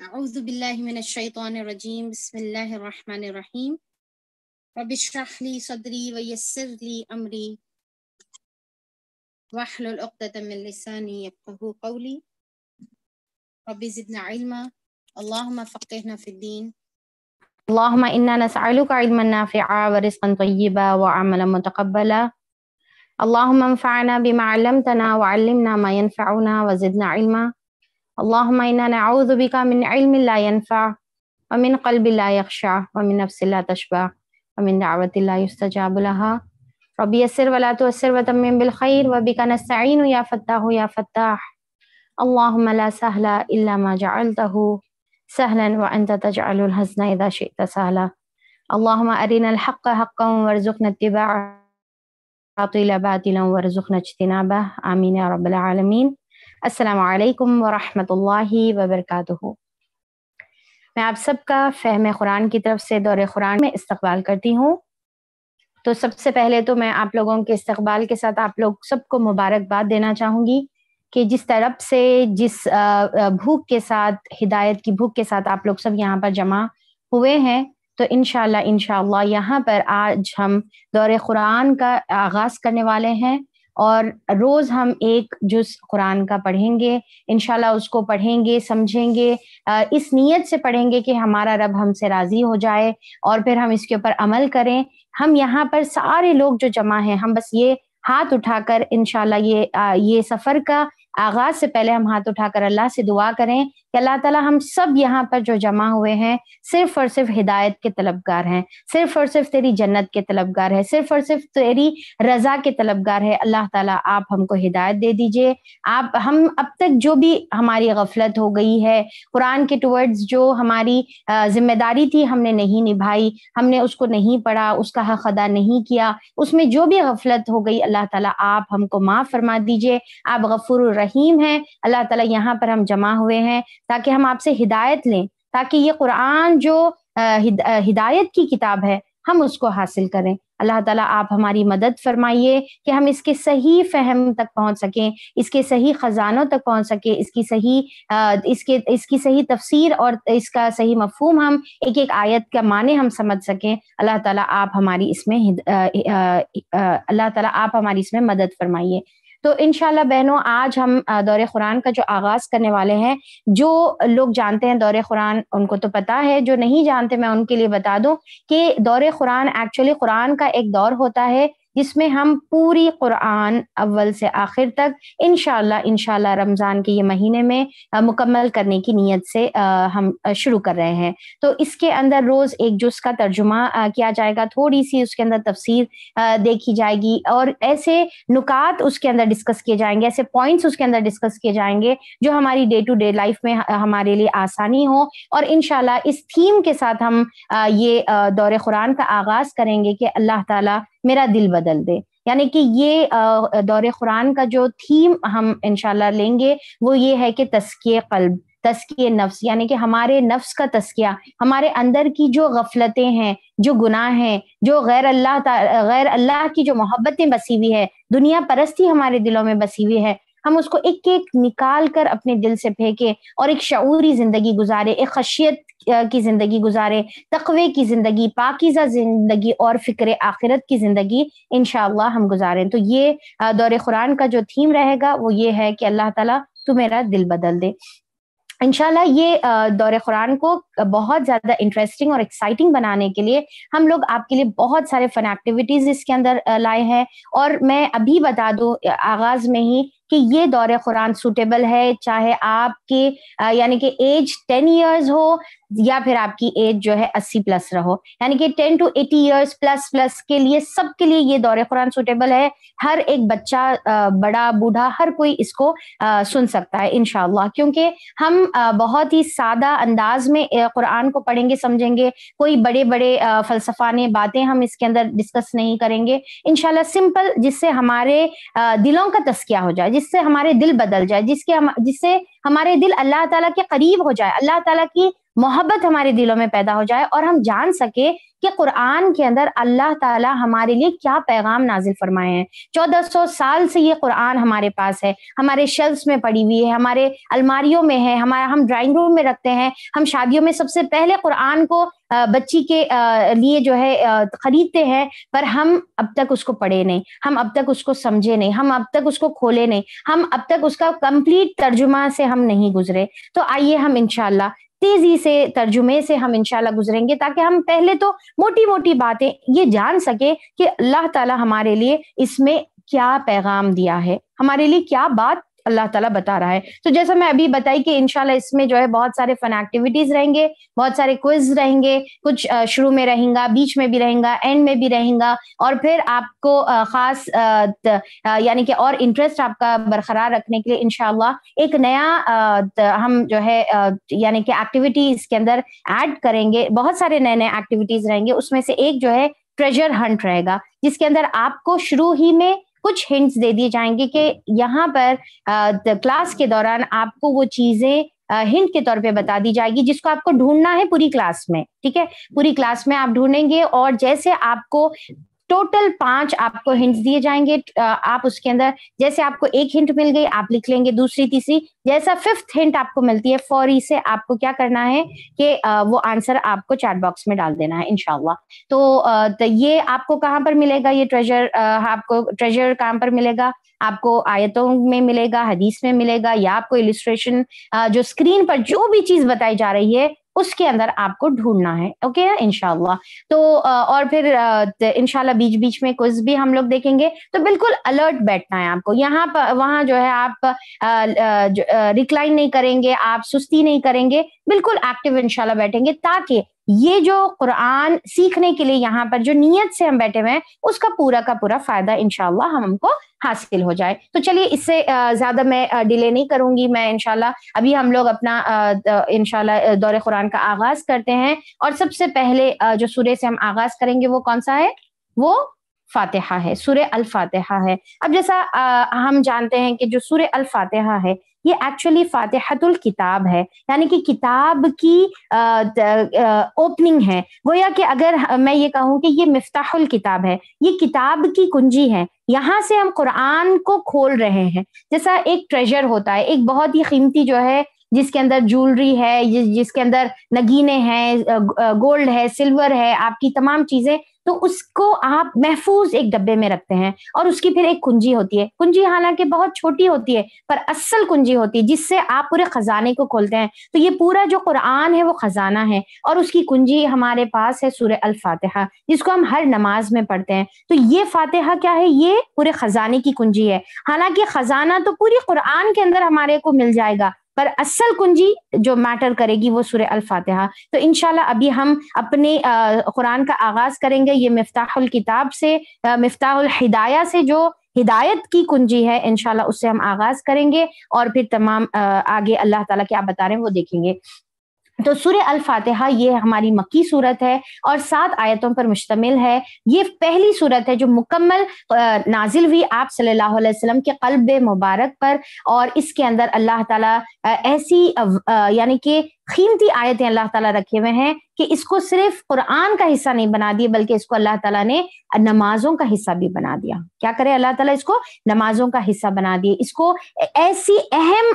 أعوذ بالله من الشيطان الرجيم بسم الله الرحمن الرحيم رب اشرح لي صدري ويسر لي أمري واحلل عقدة من لساني يفقه قولي رب زدنا علما اللهم فقهنا في الدين اللهم إنا نسألك علما نافعا ورزقا طيبا وعملا متقبلا اللهم انفعنا بما علمتنا وعلمنا ما ينفعنا وزدنا علما اللهم إنا نعوذ بك من علم لا ينفع ومن قلب لا يخشع ومن نفس لا تشبع ومن دعوة لا يستجاب لها رب يسر ولا تؤسر وتمم بالخير وبك نستعين يا فتاح يا فتاح اللهم لا سهل إلا ما جعلته سهلا وأنت تجعل الحزن إذا شئت سهلا اللهم أرنا الحق حقا وارزقنا اتباعه باطل باطلا وارزقنا اجتنابه آمين يا رب العالمين असलकम वरहि वबरक मैं आप सबका फ़हम कुरान की तरफ से दौरे कुरान में इस्तबाल करती हूँ तो सबसे पहले तो मैं आप लोगों के इस्तबाल के साथ आप लोग सबको मुबारकबाद देना चाहूँगी कि जिस तरफ से जिस भूख के साथ हिदायत की भूख के साथ आप लोग सब यहाँ पर जमा हुए हैं तो इन शाला यहाँ पर आज हम दौरे कुरान का आगाज़ करने वाले हैं और रोज हम एक जुज कुरान का पढ़ेंगे इनशाला उसको पढ़ेंगे समझेंगे इस नीयत से पढ़ेंगे कि हमारा रब हमसे राजी हो जाए और फिर हम इसके ऊपर अमल करें हम यहाँ पर सारे लोग जो जमा हैं हम बस ये हाथ उठाकर इनशाला ये आ, ये सफर का आगाज से पहले हम हाथ उठाकर अल्लाह से दुआ करें कि अल्लाह ताला हम सब यहाँ पर जो जमा हुए हैं सिर्फ और सिर्फ हिदायत के तलबगार हैं सिर्फ और सिर्फ तेरी जन्नत के तलबगार है सिर्फ और सिर्फ तेरी रजा के तलबगार है अल्लाह ताला आप हमको हिदायत दे दीजिए आप हम अब तक जो भी हमारी गफलत हो गई है कुरान के टूवर्ड्स जो हमारी जिम्मेदारी थी हमने नहीं निभाई हमने उसको नहीं पढ़ा उसका हक अदा नहीं किया उसमें जो भी गफलत हो गई अल्लाह ताला आप हमको माफ़ फरमा दीजिए आप गफुर रहीम हैं अल्लाह ताला यहाँ पर हम जमा हुए हैं ताकि हम आपसे हिदायत लें ताकि ये कुरान जो हिदायत की किताब है हम उसको हासिल करें अल्लाह ताला आप हमारी मदद फरमाइए कि हम इसके सही फहम तक पहुंच सकें इसके सही ख़जानों तक पहुंच सकें इसकी सही इसके इसकी सही तफसीर और इसका सही मफहम हम एक एक आयत का माने हम समझ सकें अल्लाह ताला आप हमारी इसमें अल्लाह ताला आप हमारी इसमें मदद फरमाइए तो इनशाला बहनों आज हम दौरे कुरान का जो आगाज करने वाले हैं जो लोग जानते हैं दौरे कुरान उनको तो पता है जो नहीं जानते मैं उनके लिए बता दूं कि दौरे कुरान एक्चुअली कुरान का एक दौर होता है जिसमें हम पूरी कुरान अव्वल से आखिर तक इन इनशाला रमज़ान के ये महीने में मुकम्मल करने की नीयत से हम शुरू कर रहे हैं तो इसके अंदर रोज़ एक जुस का तर्जुमा किया जाएगा थोड़ी सी उसके अंदर तफसीर देखी जाएगी और ऐसे नुकात उसके अंदर डिस्कस किए जाएंगे ऐसे पॉइंट्स उसके अंदर डिस्कस किए जाएंगे जो हमारी डे टू डे लाइफ में हमारे लिए आसानी हो और इन इस थीम के साथ हम ये दौरे कुरान का आगाज़ करेंगे कि अल्लाह ताला मेरा दिल बदल दे यानी कि ये दौरे कुरान का जो थीम हम इनशाला लेंगे वो ये है कि तस्किए कल्ब तस्किए नफ्स यानी कि हमारे नफ्स का तस्किया हमारे अंदर की जो गफलतें हैं जो गुनाह हैं जो गैर अल्लाह गैर अल्लाह की जो मोहब्बतें बसी हुई है दुनिया परस्ती हमारे दिलों में बसी हुई है हम उसको एक एक निकाल कर अपने दिल से फेंके और एक शूरी जिंदगी गुजारे एक खशियत की ज़िंदगी गुजारे तकवे की ज़िंदगी पाकिज़ा ज़िंदगी और फ़िक्र आखिरत की ज़िंदगी इन हम गुजारें तो ये दौर कुरान का जो थीम रहेगा वो ये है कि अल्लाह तला तू मेरा दिल बदल दे इनशाला ये दौर कुरान को बहुत ज़्यादा इंटरेस्टिंग और एक्साइटिंग बनाने के लिए हम लोग आपके लिए बहुत सारे फन एक्टिविटीज़ इसके अंदर लाए हैं और मैं अभी बता दूँ आगाज़ में ही कि ये दौर कुरान सूटेबल है चाहे आपके यानी कि एज टेन इयर्स हो या फिर आपकी एज जो है अस्सी प्लस रहो यानी कि ten to eighty years plus plus के लिए सबके लिए ये दौरे कुरान सुटेबल है हर एक बच्चा बड़ा बूढ़ा हर कोई इसको सुन सकता है इनशाला क्योंकि हम बहुत ही सादा अंदाज में कुरान को पढ़ेंगे समझेंगे कोई बड़े बड़े फलसफाने बातें हम इसके अंदर डिस्कस नहीं करेंगे इनशाला सिंपल जिससे हमारे दिलों का तस्किया हो जाए जिससे हमारे दिल बदल जाए जिसके हम जिससे हमारे दिल अल्लाह ताला के करीब हो जाए अल्लाह ताला की मोहब्बत हमारे दिलों में पैदा हो जाए और हम जान सके कि कुरान के अंदर अल्लाह ताला हमारे लिए क्या पैगाम नाजिल फरमाए हैं चौदह सौ साल से ये कुरान हमारे पास है हमारे शेल्फ में पड़ी हुई है हमारे अलमारियों में है हमारा हम ड्राइंग रूम में रखते हैं हम शादियों में सबसे पहले कुरान को बच्ची के लिए जो है खरीदते हैं पर हम अब तक उसको पढ़े नहीं हम अब तक उसको समझे नहीं हम अब तक उसको खोले नहीं हम अब तक उसका कंप्लीट तर्जुमा से हम नहीं गुजरे तो आइए हम इनशाला तेजी से तर्जुमे से हम इंशाल्लाह गुजरेंगे ताकि हम पहले तो मोटी मोटी बातें ये जान सके कि अल्लाह ताला हमारे लिए इसमें क्या पैगाम दिया है हमारे लिए क्या बात अल्लाह ताला बता रहा है तो जैसा मैं अभी बताई कि इनशाला इसमें जो है बहुत सारे फन एक्टिविटीज रहेंगे बहुत सारे क्विज रहेंगे कुछ शुरू में रहेगा बीच में भी रहेगा एंड में भी रहेगा और फिर आपको खास यानी कि और इंटरेस्ट आपका बरकरार रखने के लिए इनशाला एक नया हम जो है यानी कि एक्टिविटी इसके अंदर एड करेंगे बहुत सारे नए नए एक्टिविटीज रहेंगे उसमें से एक जो है ट्रेजर हंट रहेगा जिसके अंदर आपको शुरू ही में कुछ हिंट्स दे दिए जाएंगे कि यहाँ पर क्लास के दौरान आपको वो चीजें हिंट के तौर पे बता दी जाएगी जिसको आपको ढूंढना है पूरी क्लास में ठीक है पूरी क्लास में आप ढूंढेंगे और जैसे आपको टोटल पांच आपको हिंट दिए जाएंगे आप उसके अंदर जैसे आपको एक हिंट मिल गई आप लिख लेंगे दूसरी तीसरी जैसा फिफ्थ हिंट आपको मिलती है फौरी से आपको क्या करना है कि वो आंसर आपको चैट बॉक्स में डाल देना है इनशाला तो, तो ये आपको कहाँ पर मिलेगा ये ट्रेजर आपको ट्रेजर कहाँ पर मिलेगा आपको आयतों में मिलेगा हदीस में मिलेगा या आपको इलिस्ट्रेशन जो स्क्रीन पर जो भी चीज बताई जा रही है उसके अंदर आपको ढूंढना है ओके इनशाला तो और फिर इनशाला बीच बीच में कुछ भी हम लोग देखेंगे तो बिल्कुल अलर्ट बैठना है आपको यहाँ पर वहां जो है आप रिक्लाइन नहीं करेंगे आप सुस्ती नहीं करेंगे बिल्कुल एक्टिव इनशाला बैठेंगे ताकि ये जो कुरान सीखने के लिए यहाँ पर जो नीयत से हम बैठे हुए हैं उसका पूरा का पूरा फायदा इनशाला हम हमको हासिल हो जाए तो चलिए इससे ज्यादा मैं डिले नहीं करूंगी मैं इनशाला अभी हम लोग अपना इनशाला दौर कुरान का आगाज करते हैं और सबसे पहले जो सूर्य से हम आगाज करेंगे वो कौन सा है वो फातिहा है सूर्य अल फातिहा है अब जैसा हम जानते हैं कि जो सूर्य अल फातिहा है ये एक्चुअली फातेहतुल किताब है यानी कि किताब की ओपनिंग है गोया कि अगर मैं ये कहूँ कि ये मिफ्ताहुल किताब है ये किताब की कुंजी है यहाँ से हम कुरान को खोल रहे हैं जैसा एक ट्रेजर होता है एक बहुत ही कीमती जो है जिसके अंदर ज्वेलरी है जिसके अंदर नगीने हैं गोल्ड है सिल्वर है आपकी तमाम चीजें तो उसको आप महफूज एक डब्बे में रखते हैं और उसकी फिर एक कुंजी होती है कुंजी हालांकि बहुत छोटी होती है पर असल कुंजी होती है जिससे आप पूरे खजाने को खोलते हैं तो ये पूरा जो कुरान है वो खजाना है और उसकी कुंजी हमारे पास है सूर्य अल जिसको हम हर नमाज में पढ़ते हैं तो ये फातहा क्या है ये पूरे खजाने की कुंजी है हालांकि खजाना तो पूरी कुरान के अंदर हमारे को मिल जाएगा पर असल कुंजी जो मैटर करेगी वो सुर अलफातहा तो इनशाला अभी हम अपने कुरान का आगाज करेंगे ये मिफ्ताहुल किताब से मिफ्ताहुल हिदाया से जो हिदायत की कुंजी है इनशाला उससे हम आगाज करेंगे और फिर तमाम आगे अल्लाह ताला क्या बता रहे हैं वो देखेंगे तो सुर अल फातिहा ये हमारी मक्की सूरत है और सात आयतों पर मुश्तमिल है ये पहली सूरत है जो मुकम्मल नाजिल हुई आप सल्लल्लाहु अलैहि वसल्लम के कल्ब मुबारक पर और इसके अंदर अल्लाह ताला ऐसी यानी कि कीमती आयतें अल्लाह ताला रखे हुए हैं कि इसको सिर्फ कुरान का हिस्सा नहीं बना दिए बल्कि इसको अल्लाह ताला ने नमाजों का हिस्सा भी बना दिया क्या करे अल्लाह ताला इसको नमाजों का हिस्सा बना दिए इसको ऐसी अहम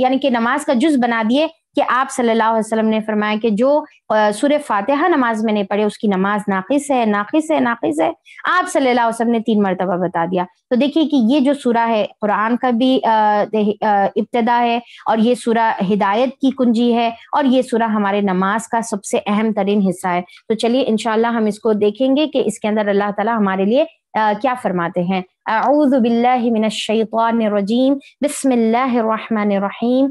यानी कि नमाज का जुज बना दिए कि आप सल्लल्लाहु अलैहि वसल्लम ने फरमाया कि जो सूर्य फातिहा नमाज में नहीं पढ़े उसकी नमाज नाकिस है नाकिस है नाकिस है आप सल्लल्लाहु अलैहि वसल्लम ने तीन मरतबा बता दिया तो देखिए कि ये जो सूरा है कुरान का भी इब्तदा है और ये सूरा हिदायत की कुंजी है और ये सूरा हमारे नमाज का सबसे अहम तरीन हिस्सा है तो चलिए इनशाला हम इसको देखेंगे कि इसके अंदर अल्लाह ताला हमारे लिए आ, क्या फरमाते हैं अऊज़ बिल्लाहि मिनश शैतानिर रजीम बिस्मिल्लाहिर रहमानिर रहीम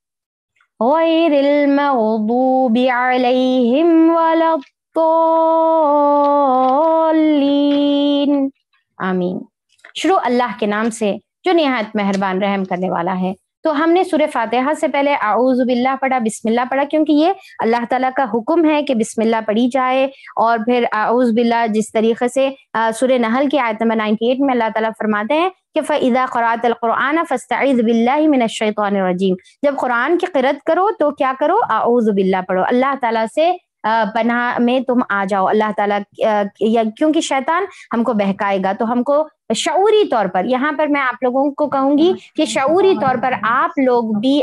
غير المغضوب عليهم ولا الضالين आमीन शुरू अल्लाह के नाम से जो निहायत मेहरबान रहम करने वाला है तो हमने सूर्य फातिहा से पहले आउजुबिल्ला पढ़ा बिस्मिल्ला पढ़ा क्योंकि ये अल्लाह ताला का हुक्म है कि बिस्मिल्ला पढ़ी जाए और फिर आउजुबिल्ला जिस तरीके से सूर्य नहल की आयत नंबर 98 में अल्लाह ताला फरमाते हैं कि फ़ैदा क़ुरातलक़ुरान फ़स्ताबिल्लाशैतरजीम जब कुरान की किरत करो तो क्या करो बिल्ला पढ़ो अल्लाह ताला से पनाह में तुम आ जाओ अल्लाह ताला क्योंकि शैतान हमको बहकाएगा तो हमको शऊरी तौर पर यहाँ पर मैं आप लोगों को कहूंगी हाँ, कि हाँ, शऊरी हाँ, तौर पर आप लोग भी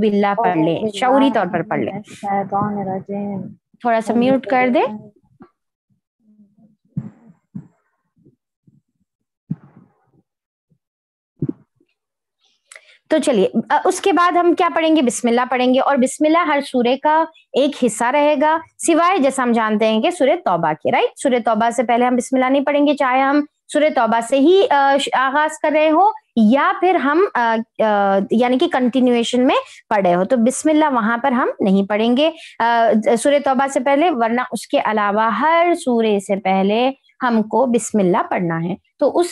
बिल्ला पढ़ लें शऊरी तौर पर पढ़ लें थोड़ा सा म्यूट कर दे तो चलिए उसके बाद हम क्या पढ़ेंगे बिस्मिल्लाह पढ़ेंगे और बिस्मिल्लाह हर सूर्य का एक हिस्सा रहेगा सिवाय जैसा हम जानते हैं कि सूर्य तौबा के राइट सूर्य तौबा से पहले हम बिस्मिल्लाह नहीं पढ़ेंगे चाहे हम सुर तौबा से ही आगाज कर रहे हो या फिर हम यानी कि कंटिन्यूएशन में पढ़े हो तो बिस्मिल्लाह वहां पर हम नहीं पढ़ेंगे सूर्य तौबा से पहले वरना उसके अलावा हर सूर्य से पहले हमको बिस्मिल्लाह पढ़ना है तो उस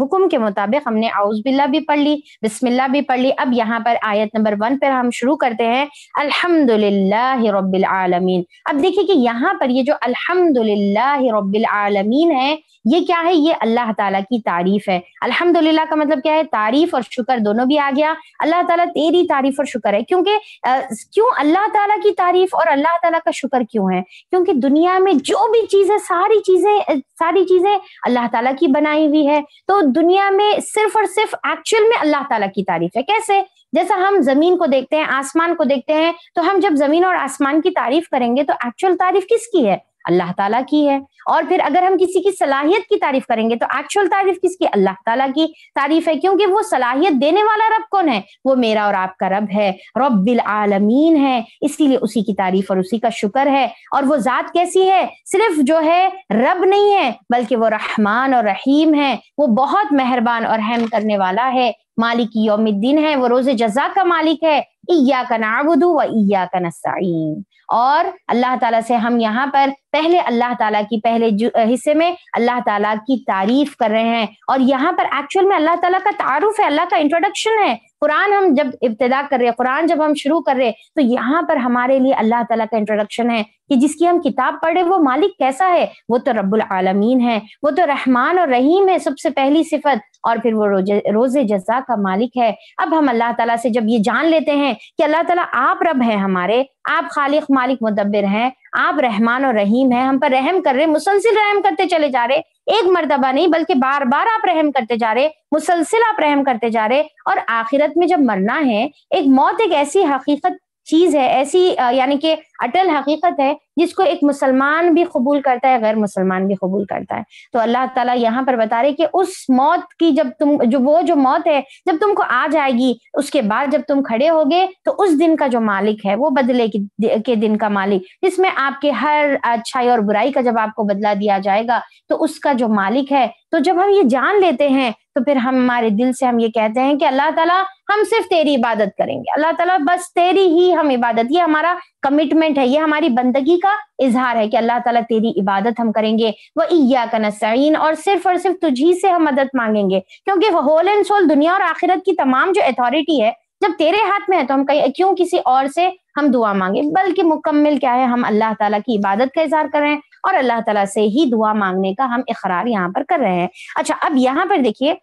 हुक्म के मुताबिक हमने आउज बिल्ला भी पढ़ ली बिस्मिल्ला भी पढ़ ली अब यहाँ पर आयत नंबर वन पर हम शुरू करते हैं अल्हम्दुलिल्लाह रब्बिल आलमीन अब देखिए कि यहाँ पर ये जो अल्हम्दुलिल्लाह रब्बिल आलमीन है ये क्या है ये अल्लाह ताला की तारीफ है अल्हम्दुलिल्लाह का मतलब क्या है तारीफ और शुक्र दोनों भी आ गया अल्लाह ताला तेरी तारीफ और शुक्र है क्योंकि क्यों अल्लाह ताला की तारीफ और अल्लाह ताला का शुक्र क्यों है क्योंकि दुनिया में जो भी चीजें सारी चीजें सारी चीजें अल्लाह ताला की बना बनाई हुई है तो दुनिया में सिर्फ और सिर्फ एक्चुअल में अल्लाह ताला की तारीफ है कैसे जैसा हम जमीन को देखते हैं आसमान को देखते हैं तो हम जब जमीन और आसमान की तारीफ करेंगे तो एक्चुअल तारीफ किसकी है अल्लाह ताला की है और फिर अगर हम किसी की सलाहियत की तारीफ करेंगे तो एक्चुअल तारीफ किसकी अल्लाह ताला की तारीफ है क्योंकि वो सलाहियत देने वाला रब कौन है वो मेरा और आपका रब है रब्बिल आलमीन है इसीलिए उसी की तारीफ और उसी का शुक्र है और वो जात कैसी है सिर्फ जो है रब नहीं है बल्कि वो रहमान और रहीम है वो बहुत मेहरबान और हम करने वाला है मालिक योमिद्दीन है वो रोज जजा का मालिक है इया का नाबुदू व इया का नस्ताइन और अल्लाह ताला से हम यहाँ पर पहले अल्लाह ताला की पहले हिस्से में अल्लाह ताला की तारीफ कर रहे हैं और यहाँ पर एक्चुअल में अल्लाह ताला का तारुफ है अल्लाह का इंट्रोडक्शन है कुरान हम जब इब्तदा कर रहे हैं कुरान जब हम शुरू कर रहे हैं तो यहाँ पर हमारे लिए अल्लाह ताला का इंट्रोडक्शन है कि जिसकी हम किताब पढ़े वो मालिक कैसा है वो तो रब्बुल आलमीन है वो तो रहमान और रहीम है सबसे पहली सिफत और फिर वो रोजे रोजे जजा का मालिक है अब हम अल्लाह ताला से जब ये जान लेते हैं कि अल्लाह ताला आप रब हैं हमारे आप खालिक मालिक मुदब्बिर हैं आप रहमान और रहीम हैं हम पर रहम कर रहे मुसलसिल रहम करते चले जा रहे एक मरतबा नहीं बल्कि बार बार आप रहम करते जा रहे मुसलसिल आप रहम करते जा रहे और आखिरत में जब मरना है एक मौत एक ऐसी हकीकत चीज है ऐसी यानी कि अटल हकीकत है जिसको एक मुसलमान भी कबूल करता है गैर मुसलमान भी कबूल करता है तो अल्लाह ताला यहाँ पर बता रहे कि उस मौत की जब तुम जो वो जो मौत है जब तुमको आ जाएगी उसके बाद जब तुम खड़े हो तो उस दिन का जो मालिक है वो बदले के दिन का मालिक जिसमें आपके हर अच्छाई और बुराई का जब आपको बदला दिया जाएगा तो उसका जो मालिक है तो जब हम ये जान लेते हैं तो फिर हम हमारे दिल से हम ये कहते हैं कि अल्लाह ताला हम सिर्फ तेरी इबादत करेंगे अल्लाह ताला बस तेरी ही हम इबादत ये हमारा कमिटमेंट है ये हमारी बंदगी का का इजहार है कि अल्लाह ताला तेरी इबादत हम करेंगे वह ईया का नस्तीन और सिर्फ और सिर्फ तुझी से हम मदद मांगेंगे क्योंकि होल एंड सोल दुनिया और आखिरत की तमाम जो अथॉरिटी है जब तेरे हाथ में है तो हम कहीं क्यों किसी और से हम दुआ मांगे बल्कि मुकम्मल क्या है हम अल्लाह ताला की इबादत का इजहार कर रहे हैं और अल्लाह ताला से ही दुआ मांगने का हम इकरार यहाँ पर कर रहे हैं अच्छा अब यहाँ पर देखिए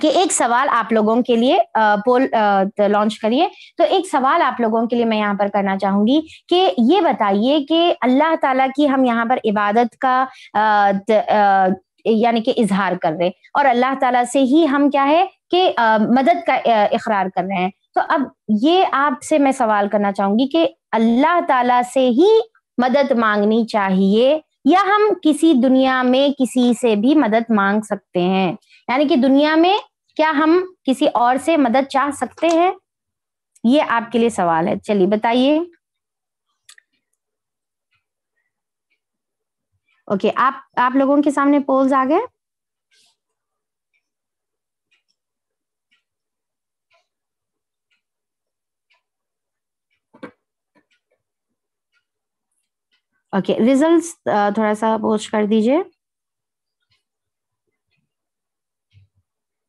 कि एक सवाल आप लोगों के लिए पोल लॉन्च करिए तो एक सवाल आप लोगों के लिए मैं यहाँ पर करना चाहूंगी कि ये बताइए कि अल्लाह ताला की हम यहाँ पर इबादत का यानी कि इजहार कर रहे हैं और अल्लाह ताला से ही हम क्या है कि मदद का इकरार कर रहे हैं तो अब ये आपसे मैं सवाल करना चाहूंगी कि अल्लाह ताला से ही मदद मांगनी चाहिए या हम किसी दुनिया में किसी से भी मदद मांग सकते हैं यानी कि दुनिया में क्या हम किसी और से मदद चाह सकते हैं ये आपके लिए सवाल है चलिए बताइए ओके आप आप लोगों के सामने पोल्स आ गए ओके okay, रिजल्ट्स थोड़ा सा पोस्ट कर दीजिए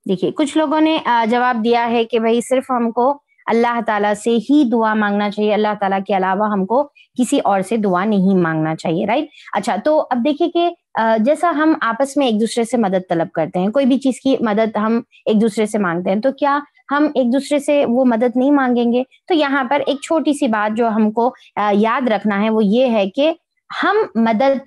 देखिए कुछ लोगों ने जवाब दिया है कि भाई सिर्फ हमको अल्लाह ताला से ही दुआ मांगना चाहिए अल्लाह ताला के अलावा हमको किसी और से दुआ नहीं मांगना चाहिए राइट अच्छा तो अब देखिए कि जैसा हम आपस में एक दूसरे से मदद तलब करते हैं कोई भी चीज की मदद हम एक दूसरे से मांगते हैं तो क्या हम एक दूसरे से वो मदद नहीं मांगेंगे तो यहाँ पर एक छोटी सी बात जो हमको याद रखना है वो ये है कि हम मदद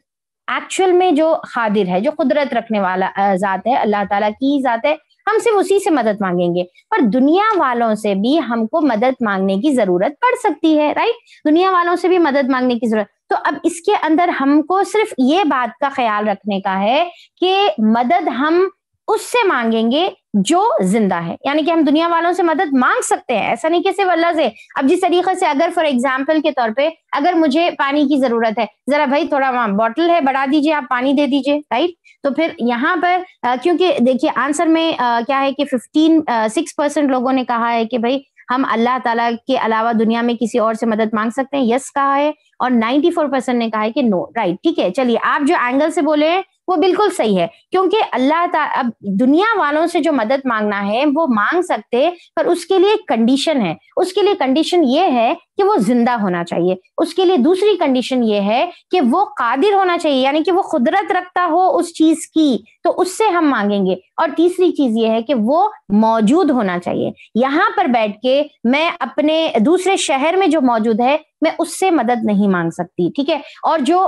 एक्चुअल में जो खादिर है जो कुदरत रखने वाला जात है अल्लाह ताला की जात है हम सिर्फ उसी से मदद मांगेंगे पर दुनिया वालों से भी हमको मदद मांगने की जरूरत पड़ सकती है राइट दुनिया वालों से भी मदद मांगने की जरूरत तो अब इसके अंदर हमको सिर्फ ये बात का ख्याल रखने का है कि मदद हम उससे मांगेंगे जो जिंदा है यानी कि हम दुनिया वालों से मदद मांग सकते हैं ऐसा नहीं कि सिर्फ अल्लाह से अब जिस तरीके से अगर फॉर एग्जाम्पल के तौर पे अगर मुझे पानी की जरूरत है जरा भाई थोड़ा वहां बॉटल है बढ़ा दीजिए आप पानी दे दीजिए राइट तो फिर यहाँ पर क्योंकि देखिए आंसर में आ, क्या है कि फिफ्टीन सिक्स परसेंट लोगों ने कहा है कि भाई हम अल्लाह ताला के अलावा दुनिया में किसी और से मदद मांग सकते हैं यस कहा है और 94 परसेंट ने कहा है कि नो राइट ठीक है चलिए आप जो एंगल से बोले हैं वो बिल्कुल सही है क्योंकि अल्लाह अब दुनिया वालों से जो मदद मांगना है वो मांग सकते पर उसके लिए कंडीशन है उसके लिए कंडीशन ये है कि वो जिंदा होना चाहिए उसके लिए दूसरी कंडीशन ये है कि वो कादिर होना चाहिए यानी कि वो कुदरत रखता हो उस चीज की तो उससे हम मांगेंगे और तीसरी चीज ये है कि वो मौजूद होना चाहिए यहाँ पर बैठ के मैं अपने दूसरे शहर में जो मौजूद है मैं उससे मदद नहीं मांग सकती ठीक है और जो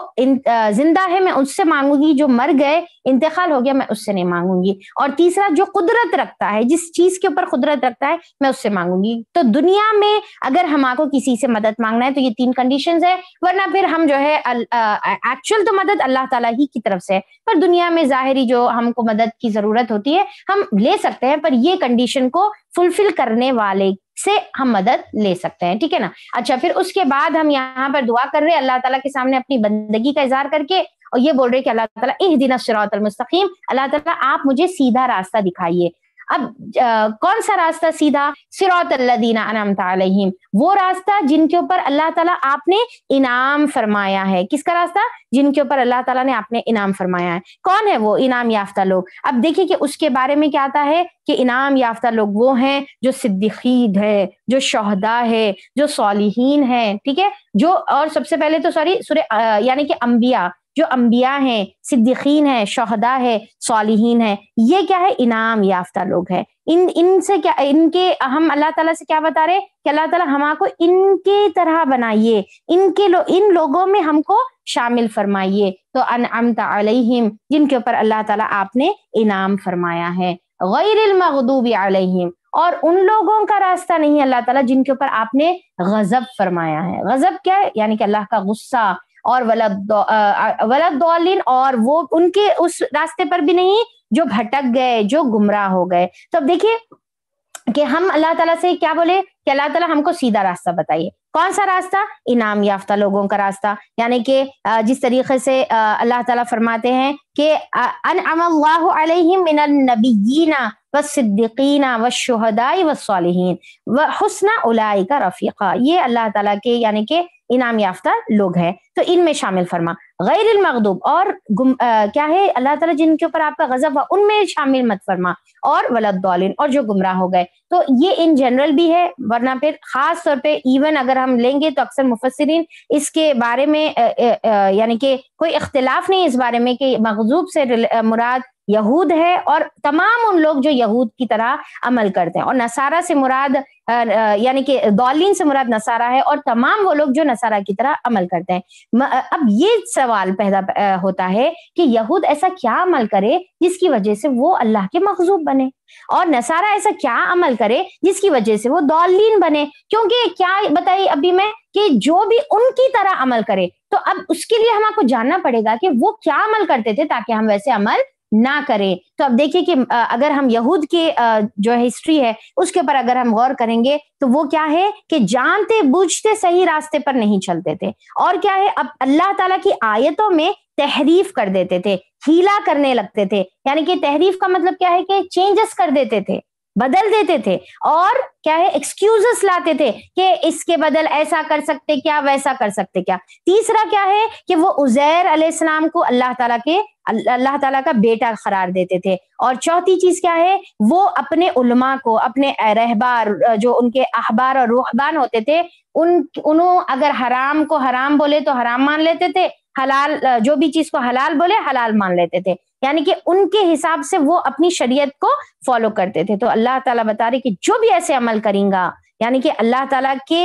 जिंदा है मैं उससे मांगूंगी जो मर गए इंतकाल हो गया मैं उससे नहीं मांगूंगी और तीसरा जो कुदरत रखता है जिस चीज के ऊपर कुदरत रखता है मैं उससे मांगूंगी तो दुनिया में अगर हम आपको किसी किसी से मदद मांगना है तो ये तीन कंडीशन है वरना फिर हम जो है एक्चुअल तो मदद अल्लाह ताला ही की तरफ से है पर दुनिया में जाहिरी जो हमको मदद की जरूरत होती है हम ले सकते हैं पर ये कंडीशन को फुलफिल करने वाले से हम मदद ले सकते हैं ठीक है ना अच्छा फिर उसके बाद हम यहाँ पर दुआ कर रहे हैं अल्लाह ताला के सामने अपनी बंदगी का इजहार करके और ये बोल रहे हैं कि अल्लाह ताला एह दिन मुस्तकीम अल्लाह ताला आप मुझे सीधा रास्ता दिखाइए अब आ, कौन सा रास्ता सीधा सिरौत अल्लादीना अनाम तलहिम वो रास्ता जिनके ऊपर अल्लाह ताला आपने इनाम फरमाया है किसका रास्ता जिनके ऊपर अल्लाह ताला ने आपने इनाम फरमाया है कौन है वो इनाम याफ्ता लोग अब देखिए कि उसके बारे में क्या आता है कि इनाम याफ्ता लोग वो हैं जो सिद्दीकीन है जो शहदा है जो सालिहीन है ठीक है जो और सबसे पहले तो सॉरी सुर यानी कि अम्बिया जो अम्बिया हैं सिद्दीकीन है शहदा है सालिहीन है ये क्या है इनाम याफ्ता लोग हैं इन इनसे क्या इनके हम अल्लाह ताला से क्या बता रहे कि अल्लाह ताला हमाको इनके तरह बनाइए इनके लो, इन लोगों में हमको शामिल फरमाइए तो अनअमतम जिनके ऊपर अल्लाह ताला आपने इनाम फरमाया है गैर मखदूब अलहिम और उन लोगों का रास्ता नहीं है अल्लाह ताला जिनके ऊपर आपने गजब फरमाया है गजब क्या है यानी कि अल्लाह का गुस्सा और वलद वलद दौलिन और वो उनके उस रास्ते पर भी नहीं जो भटक गए जो गुमराह हो गए तो अब देखिए कि हम अल्लाह ताला से क्या बोले कि अल्लाह ताला हमको सीधा रास्ता बताइए कौन सा रास्ता इनाम याफ्ता लोगों का रास्ता यानी कि जिस तरीके से अल्लाह ताला फरमाते हैं कि अनबीना व सिद्दीकीना व शहदाई व सालिहीन व हुस्ना उलाई का रफ़ीक़ा ये अल्लाह ताला के यानी कि इनाम याफ्ता लोग हैं तो इनमें शामिल फरमा गैर मखदूब और आ, क्या है अल्लाह ताला जिनके ऊपर आपका गजब हुआ उनमें शामिल मत फरमा और वलद्दौलिन और जो गुमराह हो गए तो ये इन जनरल भी है वरना फिर खास तौर पे इवन अगर हम लेंगे तो अक्सर मुफसरीन इसके बारे में यानी कि कोई इख्तलाफ नहीं इस बारे में कि मखजूब से मुराद यहूद है और तमाम उन लोग जो यहूद की तरह अमल करते हैं और नसारा से मुराद यानी कि दौलिन से मुराद नसारा है और तमाम वो लोग जो नसारा की तरह अमल करते हैं अब ये सवाल पैदा होता है कि यहूद ऐसा क्या अमल करे जिसकी वजह से वो अल्लाह के मखजूब बने और नसारा ऐसा क्या अमल करे जिसकी वजह से वो दौलिन बने क्योंकि क्या बताई अभी मैं कि जो भी उनकी तरह अमल करे तो अब उसके लिए हम आपको जानना पड़ेगा कि वो क्या अमल करते थे ताकि हम वैसे अमल ना करें तो अब देखिए कि अगर हम यहूद की जो हिस्ट्री है उसके ऊपर अगर हम गौर करेंगे तो वो क्या है कि जानते बूझते सही रास्ते पर नहीं चलते थे और क्या है अब अल्लाह ताला की आयतों में तहरीफ कर देते थे हीला करने लगते थे यानी कि तहरीफ का मतलब क्या है कि चेंजेस कर देते थे बदल देते थे और क्या है एक्सक्यूजेस लाते थे कि इसके बदल ऐसा कर सकते क्या वैसा कर सकते क्या तीसरा क्या है कि वो उजैर अलैहिस्सलाम को अल्लाह ताला के अल्लाह ताला का बेटा करार देते थे और चौथी चीज क्या है वो अपने उलमा को अपने रहबार जो उनके अहबार और रूहबान होते थे उन उन्हों अगर हराम को हराम बोले तो हराम मान लेते थे हलाल जो भी चीज को हलाल बोले हलाल मान लेते थे यानी कि उनके हिसाब से वो अपनी शरीयत को फॉलो करते थे तो अल्लाह ताला बता रहे कि जो भी ऐसे अमल करेंगा यानी कि अल्लाह ताला के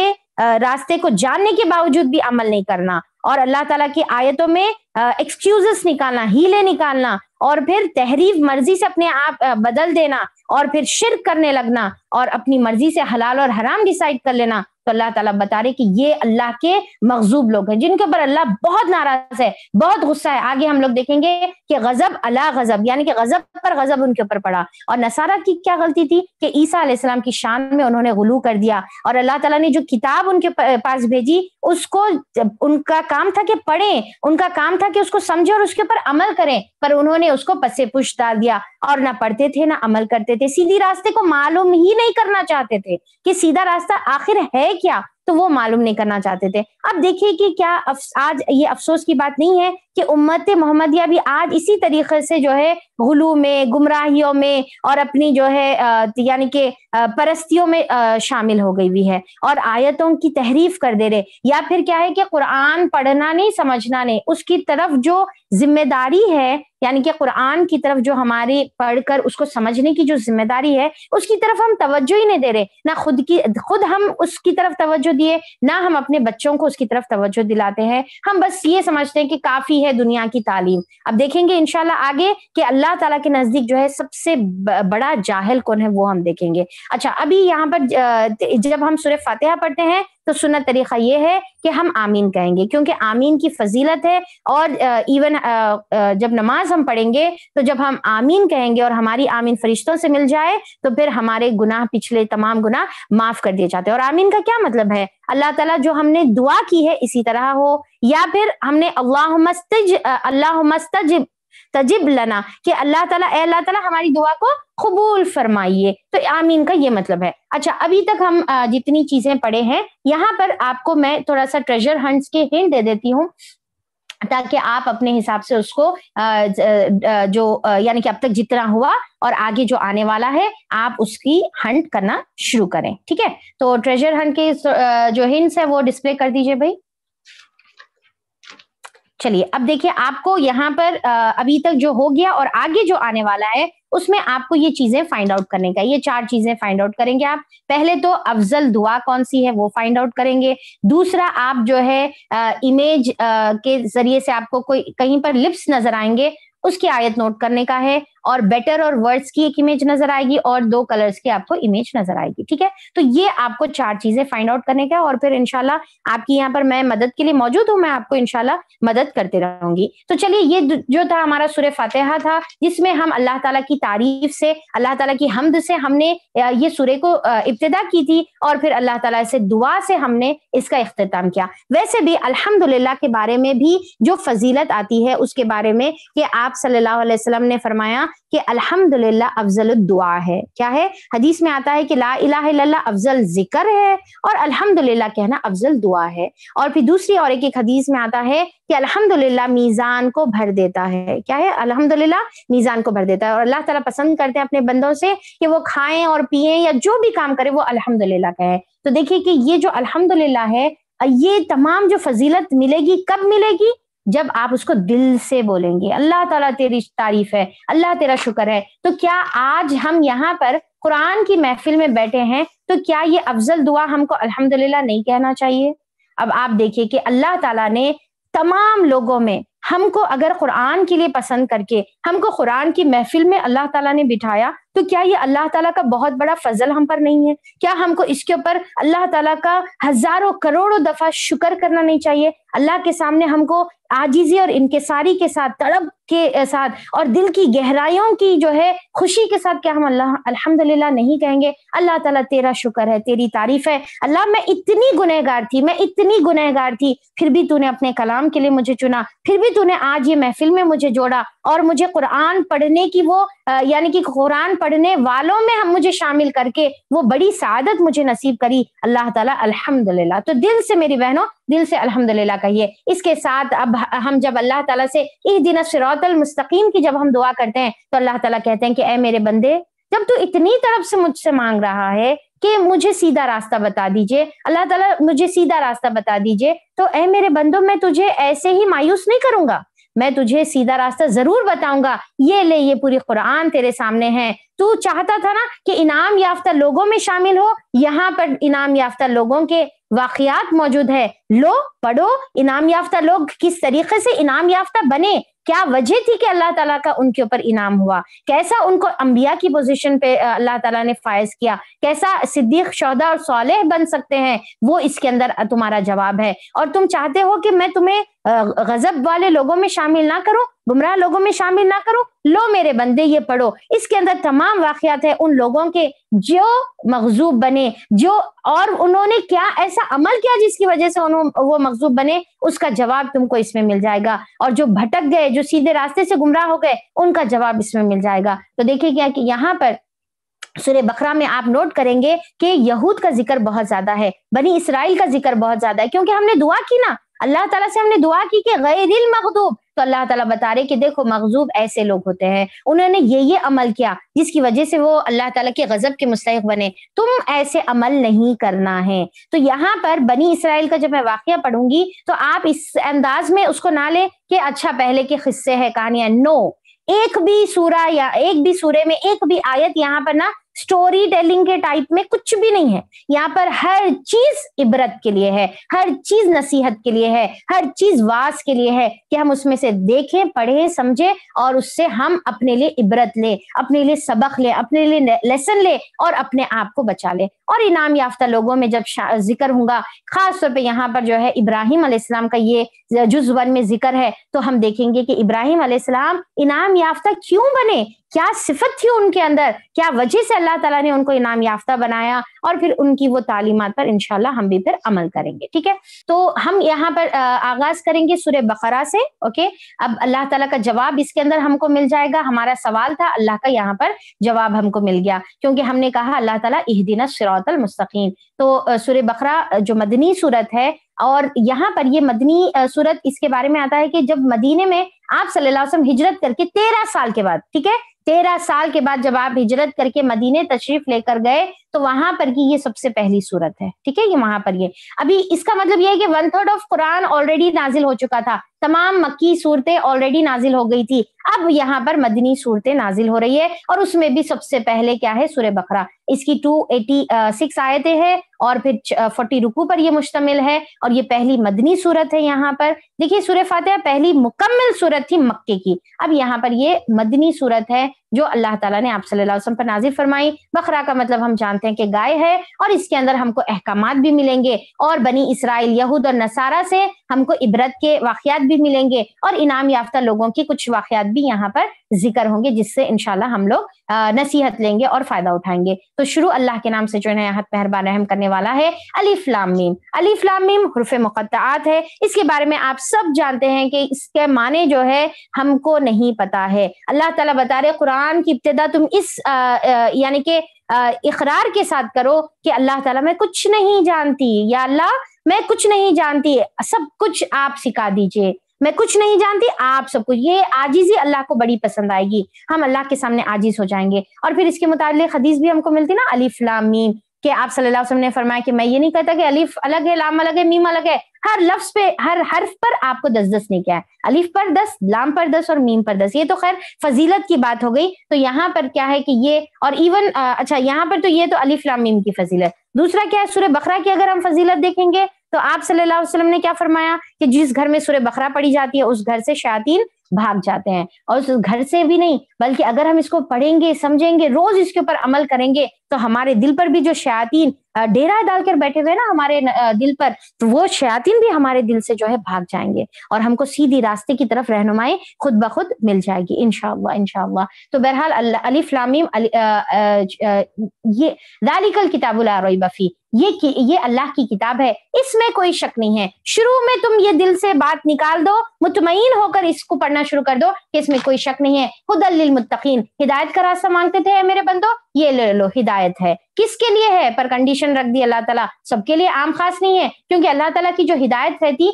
रास्ते को जानने के बावजूद भी अमल नहीं करना और अल्लाह ताला की आयतों में एक्सक्यूजेस निकालना हीले निकालना और फिर तहरीफ मर्जी से अपने आप बदल देना और फिर शिरक करने लगना और अपनी मर्जी से हलाल और हराम डिसाइड कर लेना तो अल्लाह ताला बता रहे कि ये अल्लाह के मकजूब लोग हैं जिनके ऊपर अल्लाह बहुत नाराज है बहुत गुस्सा है आगे हम लोग देखेंगे कि गजब अला गजब यानी कि गजब पर गजब उनके ऊपर पड़ा और नसारा की क्या गलती थी कि ईसा आलाम की शान में उन्होंने गुलू कर दिया और अल्लाह तला ने जो किताब उनके पास भेजी उसको उनका काम था कि पढ़ें उनका काम था कि उसको समझे और उसके ऊपर अमल करें पर उन्होंने उसको पसे पुछ डाल दिया और ना पढ़ते थे ना अमल करते थे सीधी रास्ते को मालूम ही नहीं करना चाहते थे कि सीधा रास्ता आखिर है क्या तो वो मालूम नहीं करना चाहते थे अब देखिए कि क्या आज ये अफसोस की बात नहीं है कि उम्मत मोहम्मदिया भी आज इसी तरीके से जो है गुलू में गुमराहियों में और अपनी जो है यानी कि परस्तियों में शामिल हो गई हुई है और आयतों की तहरीफ कर दे रहे या फिर क्या है कि कुरान पढ़ना नहीं समझना नहीं उसकी तरफ जो जिम्मेदारी है यानी कि कुरान की तरफ जो हमारी पढ़कर उसको समझने की जो जिम्मेदारी है उसकी तरफ हम तवज्जो ही नहीं दे रहे ना खुद की खुद हम उसकी तरफ तवज्जो दिए ना हम अपने बच्चों को उसकी तरफ तवज्जो दिलाते हैं हम बस ये समझते हैं कि काफी है है दुनिया की तालीम अब देखेंगे इनशाला आगे कि अल्लाह ताला के नजदीक जो है सबसे बड़ा जाहिल कौन है वो हम देखेंगे अच्छा अभी यहाँ पर जब हम सुर फातिहा पढ़ते हैं तो सुनत तरीका ये है कि हम आमीन कहेंगे क्योंकि आमीन की फजीलत है और इवन जब नमाज हम पढ़ेंगे तो जब हम आमीन कहेंगे और हमारी आमीन फरिश्तों से मिल जाए तो फिर हमारे गुनाह पिछले तमाम गुनाह माफ कर दिए जाते हैं और आमीन का क्या मतलब है अल्लाह ताला जो हमने दुआ की है इसी तरह हो या फिर हमने अल्लाह मस्तज अल्लाह मस्तज तजिब लना कि अल्लाह ताला ए अल्लाह ताला हमारी दुआ को कबूल फरमाइए तो आमीन का ये मतलब है अच्छा अभी तक हम जितनी चीजें पढ़े हैं यहाँ पर आपको मैं थोड़ा सा ट्रेजर हंट्स के हिंट दे देती हूँ ताकि आप अपने हिसाब से उसको जो यानी कि अब तक जितना हुआ और आगे जो आने वाला है आप उसकी हंट करना शुरू करें ठीक है तो ट्रेजर हंट के जो हिंट्स है वो डिस्प्ले कर दीजिए भाई चलिए अब देखिए आपको यहाँ पर अभी तक जो हो गया और आगे जो आने वाला है उसमें आपको ये चीजें फाइंड आउट करने का ये चार चीजें फाइंड आउट करेंगे आप पहले तो अफजल दुआ कौन सी है वो फाइंड आउट करेंगे दूसरा आप जो है इमेज के जरिए से आपको कोई कहीं पर लिप्स नजर आएंगे उसकी आयत नोट करने का है और बेटर और वर्ड्स की एक इमेज नजर आएगी और दो कलर्स की आपको इमेज नजर आएगी ठीक है तो ये आपको चार चीजें फाइंड आउट करने का और फिर इनशाला आपकी यहाँ पर मैं मदद के लिए मौजूद हूँ मैं आपको इनशाला मदद करते रहूंगी तो चलिए ये जो था हमारा सुर फातेहा था जिसमें हम अल्लाह तला की तारीफ से अल्लाह तला की हमद से हमने ये सुरे को इब्तदा की थी और फिर अल्लाह तला से दुआ से हमने इसका अख्ताम किया वैसे भी अल्हम्दुलिल्लाह के बारे में भी जो फजीलत आती है उसके बारे में कि आप सल्लल्लाहु अलैहि वसल्लम ने फरमाया कि अल्हम्दुलिल्लाह अफजल दुआ है क्या है हदीस में आता है कि ला इला अफजल जिक्र है और अल्हम्दुलिल्लाह कहना अफजल दुआ है और फिर दूसरी और एक एक हदीस में आता है कि अल्हम्दुलिल्लाह मीज़ान को भर देता है क्या है अल्हम्दुलिल्लाह मीज़ान को भर देता है और अल्लाह ताला पसंद करते हैं अपने बंदों से कि वो खाएं और पिए या जो भी काम करें वो अल्हम्दुलिल्लाह कहें तो देखिए कि ये जो अल्हम्दुलिल्लाह है ये तमाम जो फजीलत मिलेगी कब मिलेगी जब आप उसको दिल से बोलेंगे अल्लाह ताला तेरी तारीफ है अल्लाह तेरा शुक्र है तो क्या आज हम यहाँ पर कुरान की महफिल में बैठे हैं तो क्या ये अफजल दुआ हमको अल्हम्दुलिल्लाह नहीं कहना चाहिए अब आप देखिए कि अल्लाह ताला ने तमाम लोगों में हमको अगर कुरान के लिए पसंद करके हमको कुरान की महफिल में अल्लाह ताला ने बिठाया तो क्या ये अल्लाह ताला का बहुत बड़ा फजल हम पर नहीं है क्या हमको इसके ऊपर अल्लाह ताला का हजारों करोड़ों दफा शुक्र करना नहीं चाहिए अल्लाह के सामने हमको आजीजी और इनकेसारी के साथ तड़प के साथ और दिल की गहराइयों की जो है खुशी के साथ क्या हम अल्लाह अल्हम्दुलिल्लाह नहीं कहेंगे अल्लाह ताला तेरा शुक्र है तेरी तारीफ है अल्लाह मैं इतनी गुनहगार थी मैं इतनी गुनहगार थी फिर भी तूने अपने कलाम के लिए मुझे चुना फिर भी तूने आज ये महफिल में मुझे जोड़ा और मुझे कुरान पढ़ने की वो यानी कि कुरान पढ़ने वालों में हम मुझे शामिल करके वो बड़ी सादत मुझे नसीब करी अल्लाह ताला अल्हम्दुलिल्लाह तो दिल से मेरी बहनों दिल से अल्हम्दुलिल्लाह कहिए इसके साथ अब हम जब अल्लाह ताला से इस दिन मुस्तकीम की जब हम दुआ करते हैं तो अल्लाह ताला कहते हैं कि ए मेरे बंदे जब तू इतनी तरफ से मुझसे मांग रहा है कि मुझे सीधा रास्ता बता दीजिए अल्लाह ताला मुझे सीधा रास्ता बता दीजिए तो ऐ मेरे बंदो मैं तुझे ऐसे ही मायूस नहीं करूंगा मैं तुझे सीधा रास्ता जरूर बताऊंगा ये ले ये पूरी कुरान तेरे सामने है तू चाहता था ना कि इनाम याफ्ता लोगों में शामिल हो यहाँ पर इनाम याफ्ता लोगों के वाकयात मौजूद है लो पढ़ो इनाम याफ्ता लोग किस तरीके से इनाम याफ्ता बने क्या वजह थी कि अल्लाह ताला का उनके ऊपर इनाम हुआ कैसा उनको अंबिया की पोजीशन पे अल्लाह ताला ने फायज किया कैसा सिद्दीक शौदा और सालेह बन सकते हैं वो इसके अंदर तुम्हारा जवाब है और तुम चाहते हो कि मैं तुम्हें गजब वाले लोगों में शामिल ना करो गुमराह लोगों में शामिल ना करो लो मेरे बंदे ये पढ़ो इसके अंदर तमाम वाकयात है उन लोगों के जो मकजूब बने जो और उन्होंने क्या ऐसा अमल किया जिसकी वजह से उन्होंने वो मकजूब बने उसका जवाब तुमको इसमें मिल जाएगा और जो भटक गए जो सीधे रास्ते से गुमराह हो गए उनका जवाब इसमें मिल जाएगा तो देखिए क्या कि यहाँ पर सुरे बकरा में आप नोट करेंगे कि यहूद का जिक्र बहुत ज्यादा है बनी इसराइल का जिक्र बहुत ज्यादा है क्योंकि हमने दुआ की ना अल्लाह ताला से हमने दुआ की कि गैरिल मखदूब तो अल्लाह ताला बता रहे कि देखो मखजूब ऐसे लोग होते हैं उन्होंने ये ये अमल किया जिसकी वजह से वो अल्लाह ताला के गजब के मुस्तक बने तुम ऐसे अमल नहीं करना है तो यहाँ पर बनी इसराइल का जब मैं वाक्य पढ़ूंगी तो आप इस अंदाज में उसको ना ले कि अच्छा पहले के खिस्से है कहानियां नो एक भी सूरा या एक भी सूर्य में एक भी आयत यहाँ पर ना स्टोरी टेलिंग के टाइप में कुछ भी नहीं है यहाँ पर हर चीज इबरत के लिए है हर चीज नसीहत के लिए है हर चीज वास के लिए है कि हम उसमें से देखें पढ़ें समझें और उससे हम अपने लिए इबरत ले अपने लिए सबक ले अपने लिए लेसन ले और अपने आप को बचा ले और इनाम याफ्ता लोगों में जब जिक्र होगा खासतौर पर यहाँ पर जो है इब्राहिम अलैहिस्सलाम का ये जुज वन में जिक्र है तो हम देखेंगे कि इब्राहिम अलैहिस्सलाम इनाम याफ्ता क्यों बने क्या सिफत थी उनके अंदर क्या वजह से अल्लाह ताला ने उनको इनाम याफ्ता बनाया और फिर उनकी वो तालीमत पर इनशाला हम भी फिर अमल करेंगे ठीक है तो हम यहाँ पर आगाज करेंगे सुर बकरा से ओके अब अल्लाह ताला का जवाब इसके अंदर हमको मिल जाएगा हमारा सवाल था अल्लाह का यहाँ पर जवाब हमको मिल गया क्योंकि हमने कहा अल्लाह तला इहदीना सिरातल मुस्तकीम तो सुर बकरा जो मदनी सूरत है और यहाँ पर ये मदनी सूरत इसके बारे में आता है कि जब मदीने में आप सल्लल्लाहु अलैहि वसल्लम हिजरत करके तेरह साल के बाद ठीक है तेरह साल के बाद जब आप हिजरत करके मदीने तशरीफ लेकर गए तो वहां पर की ये सबसे पहली सूरत है ठीक है ये वहां पर ये अभी इसका मतलब ये है कि one third of Quran already नाजिल हो चुका था तमाम मक्की सूरतें ऑलरेडी नाजिल हो गई थी अब यहाँ पर मदनी सूरतें नाजिल हो रही है और उसमें भी सबसे पहले क्या है सूर्य बकरा इसकी टू एटी सिक्स आयतें हैं और फिर फोर्टी रुकू पर यह मुश्तमिल है और ये पहली मदनी सूरत है यहाँ पर देखिए सूर्य फातह पहली मुकम्मल सूरत थी मक्के की अब यहाँ पर ये मदनी सूरत है जो अल्लाह ताला ने आप सल्लल्लाहु पर नाजिर फरमाई बकरा का मतलब हम जानते हैं कि गाय है और इसके अंदर हमको अहकाम भी मिलेंगे और बनी इसराइल यहूद और नसारा से हमको इबरत के वाकयात भी मिलेंगे और इनाम याफ्ता लोगों के कुछ वाकयात भी यहाँ पर जिक्र होंगे जिससे इनशाला हम लोग नसीहत लेंगे और फायदा उठाएंगे तो शुरू अल्लाह के नाम से जो है हत मेहरबान रहम करने वाला है अलीफ लाम मीम अलीफ लाम मीम हरफ मुकद्दात है इसके बारे में आप सब जानते हैं कि इसके माने जो है हमको नहीं पता है अल्लाह ताला बता रहे कुरान की इब्तदा तुम इस यानी कि इकरार के साथ करो कि अल्लाह ताला मैं कुछ नहीं जानती या अल्लाह मैं कुछ नहीं जानती सब कुछ आप सिखा दीजिए मैं कुछ नहीं जानती आप सब कुछ ये आजीज ही अल्लाह को बड़ी पसंद आएगी हम अल्लाह के सामने आजीज हो जाएंगे और फिर इसके मुताबिक हदीस भी हमको मिलती ना अलीफ लाम के आप सल्लल्लाहु अलैहि वसल्लम ने फरमाया कि मैं ये नहीं कहता कि अलीफ अलग है लाम अलग है मीम अलग है हर लफ्ज पे हर हर्फ पर आपको दस दस नहीं क्या है अलीफ पर दस लाम पर दस और मीम पर दस ये तो खैर फजीलत की बात हो गई तो यहाँ पर क्या है कि ये और इवन अच्छा यहाँ पर तो ये तो अलीफ लाम मीम की फजीलत दूसरा क्या है सूर्य बकरा की अगर हम फजीलत देखेंगे तो आप सल्लल्लाहु अलैहि वसल्लम ने क्या फरमाया कि जिस घर में सूर्य बकरा पड़ी जाती है उस घर से शायतीन भाग जाते हैं और उस घर से भी नहीं बल्कि अगर हम इसको पढ़ेंगे समझेंगे रोज इसके ऊपर अमल करेंगे तो हमारे दिल पर भी जो शयातीन डेरा डालकर बैठे हुए ना हमारे दिल पर तो वो शयातीन भी हमारे दिल से जो है भाग जाएंगे और हमको सीधी रास्ते की तरफ रहनुमाई खुद ब खुद मिल जाएगी इनशाला इनशाला तो बहरहाल अली फ्लामीम ये दालिकल किताबुला बफी ये ये अल्लाह की किताब है इसमें कोई शक नहीं है शुरू में तुम ये दिल से बात निकाल दो मुतमिन होकर इसको पढ़ना शुरू कर दो कि इसमें कोई शक नहीं है खुद मुत्तकीन हिदायत का रास्ता मांगते थे मेरे बंदो ये ले लो हिदायत है किसके लिए है पर कंडीशन रख दी अल्लाह ताला सबके लिए आम खास नहीं है क्योंकि अल्लाह ताला की जो हिदायत रहती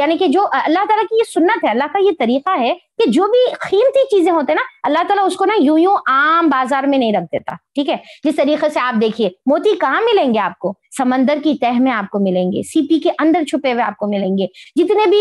यानी कि जो अल्लाह ताला की ये सुन्नत है अल्लाह का ये तरीका है कि जो भी कीमती चीजें होते हैं ना अल्लाह ताला उसको ना यूं यूं आम बाजार में नहीं रख देता ठीक है जिस तरीके से आप देखिए मोती कहाँ मिलेंगे आपको समंदर की तह में आपको मिलेंगे सीपी के अंदर छुपे हुए आपको मिलेंगे जितने भी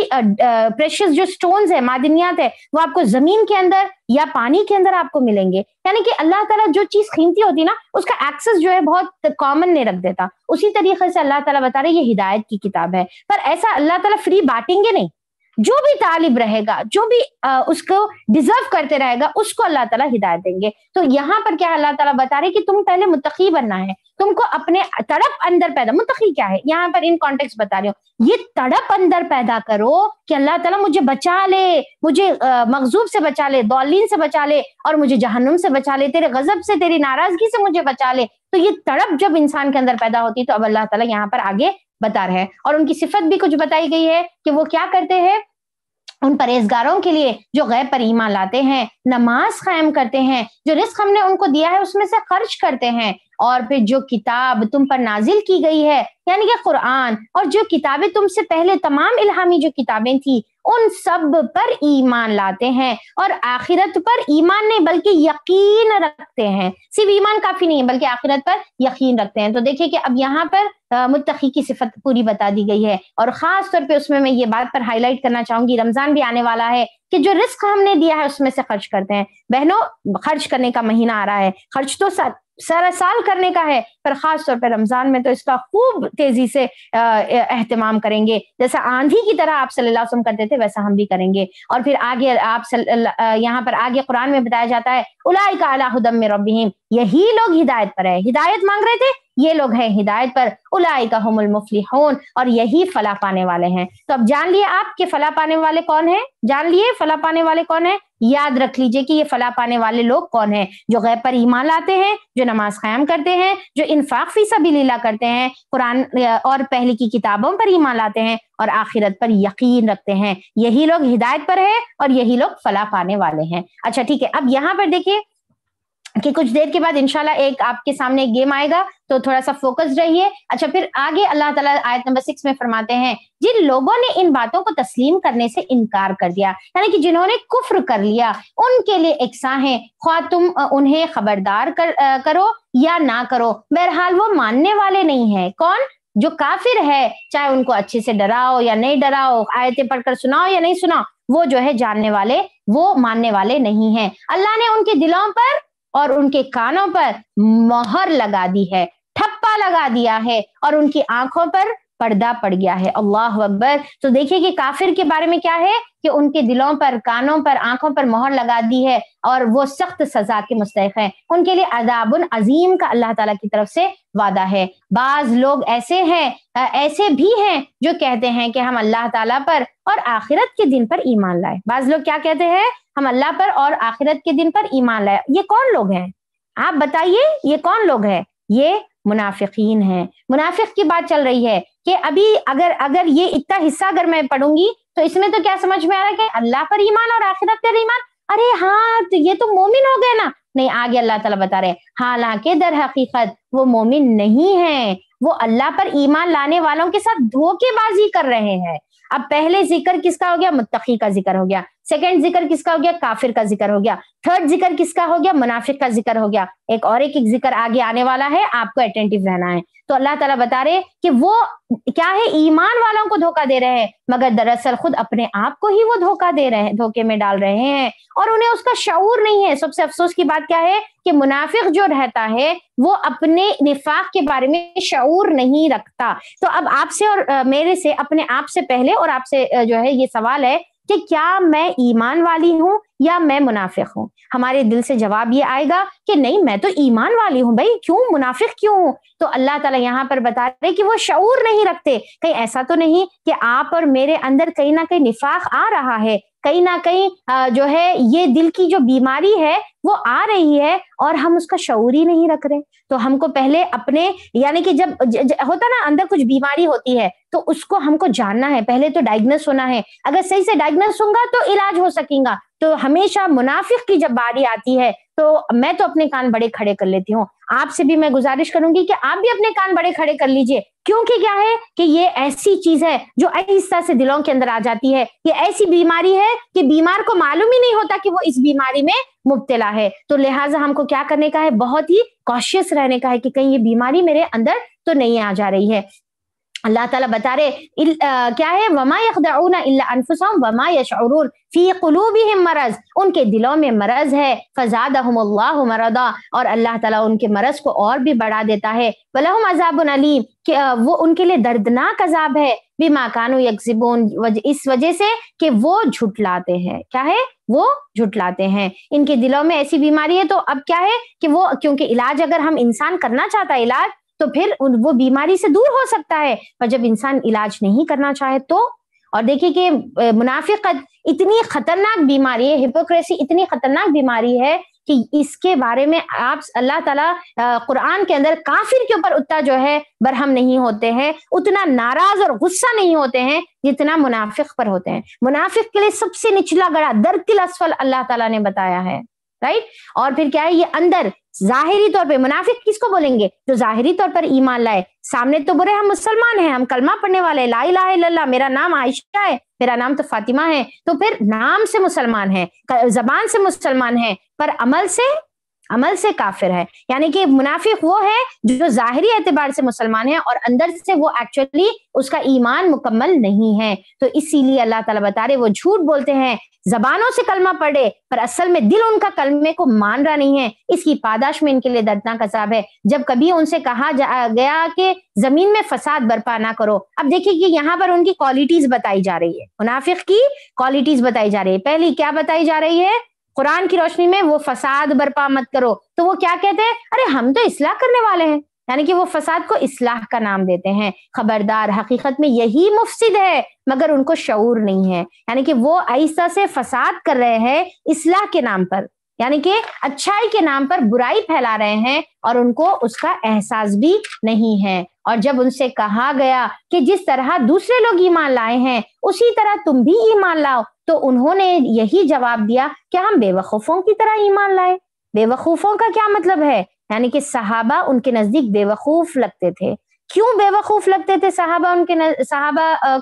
प्रेशियस जो स्टोन है मादनियात है वो आपको जमीन के अंदर या पानी के अंदर आपको मिलेंगे यानी कि अल्लाह ताला जो चीज कीमती होती है ना उसका एक्स टैक्सेस जो है बहुत कॉमन ने रख देता उसी तरीके से अल्लाह ताला बता रहे ये हिदायत की किताब है पर ऐसा अल्लाह ताला फ्री बांटेंगे नहीं जो भी तालिब रहेगा जो भी आ, उसको डिजर्व करते रहेगा उसको अल्लाह ताला हिदायत देंगे तो यहाँ पर क्या अल्लाह ताला बता रहे कि तुम पहले मुतकी बनना है तुमको अपने तड़प अंदर पैदा मुतकी क्या है यहाँ पर इन कॉन्टेक्स्ट बता रहे हो ये तड़प अंदर पैदा करो कि अल्लाह ताला मुझे बचा ले मुझे मकजूब से बचा ले दौलिन से बचा ले और मुझे जहनुम से बचा ले तेरे गजब से तेरी नाराजगी से मुझे बचा ले तो ये तड़प जब इंसान के अंदर पैदा होती है तो अब अल्लाह ताला यहाँ पर आगे बता रहे हैं और उनकी सिफत भी कुछ बताई गई है कि वो क्या करते हैं उन परहेजगारों के लिए जो गैर पर ईमान लाते हैं नमाज कायम करते हैं जो रिस्क हमने उनको दिया है उसमें से खर्च करते हैं और फिर जो किताब तुम पर नाजिल की गई है यानी कि कुरान और जो किताबें तुमसे पहले तमाम इल्हामी जो किताबें थी उन सब पर ईमान लाते हैं और आखिरत पर ईमान नहीं बल्कि यकीन रखते हैं सिर्फ ईमान काफी नहीं है बल्कि आखिरत पर यकीन रखते हैं तो देखिए कि अब यहाँ पर मुतकी की सिफत पूरी बता दी गई है और खास तौर पे उसमें मैं ये बात पर हाईलाइट करना चाहूंगी रमजान भी आने वाला है कि जो रिस्क हमने दिया है उसमें से खर्च करते हैं बहनों खर्च करने का महीना आ रहा है खर्च तो सारा साल करने का है पर खास तौर पर रमजान में तो इसका खूब तेजी से अहतमाम करेंगे जैसा आंधी की तरह आप सल्लल्लाहु अलैहि वसल्लम करते थे वैसा हम भी करेंगे और फिर आगे आप यहाँ पर आगे कुरान में बताया जाता है उलाई का अलाहुदम में रबीम यही लोग हिदायत पर है हिदायत मांग रहे थे ये लोग हैं हिदायत पर उलाई का हमल होन और यही फला पाने वाले हैं तो अब जान लिए आप कि फला पाने वाले कौन है जान लिए फला पाने वाले कौन है याद रख लीजिए कि ये फला पाने वाले लोग कौन हैं जो गैब पर ईमान लाते हैं जो नमाज कायम करते हैं जो इनफाक फी सभी लीला करते हैं कुरान और पहले की किताबों पर ईमान लाते हैं और आखिरत पर यकीन रखते हैं यही लोग हिदायत पर है और यही लोग फला पाने वाले हैं अच्छा ठीक है अब यहाँ पर देखिए कि कुछ देर के बाद इंशाल्लाह एक आपके सामने एक गेम आएगा तो थोड़ा सा फोकस रहिए अच्छा फिर आगे अल्लाह ताला आयत नंबर सिक्स में फरमाते हैं जिन लोगों ने इन बातों को तस्लीम करने से इनकार कर दिया यानी कि जिन्होंने कुफ्र कर लिया उनके लिए इकसा है ख्वा तुम उन्हें खबरदार कर, करो या ना करो बहरहाल वो मानने वाले नहीं है कौन जो काफिर है चाहे उनको अच्छे से डराओ या नहीं डराओ आयतें पढ़कर सुनाओ या नहीं सुनाओ वो जो है जानने वाले वो मानने वाले नहीं है अल्लाह ने उनके दिलों पर और उनके कानों पर मोहर लगा दी है ठप्पा लगा दिया है और उनकी आंखों पर पर्दा पड़ गया है अल्लाह अकबर तो देखिए कि काफिर के बारे में क्या है कि उनके दिलों पर कानों पर आंखों पर मोहर लगा दी है और वो सख्त सजा के मुस्तक हैं उनके लिए अदाबन अजीम का अल्लाह ताला की तरफ से वादा है बाज लोग ऐसे हैं ऐसे भी हैं जो कहते हैं कि हम अल्लाह ताला पर और आखिरत के दिन पर ईमान लाए बाज लोग क्या कहते हैं हम अल्लाह पर और आखिरत के दिन पर ईमान लाए ये कौन लोग हैं आप बताइए ये कौन लोग हैं ये मुनाफिक हैं मुनाफिक की बात चल रही है कि अभी अगर अगर ये इतना हिस्सा अगर मैं पढ़ूंगी तो इसमें तो क्या समझ में आ रहा है कि अल्लाह पर ईमान और आखिरत पर ईमान अरे हाँ तो ये तो मोमिन हो गए ना नहीं आगे अल्लाह ताला बता रहे हालांकि दर हकीकत वो मोमिन नहीं है वो अल्लाह पर ईमान लाने वालों के साथ धोखेबाजी कर रहे हैं अब पहले जिक्र किसका हो गया मुत्तकी का जिक्र हो गया सेकंड जिक्र किसका हो गया काफिर का जिक्र हो गया थर्ड जिक्र किसका हो गया मुनाफिक का जिक्र हो गया एक और एक एक जिक्र आगे आने वाला है आपको अटेंटिव रहना है तो अल्लाह ताला बता रहे कि वो क्या है ईमान वालों को धोखा दे रहे हैं मगर दरअसल खुद अपने आप को ही वो धोखा दे रहे हैं धोखे में डाल रहे हैं और उन्हें उसका शऊर नहीं है सबसे अफसोस की बात क्या है कि मुनाफिक जो रहता है वो अपने निफाक के बारे में शऊर नहीं रखता तो अब आपसे और मेरे से अपने आप से पहले और आपसे जो है ये सवाल है कि क्या मैं ईमान वाली हूँ या मैं मुनाफिक हूँ हमारे दिल से जवाब ये आएगा कि नहीं मैं तो ईमान वाली हूँ भाई क्यों मुनाफिक क्यों हूँ तो अल्लाह ताला यहाँ पर बता रहे कि वो शऊर नहीं रखते कहीं ऐसा तो नहीं कि आप और मेरे अंदर कहीं ना कहीं निफाक आ रहा है कहीं ना कहीं जो है ये दिल की जो बीमारी है वो आ रही है और हम उसका शौर ही नहीं रख रहे तो हमको पहले अपने यानी कि जब ज, ज, होता ना अंदर कुछ बीमारी होती है तो उसको हमको जानना है पहले तो डायग्नोस होना है अगर सही से डायग्नोस होगा तो इलाज हो सकेगा तो हमेशा मुनाफिक की जब बारी आती है तो मैं तो अपने कान बड़े खड़े कर लेती हूँ आपसे भी मैं गुजारिश करूंगी कि आप भी अपने कान बड़े खड़े कर लीजिए क्योंकि क्या है कि ये ऐसी चीज है जो अहिस्सा से दिलों के अंदर आ जाती है ये ऐसी बीमारी है कि बीमार को मालूम ही नहीं होता कि वो इस बीमारी में मुबतला है तो लिहाजा हमको क्या करने का है बहुत ही कॉशियस रहने का है कि कहीं ये बीमारी मेरे अंदर तो नहीं आ जा रही है अल्लाह ताला बता रहे इल, आ, क्या है वमा यखदाउना इल्ला वमा यशउरून फी कुलूबिहिम मरज उनके दिलों में मरज है फजादहुमुल्लाह मरदा और अल्लाह ताला उनके मरज को और भी बढ़ा देता है वलहुम अजाबुन अलीम कि वो उनके लिए दर्दनाक अजाब है भी कानू यकजिबून वज, इस वजह से कि वो झुटलाते हैं क्या है वो झुटलाते हैं इनके दिलों में ऐसी बीमारी है तो अब क्या है कि वो क्योंकि इलाज अगर हम इंसान करना चाहता है इलाज तो फिर वो बीमारी से दूर हो सकता है पर जब इंसान इलाज नहीं करना चाहे तो और देखिए कि मुनाफिकत इतनी खतरनाक बीमारी है हिपोक्रेसी इतनी खतरनाक बीमारी है कि इसके बारे में आप अल्लाह ताला कुरान के अंदर काफिर के ऊपर उतना जो है बरहम नहीं होते हैं उतना नाराज और गुस्सा नहीं होते हैं जितना मुनाफिक पर होते हैं मुनाफिक के लिए सबसे निचला गड़ा दर असफल अल्लाह ताला ने बताया है राइट और फिर क्या है ये अंदर जाहिरी तौर पे मुनाफिक किसको बोलेंगे जो जाहिरी तौर पर ईमान लाए सामने तो बोले हम मुसलमान हैं हम कलमा पढ़ने वाले लाई लल्ला मेरा नाम आयशा है मेरा नाम तो फातिमा है तो फिर नाम से मुसलमान है जबान से मुसलमान है पर अमल से अमल से काफिर है यानी कि मुनाफिक वो है जो जाहरी एतबार से मुसलमान है और अंदर से वो एक्चुअली उसका ईमान मुकम्मल नहीं है तो इसीलिए अल्लाह ताला बता रहे वो झूठ बोलते हैं जबानों से कलमा पढ़े पर असल में दिल उनका कलमे को मान रहा नहीं है इसकी पादाश में इनके लिए दर्दनाक असाब है जब कभी उनसे कहा जा गया कि जमीन में फसाद बर्पा ना करो अब देखिए कि यहाँ पर उनकी क्वालिटीज बताई जा रही है मुनाफिक की क्वालिटीज बताई जा रही है पहली क्या बताई जा रही है कुरान की रोशनी में वो फसाद बर्पा मत करो तो वो क्या कहते हैं अरे हम तो इसलाह करने वाले हैं यानी कि वो फसाद को इसलाह का नाम देते हैं खबरदार हकीकत में यही मुफसिद है मगर उनको शऊर नहीं है यानी कि वो आहिस्ता से फसाद कर रहे हैं इसलाह के नाम पर यानी कि अच्छाई के नाम पर बुराई फैला रहे हैं और उनको उसका एहसास भी नहीं है और जब उनसे कहा गया कि जिस तरह दूसरे लोग ईमान लाए हैं उसी तरह तुम भी ईमान लाओ तो उन्होंने यही जवाब दिया कि हम बेवकूफों की तरह ईमान लाए बेवकूफों का क्या मतलब है यानी कि सहाबा उनके नजदीक बेवकूफ लगते थे क्यों बेवकूफ लगते थे साहबा उनके न,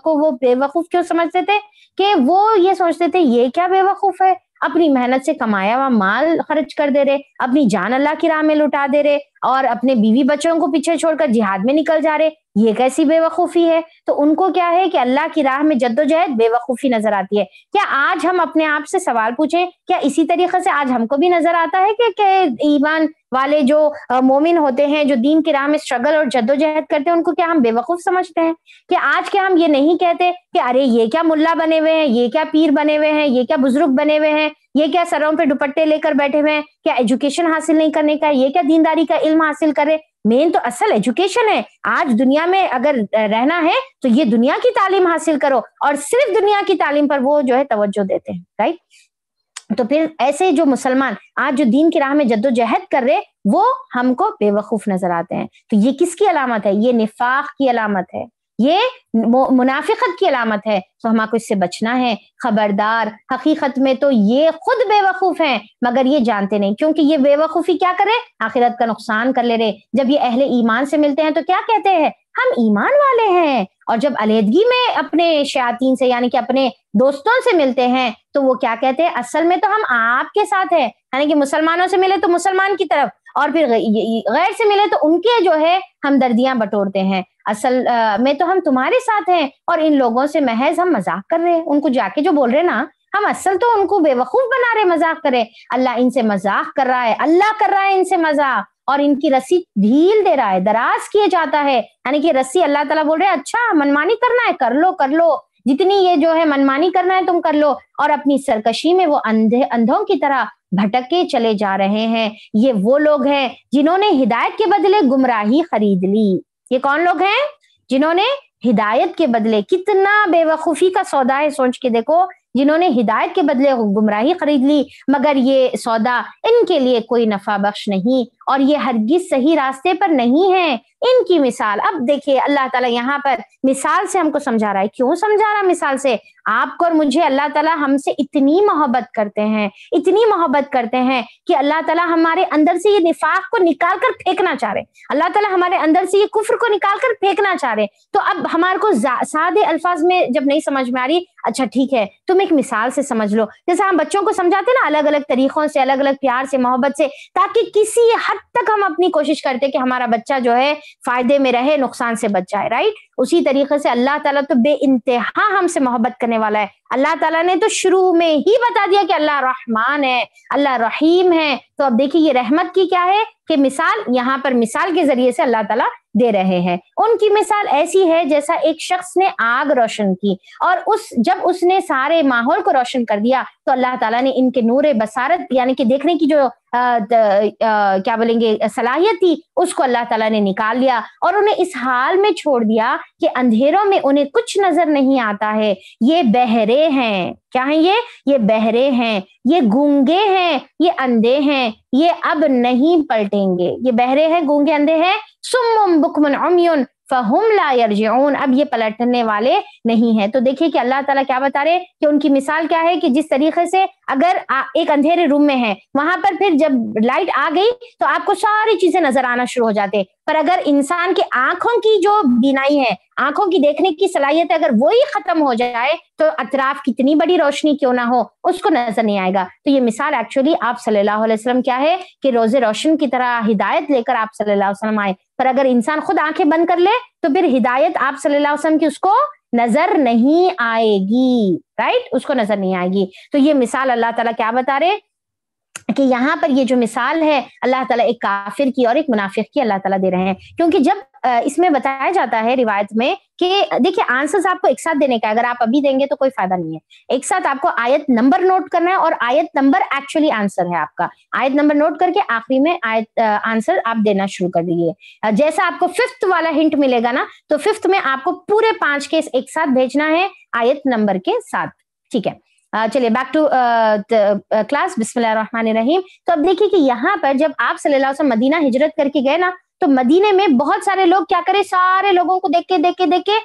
को वो बेवकूफ क्यों समझते थे कि वो ये सोचते थे ये क्या बेवकूफ है अपनी मेहनत से कमाया हुआ माल खर्च कर दे रहे अपनी जान अल्लाह की राह में लुटा दे रहे और अपने बीवी बच्चों को पीछे छोड़कर जिहाद में निकल जा रहे ये कैसी बेवकूफ़ी है तो उनको क्या है कि अल्लाह की राह में जद्दोजहद बेवकूफ़ी नजर आती है क्या आज हम अपने आप से सवाल पूछें क्या इसी तरीके से आज हमको भी नजर आता है कि ईमान वाले जो मोमिन होते हैं जो दीन की राह में स्ट्रगल और जद्दोजहद करते हैं उनको क्या हम बेवकूफ समझते हैं कि आज क्या हम ये नहीं कहते कि अरे ये क्या मुल्ला बने हुए हैं ये क्या पीर बने हुए हैं ये क्या बुजुर्ग बने हुए हैं ये क्या सरों पे दुपट्टे लेकर बैठे हुए हैं क्या एजुकेशन हासिल नहीं करने का ये क्या दीनदारी का इल्म हासिल करे मेन तो असल एजुकेशन है आज दुनिया में अगर रहना है तो ये दुनिया की तालीम हासिल करो और सिर्फ दुनिया की तालीम पर वो जो है तवज्जो देते हैं राइट तो फिर ऐसे जो मुसलमान आज जो दीन की राह में जद्दोजहद कर रहे वो हमको बेवकूफ नजर आते हैं तो ये किसकी अलामत है ये निफाक की अलामत है ये मुनाफिकत की अलामत है तो हम आपको इससे बचना है खबरदार हकीकत में तो ये खुद बेवकूफ हैं मगर ये जानते नहीं क्योंकि ये बेवकूफी क्या करे आखिरत का नुकसान कर ले रहे जब ये अहले ईमान से मिलते हैं तो क्या कहते हैं हम ईमान वाले हैं और जब अलीदगी में अपने शयातीन से यानी कि अपने दोस्तों से मिलते हैं तो वो क्या कहते हैं असल में तो हम आपके साथ हैं यानी कि मुसलमानों से मिले तो मुसलमान की तरफ और फिर गैर से मिले तो उनके जो है हमदर्दियां बटोरते हैं असल आ, में तो हम तुम्हारे साथ हैं और इन लोगों से महज हम मजाक कर रहे हैं उनको जाके जो बोल रहे हैं ना हम असल तो उनको बेवकूफ बना रहे मजाक रहे अल्लाह इनसे मजाक कर रहा है अल्लाह कर रहा है इनसे मजाक और इनकी रस्सी ढील दे रहा है दराज किए जाता है यानी कि रस्सी अल्लाह ताला बोल रहे हैं अच्छा मनमानी करना है कर लो कर लो जितनी ये जो है मनमानी करना है तुम कर लो और अपनी सरकशी में वो अंधे अंधों की तरह भटके चले जा रहे हैं ये वो लोग हैं जिन्होंने हिदायत के बदले गुमराही खरीद ली ये कौन लोग हैं जिन्होंने हिदायत के बदले कितना बेवकूफी का सौदा है सोच के देखो जिन्होंने हिदायत के बदले गुमराही खरीद ली मगर ये सौदा इनके लिए कोई नफा बख्श नहीं और ये हरगिज सही रास्ते पर नहीं है इनकी मिसाल अब देखिए अल्लाह ताला यहाँ पर मिसाल से हमको समझा रहा है क्यों समझा रहा है मिसाल से आपको और मुझे अल्लाह ताला हमसे इतनी मोहब्बत करते हैं इतनी मोहब्बत करते हैं कि अल्लाह ताला हमारे अंदर से ये निफाक को निकाल कर फेंकना चाह रहे अल्लाह ताला हमारे अंदर से ये कुफर को निकाल कर फेंकना चाह रहे तो अब हमारे को सादे अल्फाज में जब नहीं समझ में आ रही अच्छा ठीक है तुम एक मिसाल से समझ लो जैसे हम बच्चों को समझाते ना अलग अलग तरीकों से अलग अलग प्यार से मोहब्बत से ताकि किसी हद तक हम अपनी कोशिश करते कि हमारा बच्चा जो है फायदे में रहे नुकसान से बच जाए राइट उसी तरीके से अल्लाह ताला तो बे इंतहा हमसे मोहब्बत करने वाला है अल्लाह ताला ने तो शुरू में ही बता दिया कि अल्लाह रहमान है अल्लाह रहीम है तो अब देखिए ये रहमत की क्या है कि मिसाल यहाँ पर मिसाल के जरिए से अल्लाह ताला दे रहे हैं उनकी मिसाल ऐसी है जैसा एक शख्स ने आग रोशन की और उस जब उसने सारे माहौल को रोशन कर दिया तो अल्लाह ताला ने इनके नूर बसारत यानी कि देखने की जो आ, द, आ, क्या बोलेंगे सलाहियत थी उसको अल्लाह ताला ने निकाल लिया और उन्हें इस हाल में छोड़ दिया कि अंधेरों में उन्हें कुछ नजर नहीं आता है ये बहरे हैं क्या है ये ये बहरे हैं ये गूंगे हैं ये अंधे हैं ये अब नहीं पलटेंगे ये बहरे हैं गूंगे अंधे हैं सुमुम बुकमन उम्युन फहुम ला अब ये पलटने वाले नहीं है तो देखिए कि अल्लाह ताला क्या बता रहे कि उनकी मिसाल क्या है कि जिस तरीके से अगर एक अंधेरे रूम में है वहां पर फिर जब लाइट आ गई तो आपको सारी चीजें नजर आना शुरू हो जाते पर अगर इंसान की आंखों की जो बीनाई है आंखों की देखने की सलाहियत अगर वो ही खत्म हो जाए तो अतराफ कितनी बड़ी रोशनी क्यों ना हो उसको नजर नहीं आएगा तो ये मिसाल एक्चुअली आप सल्लल्लाहु अलैहि वसल्लम क्या है कि रोजे रोशन की तरह हिदायत लेकर आप सल्लल्लाहु अलैहि वसल्लम आए पर अगर इंसान खुद आंखें बंद कर ले तो फिर हिदायत आप सल्लल्लाहु अलैहि वसल्लम की उसको नजर नहीं आएगी राइट उसको नजर नहीं आएगी तो ये मिसाल अल्लाह ताला क्या बता रहे कि यहाँ पर ये जो मिसाल है अल्लाह ताला एक काफिर की और एक मुनाफिक की अल्लाह ताला दे रहे हैं क्योंकि जब इसमें बताया जाता है रिवायत में कि देखिए आंसर्स आपको एक साथ देने का अगर आप अभी देंगे तो कोई फायदा नहीं है एक साथ आपको आयत नंबर नोट करना है और आयत नंबर एक्चुअली आंसर है आपका आयत नंबर नोट करके आखिरी में आयत आंसर आप देना शुरू कर दीजिए जैसा आपको फिफ्थ वाला हिंट मिलेगा ना तो फिफ्थ में आपको पूरे पांच केस एक साथ भेजना है आयत नंबर के साथ ठीक है चलिए बैक टू क्लास बिस्मिल्लाहिर्रहमानिर्रहीम तो अब देखिए कि यहाँ पर जब आप सल्लल्लाहु अलैहि वसल्लम मदीना हिजरत करके गए ना तो मदीने में बहुत सारे लोग क्या करे सारे लोगों को देख के देख के देख के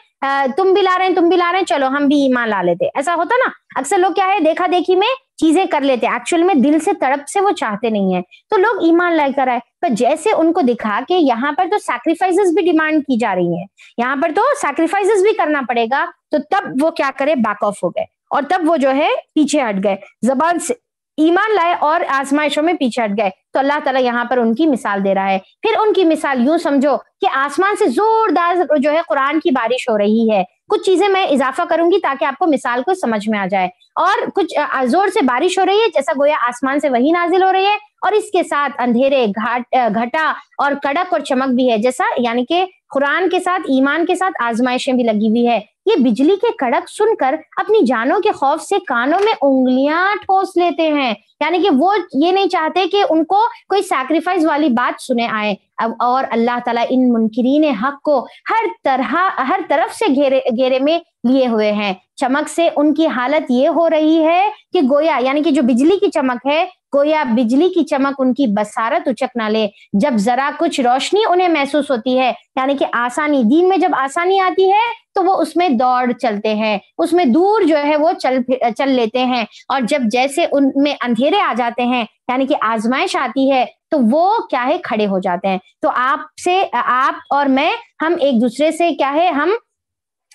तुम भी ला रहे हैं तुम भी ला रहे हैं चलो हम भी ईमान ला लेते ऐसा होता ना अक्सर लोग क्या है देखा देखी में चीजें कर लेते हैं एक्चुअल में दिल से तड़प से वो चाहते नहीं है तो लोग ईमान लेकर आए पर जैसे उनको दिखा कि यहाँ पर तो सैक्रिफाइसेस भी डिमांड की जा रही है यहाँ पर तो सैक्रिफाइसेस भी करना पड़ेगा तो तब वो क्या करे बैक ऑफ हो गए और तब वो जो है पीछे हट गए जबान से ईमान लाए और आजमाइशों में पीछे हट गए तो अल्लाह ताला यहाँ पर उनकी मिसाल दे रहा है फिर उनकी मिसाल यूं समझो कि आसमान से जोरदार जो है कुरान की बारिश हो रही है कुछ चीजें मैं इजाफा करूंगी ताकि आपको मिसाल को समझ में आ जाए और कुछ जोर से बारिश हो रही है जैसा गोया आसमान से वही नाजिल हो रही है और इसके साथ अंधेरे घाट घटा और कड़क और चमक भी है जैसा यानी कि कुरान के साथ ईमान के साथ आजमाइशें भी लगी हुई है ये बिजली के कड़क सुनकर अपनी जानों के खौफ से कानों में उंगलियां ठोस लेते हैं यानी कि वो ये नहीं चाहते कि उनको कोई सैक्रिफाइस वाली बात सुने आए अब और अल्लाह ताला इन मुनकरीन हक को हर तरह हर तरफ से घेरे घेरे में लिए हुए हैं चमक से उनकी हालत ये हो रही है कि गोया यानी कि जो बिजली की चमक है गोया बिजली की चमक उनकी बसारत उचक ना ले जब जरा कुछ रोशनी उन्हें महसूस होती है यानी कि आसानी दिन में जब आसानी आती है तो वो उसमें दौड़ चलते हैं उसमें दूर जो है वो चल चल लेते हैं और जब जैसे उनमें अंधेरे आ जाते हैं यानी कि आजमाइश आती है तो वो क्या है खड़े हो जाते हैं तो आपसे आप और मैं हम एक दूसरे से क्या है हम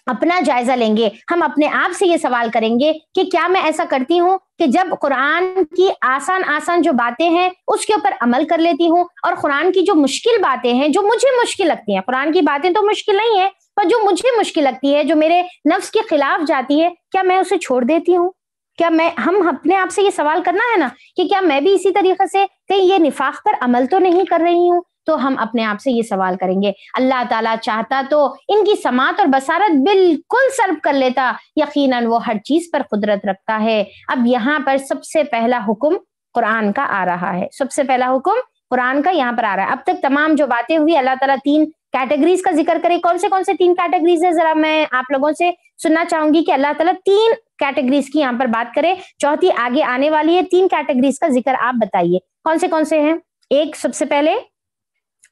अपना जायजा लेंगे हम अपने आप से ये सवाल करेंगे कि क्या मैं ऐसा करती हूँ कि जब कुरान की आसान आसान जो बातें हैं उसके ऊपर अमल कर लेती हूँ और कुरान की जो मुश्किल बातें हैं जो मुझे मुश्किल लगती हैं कुरान की बातें तो मुश्किल नहीं है पर जो मुझे मुश्किल लगती है जो मेरे नफ्स के खिलाफ जाती है क्या मैं उसे छोड़ देती हूँ क्या मैं हम अपने आप से ये सवाल करना है ना कि क्या मैं भी इसी तरीके से कहीं ये निफाक पर अमल तो नहीं कर रही हूँ तो हम अपने आप से ये सवाल करेंगे अल्लाह ताला चाहता तो इनकी समात और बसारत बिल्कुल सर्व कर लेता यकीनन वो हर चीज पर कुदरत रखता है अब यहाँ पर सबसे पहला हुक्म कुरान का आ रहा है सबसे पहला हुक्म कुरान का यहाँ पर आ रहा है अब तक तमाम जो बातें हुई अल्लाह ताला तीन कैटेगरीज का जिक्र करें कौन से कौन से तीन कैटेगरीज है जरा मैं आप लोगों से सुनना चाहूंगी कि अल्लाह ताला तीन कैटेगरीज की यहाँ पर बात करें चौथी आगे आने वाली है तीन कैटेगरीज का जिक्र आप बताइए कौन से कौन से हैं एक सबसे पहले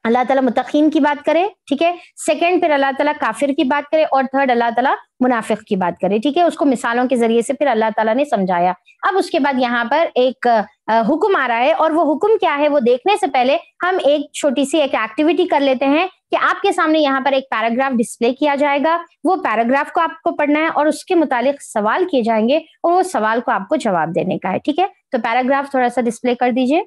अल्लाह ताला मुतकीन की बात करें ठीक है सेकंड फिर अल्लाह ताला काफिर की बात करे और थर्ड अल्लाह ताला मुनाफिक की बात करे ठीक है उसको मिसालों के जरिए से फिर अल्लाह ताला ने समझाया अब उसके बाद यहाँ पर एक हुक्म आ रहा है और वो हुक्म क्या है वो देखने से पहले हम एक छोटी सी एक एक्टिविटी कर लेते हैं कि आपके सामने यहाँ पर एक पैराग्राफ डिस्प्ले किया जाएगा वो पैराग्राफ को आपको पढ़ना है और उसके मुतालिक सवाल किए जाएंगे और वो सवाल को आपको जवाब देने का है ठीक है तो पैराग्राफ थोड़ा सा डिस्प्ले कर दीजिए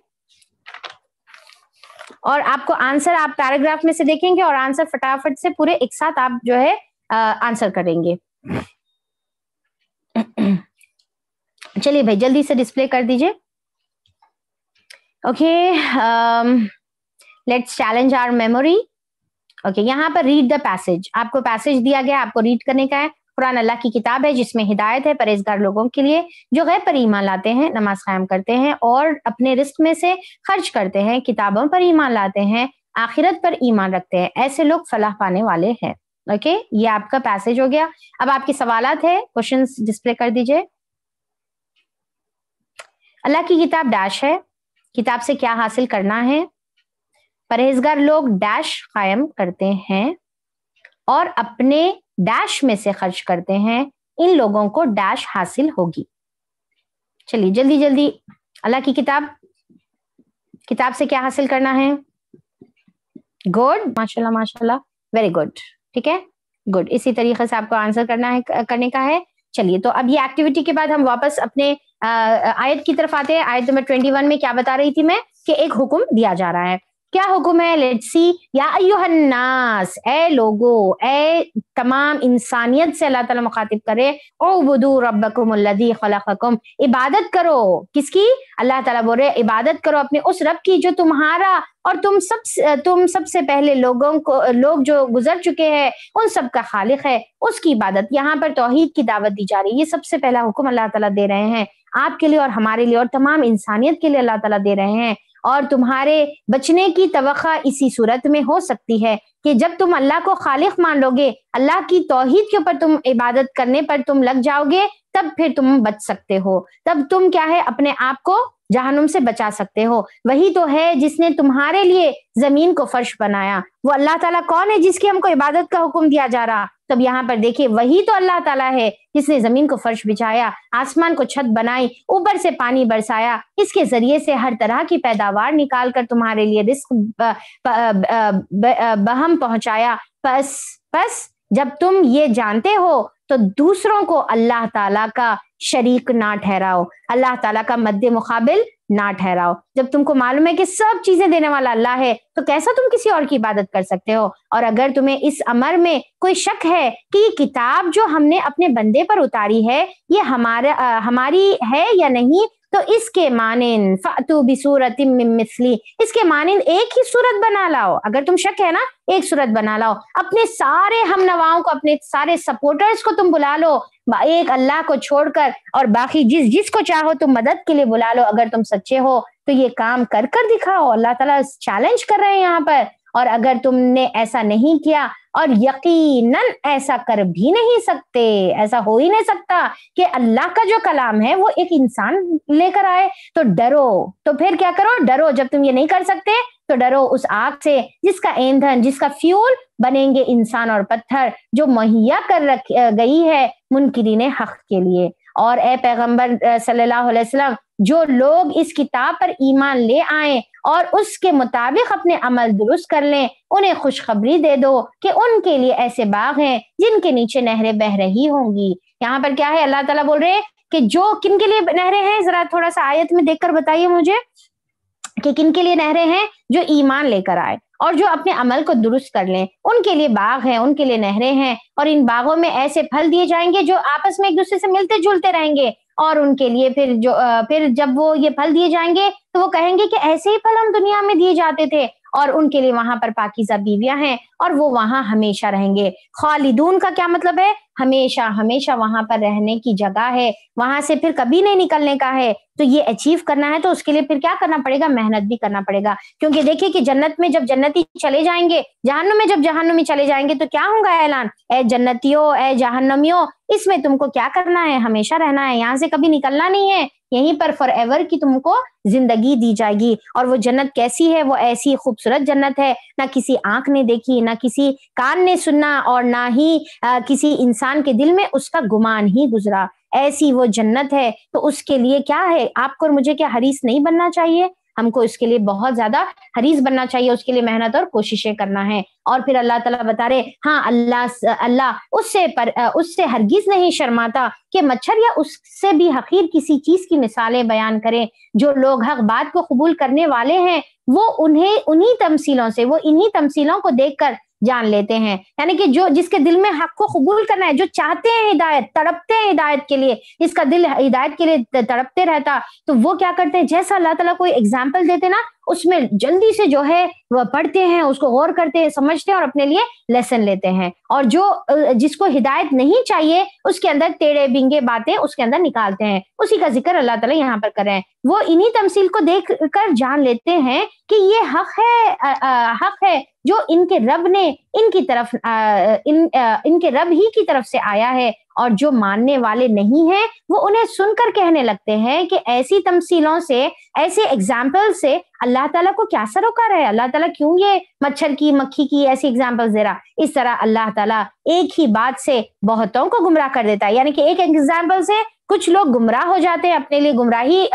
और आपको आंसर आप पैराग्राफ में से देखेंगे और आंसर फटाफट से पूरे एक साथ आप जो है आंसर करेंगे चलिए भाई जल्दी से डिस्प्ले कर दीजिए okay let's challenge our memory okay okay, यहाँ पर रीड द पैसेज आपको पैसेज दिया गया आपको रीड करने का है कुरान अल्लाह की किताब है जिसमें हिदायत है परहेजगार लोगों के लिए जो गैर पर ईमान लाते हैं नमाज कायम करते हैं और अपने रिस्क में से खर्च करते हैं किताबों पर ईमान लाते हैं आखिरत पर ईमान रखते हैं ऐसे लोग फलाह पाने वाले हैं ओके ये आपका पैसेज हो गया अब आपके सवाल है क्वेश्चन डिस्प्ले कर दीजिए अल्लाह की किताब डैश है किताब से क्या हासिल करना है परहेजगार लोग डैश कायम करते हैं और अपने डैश में से खर्च करते हैं इन लोगों को डैश हासिल होगी चलिए जल्दी जल्दी अल्लाह की किताब किताब से क्या हासिल करना है गुड माशाल्लाह माशाल्लाह वेरी गुड ठीक है गुड इसी तरीके से आपको आंसर करना है करने का है चलिए तो अब ये एक्टिविटी के बाद हम वापस अपने आयत की तरफ आते हैं आयत नंबर ट्वेंटी वन में क्या बता रही थी मैं कि एक हुक्म दिया जा रहा है क्या हुक्म है लेट्स सी या ए लोगो ए तमाम इंसानियत से अल्लाह ताला मुखातिब करे ओ बुदू रब्बकुम अल्लजी खलककुम इबादत करो किसकी अल्लाह ताला बोल रहे इबादत करो अपने उस रब की जो तुम्हारा और तुम सब तुम सबसे पहले लोगों को लोग जो गुजर चुके हैं उन सब का खालिक है उसकी इबादत यहाँ पर तोहहीद की दावत दी जा रही है ये सबसे पहला हुक्म अल्लाह ताला दे रहे हैं आपके लिए और हमारे लिए और तमाम इंसानियत के लिए अल्लाह ताला दे रहे हैं और तुम्हारे बचने की तवखा इसी सूरत में हो सकती है कि जब तुम अल्लाह को खालिफ मान लोगे अल्लाह की तोहिद के ऊपर तुम इबादत करने पर तुम लग जाओगे तब फिर तुम बच सकते हो तब तुम क्या है अपने आप को जहनुम से बचा सकते हो वही तो है जिसने तुम्हारे लिए जमीन को फर्श बनाया वो अल्लाह ताला कौन है जिसकी हमको इबादत का हुक्म दिया जा रहा तब यहाँ पर देखिए वही तो अल्लाह ताला है जिसने जमीन को फर्श बिछाया आसमान को छत बनाई ऊपर से पानी बरसाया इसके जरिए से हर तरह की पैदावार निकाल कर तुम्हारे लिए रिस्क बहम पहुंचाया बस बस जब तुम ये जानते हो तो दूसरों को अल्लाह ताला का शरीक ना ठहराओ अल्लाह ताला का मद्दे मुकाबिल ना ठहराओ जब तुमको मालूम है कि सब चीजें देने वाला अल्लाह है तो कैसा तुम किसी और की इबादत कर सकते हो और अगर तुम्हें इस अमर में कोई शक है कि ये किताब जो हमने अपने बंदे पर उतारी है ये हमारा हमारी है या नहीं तो इसके मानिन फातू सूरत मिसली इसके मानिन एक ही सूरत बना लाओ अगर तुम शक है ना एक सूरत बना लाओ अपने सारे हम नवाओं को अपने सारे सपोर्टर्स को तुम बुला लो एक अल्लाह को छोड़कर और बाकी जिस जिस को चाहो तुम मदद के लिए बुला लो अगर तुम सच्चे हो तो ये काम कर कर दिखाओ अल्लाह ताला चैलेंज कर रहे हैं यहाँ पर और अगर तुमने ऐसा नहीं किया और यकीनन ऐसा कर भी नहीं सकते ऐसा हो ही नहीं सकता कि अल्लाह का जो कलाम है वो एक इंसान लेकर आए तो डरो तो फिर क्या करो डरो जब तुम ये नहीं कर सकते तो डरो उस आग से जिसका ईंधन जिसका फ्यूल बनेंगे इंसान और पत्थर जो मुहैया कर रख गई है मुनकरीन हक के लिए और ए पैगंबर सल्लल्लाहु अलैहि वसल्लम जो लोग इस किताब पर ईमान ले आए और उसके मुताबिक अपने अमल दुरुस्त कर लें उन्हें खुशखबरी दे दो कि उनके लिए ऐसे बाग हैं जिनके नीचे नहरें बह रही होंगी यहाँ पर क्या है अल्लाह ताला बोल रहे हैं कि जो किन के लिए नहरें हैं जरा थोड़ा सा आयत में देखकर बताइए मुझे कि किन के लिए नहरें हैं जो ईमान लेकर आए और जो अपने अमल को दुरुस्त कर लें उनके लिए बाग हैं उनके लिए नहरें हैं और इन बागों में ऐसे फल दिए जाएंगे जो आपस में एक दूसरे से मिलते जुलते रहेंगे और उनके लिए फिर जो फिर जब वो ये फल दिए जाएंगे तो वो कहेंगे कि ऐसे ही फल हम दुनिया में दिए जाते थे और उनके लिए वहां पर पाकिजा बीवियां हैं और वो वहां हमेशा रहेंगे खालिदून का क्या मतलब है हमेशा हमेशा वहां पर रहने की जगह है वहां से फिर कभी नहीं निकलने का है तो ये अचीव करना है तो उसके लिए फिर क्या करना पड़ेगा मेहनत भी करना पड़ेगा क्योंकि देखिए कि जन्नत में जब जन्नती चले जाएंगे जहन्नुम में जब में चले जाएंगे तो क्या होगा ऐलान ए जन्नतियों ए जहनमियों इसमें तुमको क्या करना है हमेशा रहना है यहाँ से कभी निकलना नहीं है यहीं पर फॉर एवर की तुमको जिंदगी दी जाएगी और वो जन्नत कैसी है वो ऐसी खूबसूरत जन्नत है ना किसी आंख ने देखी ना ना किसी कान ने सुना और ना ही आ, किसी इंसान के दिल में उसका गुमान ही गुजरा ऐसी वो जन्नत है तो उसके लिए क्या है आपको और मुझे क्या हरीस नहीं बनना चाहिए हमको इसके लिए बहुत ज्यादा हरीज बनना चाहिए उसके लिए मेहनत और कोशिशें करना है और फिर अल्लाह तला बता रहे हाँ अल्लाह अल्लाह उससे पर उससे हरगिज नहीं शर्माता कि मच्छर या उससे भी हकीर किसी चीज की मिसालें बयान करें जो लोग हक बात को कबूल करने वाले हैं वो उन्हें उन्हीं तमसीलों से वो इन्हीं तमसीलों को देखकर जान लेते हैं यानी कि जो जिसके दिल में हक को कबूल करना है जो चाहते हैं हिदायत तड़पते हैं हिदायत के लिए इसका दिल हिदायत के लिए तड़पते रहता तो वो क्या करते हैं जैसा अल्लाह ताला कोई एग्जाम्पल देते ना उसमें जल्दी से जो है वह पढ़ते हैं उसको गौर करते हैं समझते हैं और अपने लिए लेसन लेते हैं और जो जिसको हिदायत नहीं चाहिए उसके अंदर टेढ़े बिंगे बातें उसके अंदर निकालते हैं उसी का जिक्र अल्लाह ताला यहाँ पर कर रहे हैं वो इन्हीं तमसील को देख कर जान लेते हैं कि ये हक है आ, आ, हक है जो इनके रब ने इनकी तरफ आ, इन आ, इनके रब ही की तरफ से आया है और जो मानने वाले नहीं हैं वो उन्हें सुनकर कहने लगते हैं कि ऐसी तमसीलों से ऐसे एग्जाम्पल से अल्लाह ताला को क्या सरोकार है अल्लाह ताला क्यों ये मच्छर की मक्खी की ऐसी एग्जाम्पल दे रहा इस तरह अल्लाह ताला एक ही बात से बहुतों को गुमराह कर देता है यानी कि एक एग्जाम्पल से कुछ लोग गुमराह हो जाते हैं अपने लिए गुमराही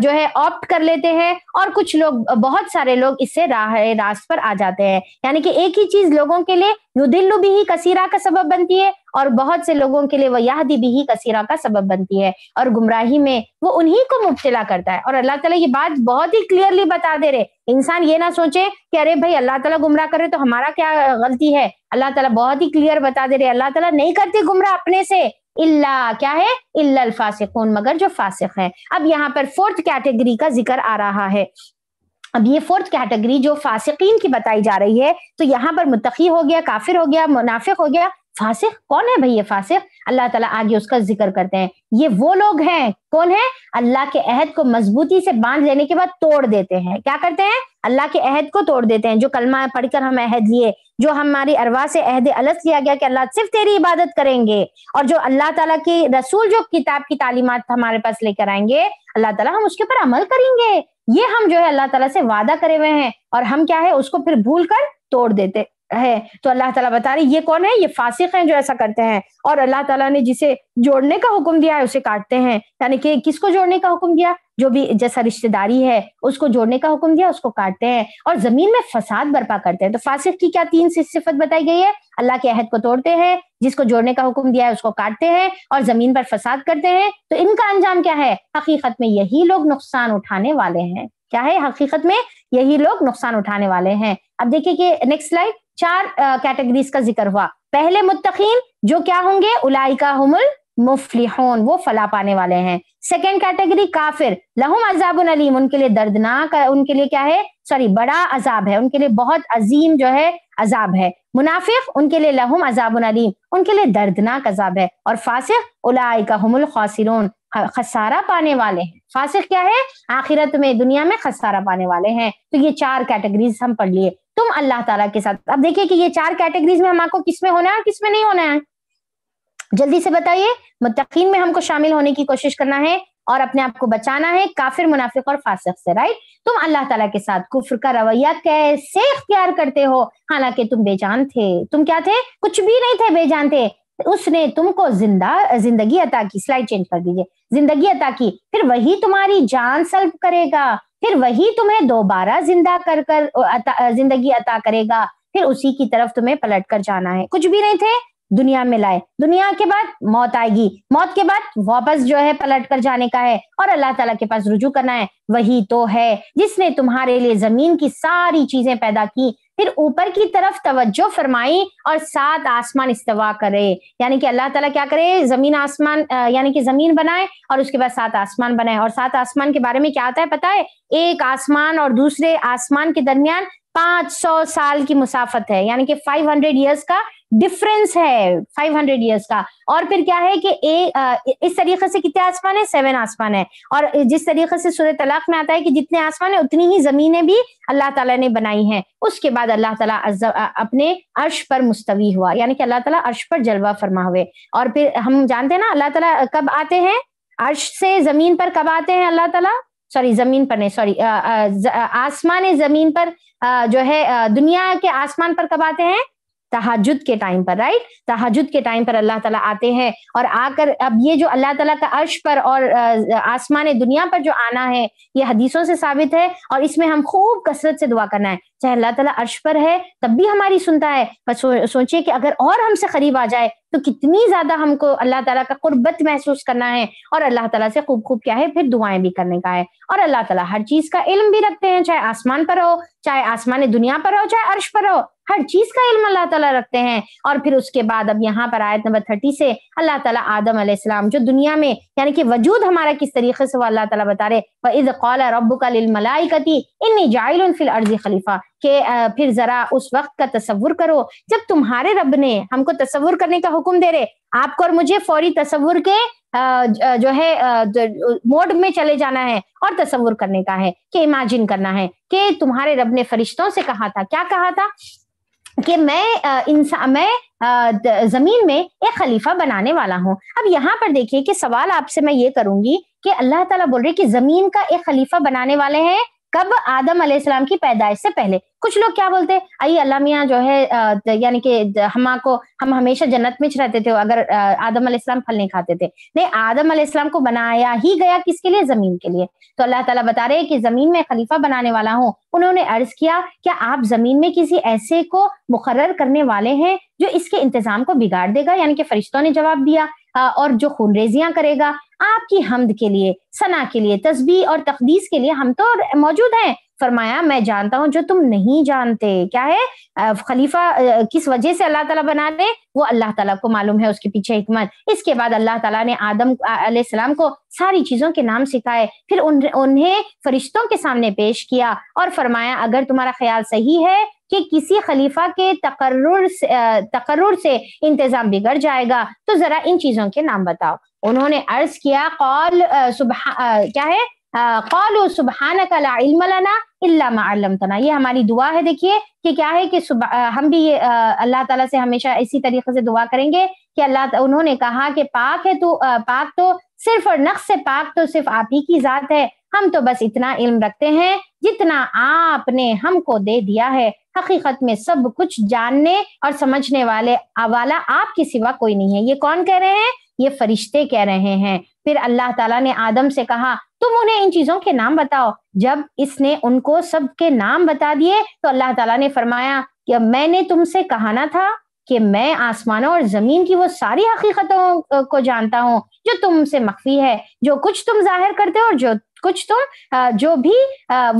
जो है ऑप्ट कर लेते हैं और कुछ लोग बहुत सारे लोग इससे राह रास्त पर आ जाते हैं यानी कि एक ही चीज लोगों के लिए युदिल्लु भी ही कसीरा का सबब बनती है और बहुत से लोगों के लिए वह याहदी भी ही कसीरा का सबब बनती है और गुमराही में वो उन्हीं को मुबतला करता है और अल्लाह तला ये बात बहुत ही क्लियरली बता दे रहे इंसान ये ना सोचे कि अरे भाई अल्लाह तला गुमराह करे तो हमारा क्या गलती है अल्लाह तला बहुत ही क्लियर बता दे रहे अल्लाह तला नहीं करते गुमराह अपने से इल्ला क्या है इल्ला फासिकून मगर जो फासिक है अब यहाँ पर फोर्थ कैटेगरी का जिक्र आ रहा है अब ये फोर्थ कैटेगरी जो फासिकीन की बताई जा रही है तो यहाँ पर मुतकी हो गया काफिर हो गया मुनाफिक हो गया फासिक कौन है भैया फासिक अल्लाह ताला आगे उसका जिक्र करते हैं ये वो लोग हैं कौन है अल्लाह के अहद को मजबूती से बांध लेने के बाद तोड़ देते हैं क्या करते हैं अल्लाह के अहद को तोड़ देते हैं जो कलमा पढ़कर हम अहद लिए जो हमारी अरवा से अहद अलस लिया गया कि अल्लाह सिर्फ तेरी इबादत करेंगे और जो अल्लाह ताला की रसूल जो किताब की तालीमत हमारे पास लेकर आएंगे अल्लाह ताला हम उसके ऊपर अमल करेंगे ये हम जो है अल्लाह ताला से वादा करे हुए हैं और हम क्या है उसको फिर भूल कर तोड़ देते है तो अल्लाह ताला बता रही ये कौन है ये फासिक हैं जो ऐसा करते हैं और अल्लाह ताला ने जिसे जोड़ने का हुक्म दिया है उसे काटते हैं यानी कि किसको जोड़ने का हुक्म दिया जो भी जैसा रिश्तेदारी है उसको जोड़ने का हुक्म दिया उसको काटते हैं और जमीन में फसाद बर्पा करते हैं तो फासिक की क्या तीन सिफत बताई गई है अल्लाह के अहद को तोड़ते हैं जिसको जोड़ने का हुक्म दिया है उसको काटते हैं और जमीन पर फसाद करते हैं तो इनका अंजाम क्या है हकीकत में यही लोग नुकसान उठाने वाले हैं क्या है हकीकत में यही लोग नुकसान उठाने वाले हैं अब देखिए कि नेक्स्ट स्लाइड चार कैटेगरीज का जिक्र हुआ पहले मुतकीन जो क्या होंगे उलाइका हमल मुफलिहोन वो फला पाने वाले हैं सेकेंड कैटेगरी काफिर लहुम अजाब अलीम उनके लिए दर्दनाक उनके लिए क्या है सॉरी बड़ा अजाब है उनके लिए बहुत अजीम जो है अजाब है मुनाफिक उनके लिए लहुम अजाब अलीम उनके लिए दर्दनाक अजाब है और फासिक उलाय का हमल खासिरोन खसारा पाने वाले हैं फासिक क्या है आखिरत में दुनिया में खसारा पाने वाले हैं तो ये चार कैटेगरीज हम पढ़ लिए तुम अल्लाह ताला के साथ अब देखिए कि ये चार कैटेगरीज में हम आपको किसमें होना है और किसमें नहीं होना है जल्दी से बताइए मुतकीन में हमको शामिल होने की कोशिश करना है और अपने आप को बचाना है काफिर मुनाफिक और फासिक से राइट तुम अल्लाह ताला के साथ कुफर का रवैया कैसे अख्तियार करते हो हालांकि तुम बेजान थे तुम क्या थे कुछ भी नहीं थे बेजान थे उसने तुमको जिंदा जिंदगी अता की स्लाइड चेंज कर दीजिए जिंदगी अता की फिर वही तुम्हारी जान सल्प करेगा फिर वही तुम्हें दोबारा जिंदा कर कर जिंदगी अता करेगा फिर उसी की तरफ तुम्हें पलट कर जाना है कुछ भी नहीं थे दुनिया में लाए दुनिया के बाद मौत आएगी मौत के बाद वापस जो है पलट कर जाने का है और अल्लाह ताला के पास रुजू करना है वही तो है जिसने तुम्हारे लिए जमीन की सारी चीजें पैदा की फिर ऊपर की तरफ तवज्जो फरमाई और सात आसमान इस्तवा करे यानी कि अल्लाह ताला क्या करे जमीन आसमान यानी कि जमीन बनाए और उसके बाद सात आसमान बनाए और सात आसमान के बारे में क्या आता है पता है एक आसमान और दूसरे आसमान के दरमियान 500 साल की मुसाफत है यानी कि 500 इयर्स का डिफरेंस है 500 इयर्स का और फिर क्या है कि ए, इस तरीके से कितने आसमान है सेवन आसमान है और जिस तरीके से सूर्य तलाक में आता है कि जितने आसमान है उतनी ही जमीनें भी अल्लाह ताला ने बनाई हैं उसके बाद अल्लाह ताला अपने अर्श पर मुस्तवी हुआ यानी कि अल्लाह ताला अर्श पर जलवा फरमा हुए और फिर हम जानते हैं ना अल्लाह तला कब आते हैं अर्श से जमीन पर कब आते हैं अल्लाह तला सॉरी जमीन पर नहीं सॉरी आसमान जमीन पर आ, जो है दुनिया के आसमान पर कब आते हैं तहाजुद के टाइम पर राइट तहाजुद के टाइम पर अल्लाह ताला आते हैं और आकर अब ये जो अल्लाह ताला का अर्श पर और आसमान दुनिया पर जो आना है ये हदीसों से साबित है और इसमें हम खूब कसरत से दुआ करना है चाहे अल्लाह ताला अर्श पर है तब भी हमारी सुनता है पर सो, सोचिए कि अगर और हमसे करीब आ जाए तो कितनी ज्यादा हमको अल्लाह ताला का कुर्बत महसूस करना है और अल्लाह ताला से खूब खूब क्या है फिर दुआएं भी करने का है और अल्लाह ताला हर चीज का इल्म भी रखते हैं चाहे आसमान पर हो चाहे आसमान दुनिया पर हो चाहे अर्श पर हो हर चीज का इल्म अल्लाह ताला रखते हैं और फिर उसके बाद अब यहाँ पर आयत नंबर थर्टी से अल्लाह ताला आदम अलैहिस्सलाम जो दुनिया में यानी कि वजूद हमारा किस तरीके से वो अल्लाह ताला बता रहे इज कौल रब का मलाइकती इन जाइल फिल अर्जी खलीफा कि फिर जरा उस वक्त का तस्वुर करो जब तुम्हारे रब ने हमको तस्वुर करने का हुक्म दे रहे आपको और मुझे फौरी तस्वुर के जो है मोड में चले जाना है और तस्वुर करने का है कि इमेजिन करना है कि तुम्हारे रब ने फरिश्तों से कहा था क्या कहा था कि मैं इंसान मैं जमीन में एक खलीफा बनाने वाला हूँ अब यहाँ पर देखिए कि सवाल आपसे मैं ये करूंगी कि अल्लाह ताला बोल रहे कि जमीन का एक खलीफा बनाने वाले हैं कब आदम अलैहिस्सलाम की पैदाइश से पहले कुछ लोग क्या बोलते हैं आई अल्लाह मियाँ जो है यानी कि हमा को हम हमेशा जन्नत में रहते थे अगर आदम अलैहिस्सलाम फल नहीं खाते थे नहीं आदम अलैहिस्सलाम को बनाया ही गया किसके लिए जमीन के लिए तो अल्लाह ताला बता रहे हैं कि जमीन में खलीफा बनाने वाला हूँ उन्होंने अर्ज किया क्या आप जमीन में किसी ऐसे को मुकर करने वाले हैं जो इसके इंतजाम को बिगाड़ देगा यानी कि फरिश्तों ने जवाब दिया और जो खून रेजियां करेगा आपकी हमद के लिए सना के लिए तस्बी और तकदीस के लिए हम तो मौजूद हैं फरमाया मैं जानता हूँ जो तुम नहीं जानते क्या है खलीफा किस वजह से अल्लाह ताला बना ले वो अल्लाह ताला को मालूम है उसके पीछे हमत इसके बाद अल्लाह ताला ने आदम सलाम को सारी चीजों के नाम सिखाए फिर उन्हें फरिश्तों के सामने पेश किया और फरमाया अगर तुम्हारा ख्याल सही है कि किसी खलीफा के तकर्र तकर्र से इंतजाम बिगड़ जाएगा तो जरा इन चीजों के नाम बताओ उन्होंने अर्ज किया कौल सुबह क्या है कौल सुबह कला तना ये हमारी दुआ है देखिए कि क्या है कि सुबह हम भी ये अल्लाह ताला से हमेशा इसी तरीके से दुआ करेंगे कि अल्लाह उन्होंने कहा कि पाक है तो पाक तो सिर्फ और नक्श से पाक तो सिर्फ आप ही की जात है हम तो बस इतना इल्म रखते हैं जितना आपने हमको दे दिया है हकीकत में सब कुछ जानने और समझने वाले वाला आपके सिवा कोई नहीं है ये कौन कह रहे हैं ये फरिश्ते कह रहे हैं फिर अल्लाह ताला ने आदम से कहा तुम उन्हें इन चीजों के नाम बताओ जब इसने उनको सबके नाम बता दिए तो अल्लाह ताला ने फरमाया कि मैंने तुमसे कहा ना था कि मैं आसमानों और जमीन की वो सारी हकीकतों को जानता हूँ जो तुमसे मख्फी है जो कुछ तुम जाहिर करते हो और जो कुछ तुम जो भी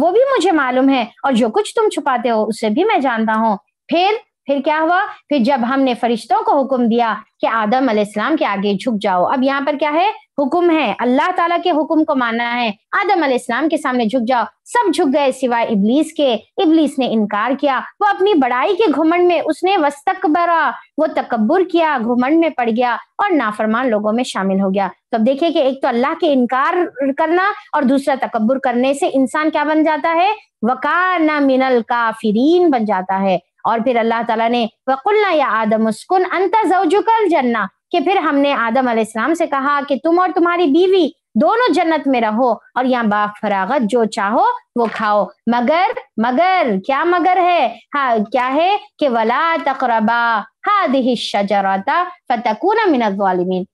वो भी मुझे मालूम है और जो कुछ तुम छुपाते हो उसे भी मैं जानता हूँ फिर फिर क्या हुआ फिर जब हमने फरिश्तों को हुक्म दिया कि आदम अलैहिस्सलाम के आगे झुक जाओ अब यहाँ पर क्या है हुक्म है अल्लाह ताला के हुक्म को मानना है आदम अलैहिस्सलाम के सामने झुक जाओ सब झुक गए सिवाय इबलीस के इबलीस ने इनकार किया वो अपनी बड़ाई के घुमंड में उसने वस्तक बरा वो तकबर किया घुमंड में पड़ गया और नाफरमान लोगों में शामिल हो गया तो अब देखिए कि एक तो अल्लाह के इनकार करना और दूसरा तकबर करने से इंसान क्या बन जाता है वकाना मिनल काफिरीन बन जाता है और फिर अल्लाह ताला ने वकुल्ला या आदम उसकुन अंतर जन्ना कि फिर हमने आदम अलैहिस्सलाम से कहा कि तुम और तुम्हारी बीवी दोनों जन्नत में रहो और यहाँ बाग फरागत जो चाहो वो खाओ मगर मगर क्या मगर है हाँ क्या है कि वला तकरबा हा शजरता फतकूना मिनत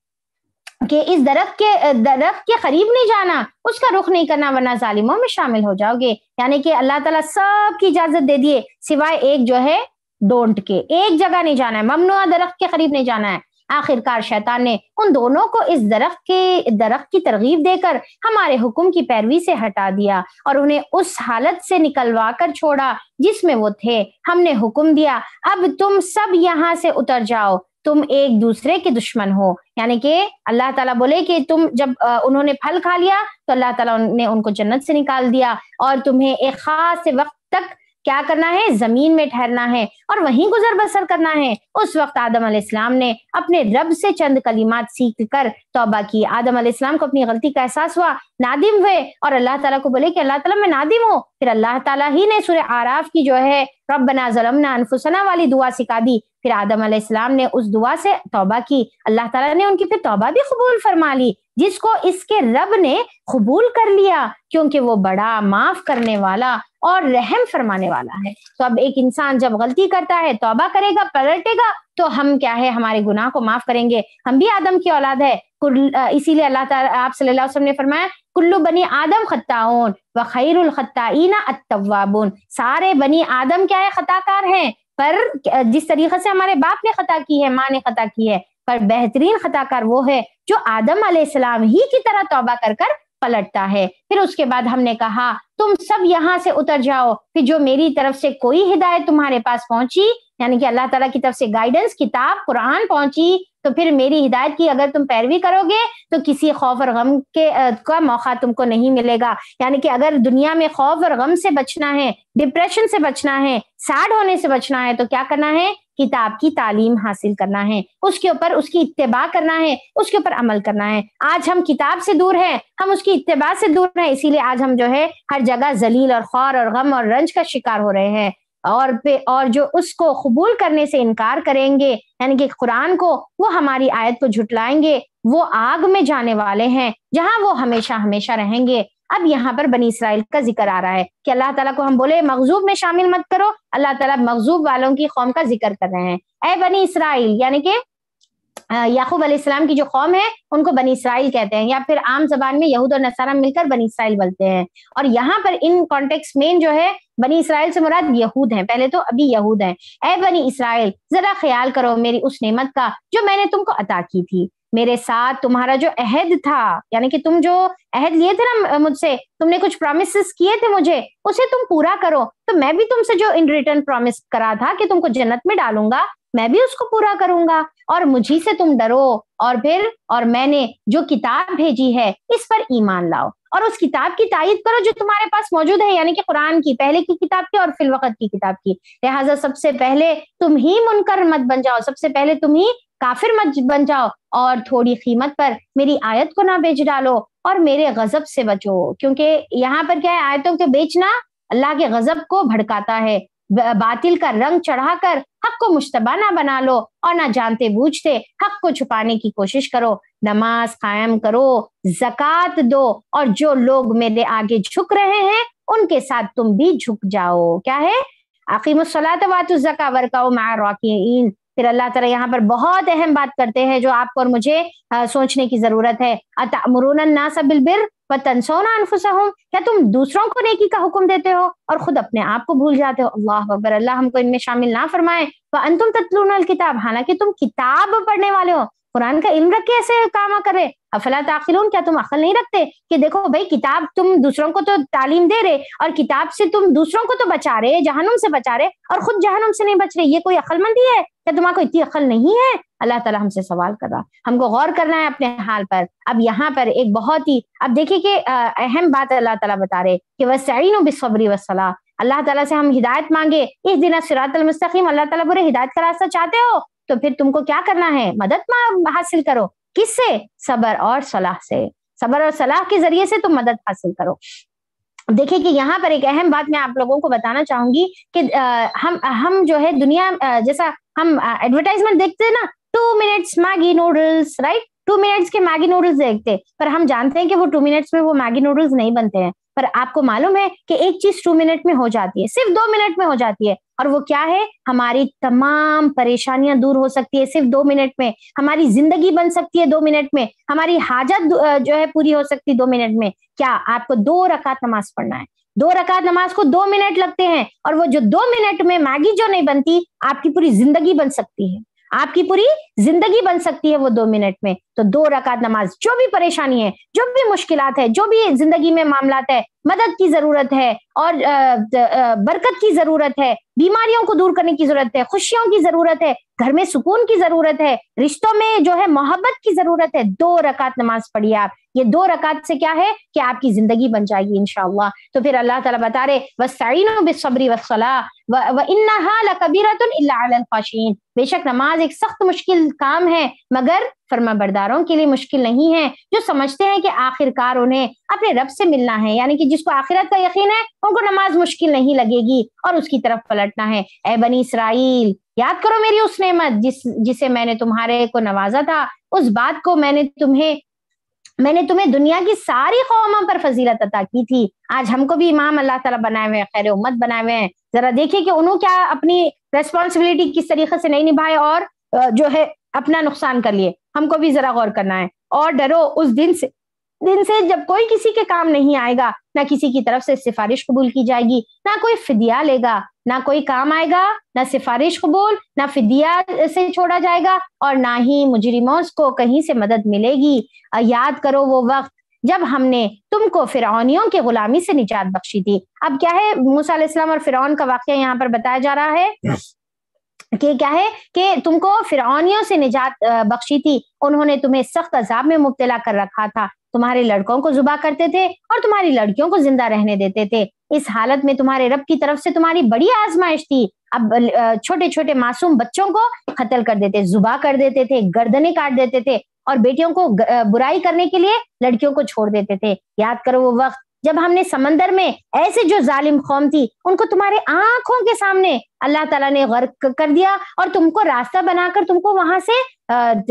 कि इस दरख्त के दरख्त के करीब नहीं जाना उसका रुख नहीं करना वरना जालिमों में शामिल हो जाओगे यानी कि अल्लाह ताला सब की इजाजत दे दिए सिवाय एक जो है डोंट के एक जगह नहीं जाना है ममनुआ दरख्त के करीब नहीं जाना है आखिरकार शैतान ने उन दोनों को इस दरख्त के दरख्त की तरगीब देकर हमारे हुक्म की पैरवी से हटा दिया और उन्हें उस हालत से निकलवा कर छोड़ा जिसमें वो थे हमने हुक्म दिया अब तुम सब यहाँ से उतर जाओ तुम एक दूसरे के दुश्मन हो यानी कि अल्लाह ताला बोले कि तुम जब उन्होंने फल खा लिया तो अल्लाह ताला ने उनको जन्नत से निकाल दिया और तुम्हें एक खास वक्त तक क्या करना है जमीन में ठहरना है और वहीं गुजर बसर करना है उस वक्त आदम अलैहिस्सलाम ने अपने रब से चंद कलीमात सीख कर तोबा की आदम अलैहिस्सलाम को अपनी गलती का एहसास हुआ नादिम हुए और अल्लाह ताला को बोले कि अल्लाह ताला मैं नादिम हूँ फिर अल्लाह ताला ही ने सुर आराफ की जो है रबना जलमना अनफुसना वाली दुआ सिखा दी फिर आदम अलैहिस्सलाम ने उस दुआ से तोबा की अल्लाह ताला ने उनकी फिर तोबा भी कबूल फरमा ली जिसको इसके रब ने कबूल कर लिया क्योंकि वो बड़ा माफ करने वाला और रहम फरमाने वाला है तो अब एक इंसान जब गलती करता है तोबा करेगा पलटेगा तो हम क्या है हमारे गुनाह को माफ करेंगे हम भी आदम की औलाद है इसीलिए अल्लाह ताला आप सल्लल्लाहु अलैहि वसल्लम ने फरमाया कुल्लू बनी आदम खत्ताउन व खैरुल खत्ताईना अतवाबुन सारे बनी आदम क्या है खताकार हैं पर जिस तरीके से हमारे बाप ने खता की है माँ ने खता की है पर बेहतरीन खताकार वो है जो आदम सलाम ही की तरह तौबा कर कर पलटता है फिर उसके बाद हमने कहा तुम सब यहाँ से उतर जाओ फिर जो मेरी तरफ से कोई हिदायत तुम्हारे पास पहुंची यानी कि अल्लाह ताला की तरफ से गाइडेंस किताब कुरान पहुंची तो फिर मेरी हिदायत की अगर तुम पैरवी करोगे तो किसी खौफ और गम के का मौका तुमको नहीं मिलेगा यानी कि अगर दुनिया में खौफ और गम से बचना है डिप्रेशन से बचना है सैड होने से बचना है तो क्या करना है किताब की तालीम हासिल करना है उसके ऊपर उसकी इतबा करना है उसके ऊपर अमल करना है आज हम किताब से दूर हैं हम उसकी इतबा से दूर हैं इसीलिए आज हम जो है हर जगह जलील और खौर और गम और रंज का शिकार हो रहे हैं और पे और जो उसको कबूल करने से इनकार करेंगे यानी कि कुरान को वो हमारी आयत को झुटलाएंगे वो आग में जाने वाले हैं जहां वो हमेशा हमेशा रहेंगे अब यहाँ पर बनी इसराइल का जिक्र आ रहा है कि अल्लाह ताला को हम बोले मकजूब में शामिल मत करो अल्लाह ताला मकजूब वालों की कौम का जिक्र कर रहे हैं ए बनी इसराइल यानी कि याकूब अलैहिस्सलाम की जो कौम है उनको बनी इसराइल कहते हैं या फिर आम जबान में यहूद और नसारा मिलकर बनी इसराइल बोलते हैं और यहाँ पर इन कॉन्टेक्स में जो है बनी इसराइल से मुराद यहूद हैं पहले तो अभी यहूद हैं ए बनी इसराइल जरा ख्याल करो मेरी उस नेमत का जो मैंने तुमको अता की थी मेरे साथ तुम्हारा जो अहद था यानी कि तुम जो अहद लिए थे ना मुझसे तुमने कुछ प्रोमिस किए थे मुझे उसे तुम पूरा करो तो मैं भी तुमसे जो इन रिटर्न प्रोमिस करा था कि तुमको जन्नत में डालूंगा मैं भी उसको पूरा करूंगा और मुझी से तुम डरो और फिर और मैंने जो किताब भेजी है इस पर ईमान लाओ और उस किताब की तायद करो जो तुम्हारे पास मौजूद है यानी कि कुरान की पहले की किताब की और फिल वक्त की किताब की लिहाजा सबसे पहले तुम ही मुनकर मत बन जाओ सबसे पहले तुम ही काफिर मत बन जाओ और थोड़ी कीमत पर मेरी आयत को ना बेच डालो और मेरे गजब से बचो क्योंकि यहाँ पर क्या है आयतों को बेचना अल्लाह के गजब को भड़काता है बातिल का रंग चढ़ाकर हक को मुश्तबा ना बना लो और ना जानते बूझते हक को छुपाने की कोशिश करो नमाज कायम करो जक़ात दो और जो लोग मेरे आगे झुक रहे हैं उनके साथ तुम भी झुक जाओ क्या है अकीमसलात वातुजका वरकाओ मा रॉकिन फिर अल्लाह तला यहाँ पर बहुत अहम बात करते हैं जो आपको और मुझे आ, सोचने की जरूरत है अतमरुनासबिलबिर व तनसोना क्या तुम दूसरों को नेकी का हुक्म देते हो और खुद अपने आप को भूल जाते हो अल्लाह अकबर अल्लाह हमको इनमें शामिल ना फरमाए वह अंतुम तत्लून किताब हालांकि तुम किताब पढ़ने वाले हो कुरान का इम रख के ऐसे काम कर रहे अफला तखिल क्या तुम अकल नहीं रखते कि देखो भाई किताब तुम दूसरों को तो तालीम दे रहे और किताब से तुम दूसरों को तो बचा रहे जहनुम से बचा रहे और खुद जहनुम से नहीं बच रहे ये कोई अकलमंदी है क्या तुम्हारे को इतनी अकल नहीं है अल्लाह तला हमसे सवाल कर रहा हमको गौर करना है अपने हाल पर अब यहाँ पर एक बहुत ही अब देखिए कि अहम बात अल्लाह तला बता रहे कि वसैन बिसबरी वसला अल्लाह तला से हम हिदायत मांगे इस दिन सिरातलमस्तकीम अल्लाह तला बुरे हिदायत का रास्ता चाहते हो तो फिर तुमको क्या करना है मदद हासिल करो किससे सबर और सलाह से सबर और सलाह के जरिए से तुम मदद हासिल करो देखिए कि यहाँ पर एक अहम बात मैं आप लोगों को बताना चाहूंगी कि हम हम जो है दुनिया जैसा हम एडवर्टाइजमेंट देखते हैं ना two minutes Maggi noodles right two minutes के मैगी नूडल्स देखते पर हम जानते हैं कि वो टू मिनट्स में वो मैगी नूडल्स नहीं बनते हैं पर आपको मालूम है कि एक चीज टू मिनट में हो जाती है सिर्फ दो मिनट में हो जाती है और वो क्या है हमारी तमाम परेशानियां दूर हो सकती है सिर्फ दो मिनट में हमारी जिंदगी बन सकती है दो मिनट में हमारी हाजत जो है पूरी हो सकती है दो मिनट में क्या आपको दो रकात नमाज पढ़ना है दो रकात नमाज को दो मिनट लगते हैं और वो जो दो मिनट में मैगी जो नहीं बनती आपकी पूरी जिंदगी बन सकती है आपकी पूरी जिंदगी बन सकती है वो दो मिनट में तो दो रकात नमाज जो भी परेशानी है जो भी मुश्किल है जो भी जिंदगी में मामला है मदद की जरूरत है और बरकत की जरूरत है बीमारियों को दूर करने की जरूरत है खुशियों की जरूरत है घर में सुकून की जरूरत है रिश्तों में जो है मोहब्बत की जरूरत है दो रकात नमाज पढ़िए आप ये दो रकात से क्या है कि आपकी जिंदगी बन जाएगी इनशाला तो फिर अल्लाह ताला बता रहे वसाइन बिसबरी वसला कबीरतुल्लाशीन बेशक नमाज एक सख्त मुश्किल काम है मगर फर्मा बरदारों के लिए मुश्किल नहीं है जो समझते हैं कि आखिरकार उन्हें अपने रब से मिलना है यानी कि जिसको आखिरत का यकीन है उनको नमाज मुश्किल नहीं लगेगी और उसकी तरफ पलटना है ए बनी इसराइल याद करो मेरी उस नेमत जिस जिसे मैंने तुम्हारे को नवाजा था उस बात को मैंने तुम्हें मैंने तुम्हें दुनिया की सारी कौमों पर फजीलत अता की थी आज हमको भी इमाम अल्लाह तला बनाए हुए हैं खैर उम्मत बनाए हुए हैं जरा देखिए कि उन्होंने क्या अपनी रेस्पॉन्सिबिलिटी किस तरीके से नहीं निभाए और जो है अपना नुकसान कर लिए हमको भी जरा गौर करना है और डरो उस दिन से दिन से जब कोई किसी के काम नहीं आएगा ना किसी की तरफ से सिफारिश कबूल की जाएगी ना कोई फिदिया लेगा ना कोई काम आएगा ना सिफारिश कबूल ना फिदिया से छोड़ा जाएगा और ना ही मुजरिमों को कहीं से मदद मिलेगी याद करो वो वक्त जब हमने तुमको फिरौनियों के गुलामी से निजात बख्शी थी अब क्या है मूसा और फिरौन का वाक्य यहाँ पर बताया जा रहा है कि क्या है कि तुमको फिरौनियों से निजात बख्शी थी उन्होंने तुम्हें सख्त अजाब में मुबतला कर रखा था तुम्हारे लड़कों को जुबा करते थे और तुम्हारी लड़कियों को जिंदा रहने देते थे इस हालत में तुम्हारे रब की तरफ से तुम्हारी बड़ी आजमाइश थी अब छोटे छोटे मासूम बच्चों को कत्ल कर देते जुबा कर देते थे गर्दने काट देते थे और बेटियों को बुराई करने के लिए लड़कियों को छोड़ देते थे याद करो वो वक्त जब हमने समंदर में ऐसे जो जालिम कौम थी उनको तुम्हारे आंखों के सामने अल्लाह ताला ने गर्क कर दिया और तुमको रास्ता बनाकर तुमको वहां से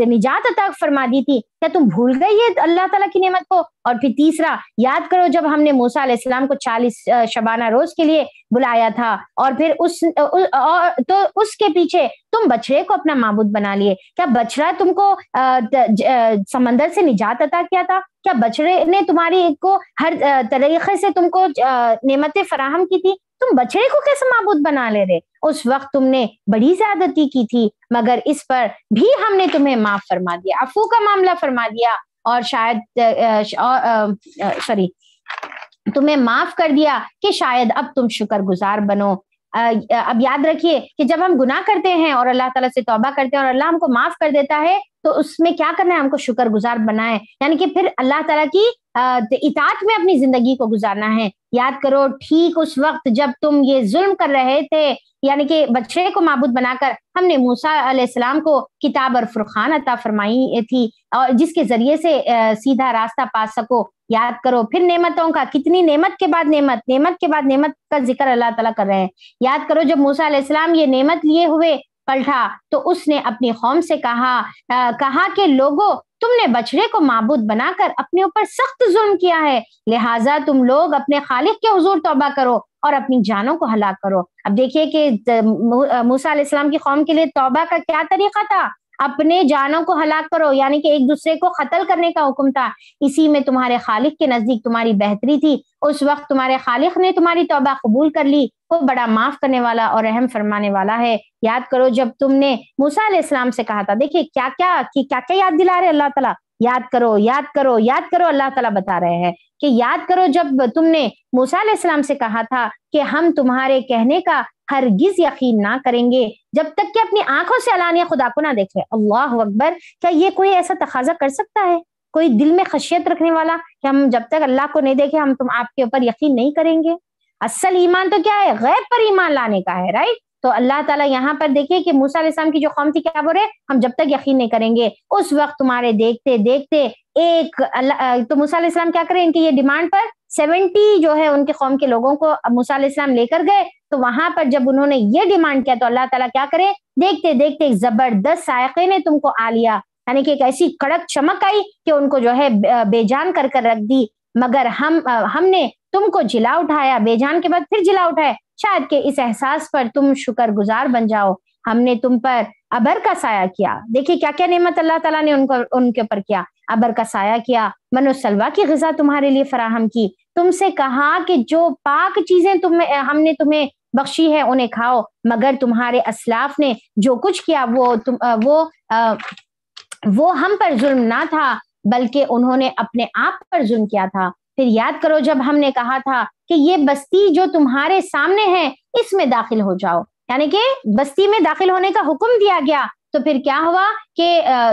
निजात अता फरमा दी थी क्या तुम भूल गई है अल्लाह ताला की नेमत को और फिर तीसरा याद करो जब हमने मूसा इस्लाम को चालीस शबाना रोज के लिए बुलाया था और फिर उस और तो उसके पीछे तुम बछड़े को अपना माबूद बना लिए क्या बछड़ा तुमको समंदर से निजात अता किया था क्या बछड़े ने तुम्हारी को हर तरीके से तुमको नेमतें फराहम की थी तुम बछड़े को कैसे माबूद बना ले रहे उस वक्त तुमने बड़ी ज्यादती की थी मगर इस पर भी हमने तुम्हें माफ फरमा दिया अफू का मामला फरमा दिया और शायद सॉरी तुम्हें माफ कर दिया कि शायद अब तुम शुक्र गुजार बनो अब याद रखिए कि जब हम गुनाह करते हैं और अल्लाह ताला से तौबा करते हैं और अल्लाह हमको माफ कर देता है तो उसमें क्या करना है हमको शुक्र गुजार बनाए यानी कि फिर अल्लाह तला की इतात में अपनी जिंदगी को गुजारना है याद करो ठीक उस वक्त जब तुम ये जुल्म कर रहे थे यानी कि बच्चे को मबूद बनाकर हमने मूसा अलैहिस्सलाम को किताब और फुरखान अता फरमाई थी और जिसके जरिए से सीधा रास्ता पा सको याद करो फिर नेमतों का कितनी नेमत के बाद नेमत नेमत के बाद नेमत का जिक्र अल्लाह ताला कर रहे हैं याद करो जब मूसा ये नेमत लिए हुए पलटा तो उसने अपनी कौम से कहा आ, कहा कि लोगों तुमने बछड़े को माबूद बनाकर अपने ऊपर सख्त जुल्म किया है लिहाजा तुम लोग अपने खालिक के हजूर तोबा करो और अपनी जानों को हलाक करो अब देखिए कि मूसा इस्लाम की कौम के लिए तोबा का क्या तरीका था अपने जानों को हलाक करो यानी कि एक दूसरे को कत्ल करने का हुक्म था इसी में तुम्हारे खालिक के नजदीक तुम्हारी बेहतरी थी उस वक्त तुम्हारे खालिक ने तुम्हारी तोबा कबूल कर ली खूब बड़ा माफ करने वाला और अहम फरमाने वाला है याद करो जब तुमने मूसा इस्लाम से कहा था देखिए क्या क्या कि क्या क्या याद दिला रहे अल्लाह तला याद करो याद करो याद करो अल्लाह तला बता रहे हैं कि याद करो जब तुमने मूसा इस्लाम से कहा था कि हम तुम्हारे कहने का हर गिज़ यकीन ना करेंगे जब तक कि अपनी आंखों से अलानिया खुदा को ना देखे अल्लाह अकबर क्या ये कोई ऐसा तकाजा कर सकता है कोई दिल में खशियत रखने वाला कि हम जब तक अल्लाह को नहीं देखे हम तुम आपके ऊपर यकीन नहीं करेंगे असल ईमान तो क्या है गैब पर ईमान लाने का है राइट तो अल्लाह ताला यहाँ पर देखिए कि मूसा की जो कौम थी क्या बोल रहे हम जब तक यकीन नहीं करेंगे उस वक्त तुम्हारे देखते देखते एक अल्लाह तो मूसा क्या करें इनकी ये डिमांड पर सेवेंटी जो है उनके कौम के लोगों को मूसा लेकर गए तो वहां पर जब उन्होंने ये डिमांड किया तो अल्लाह ताला क्या करे देखते देखते एक जबरदस्त सायके ने तुमको आ लिया यानी कि एक ऐसी कड़क चमक आई कि उनको जो है बेजान कर कर रख दी मगर हम हमने तुमको जिला उठाया बेजान के बाद फिर जिला उठाया शायद के इस एहसास पर तुम शुक्र गुजार बन जाओ हमने तुम पर अबर का साया किया देखिए क्या क्या नेमत अल्लाह तला ने उनको उनके ऊपर किया अबर का साया किया मनोसलवा की गजा तुम्हारे लिए फराहम की तुमसे कहा कि जो पाक चीजें तुम हमने तुम्हें बख्शी है उन्हें खाओ मगर तुम्हारे असलाफ ने जो कुछ किया वो तुम वो वो हम पर जुल्म ना था बल्कि उन्होंने अपने आप पर जुल्म किया था फिर याद करो जब हमने कहा था कि ये बस्ती जो तुम्हारे सामने है इसमें दाखिल हो जाओ यानी कि बस्ती में दाखिल होने का हुक्म दिया गया तो फिर क्या हुआ कि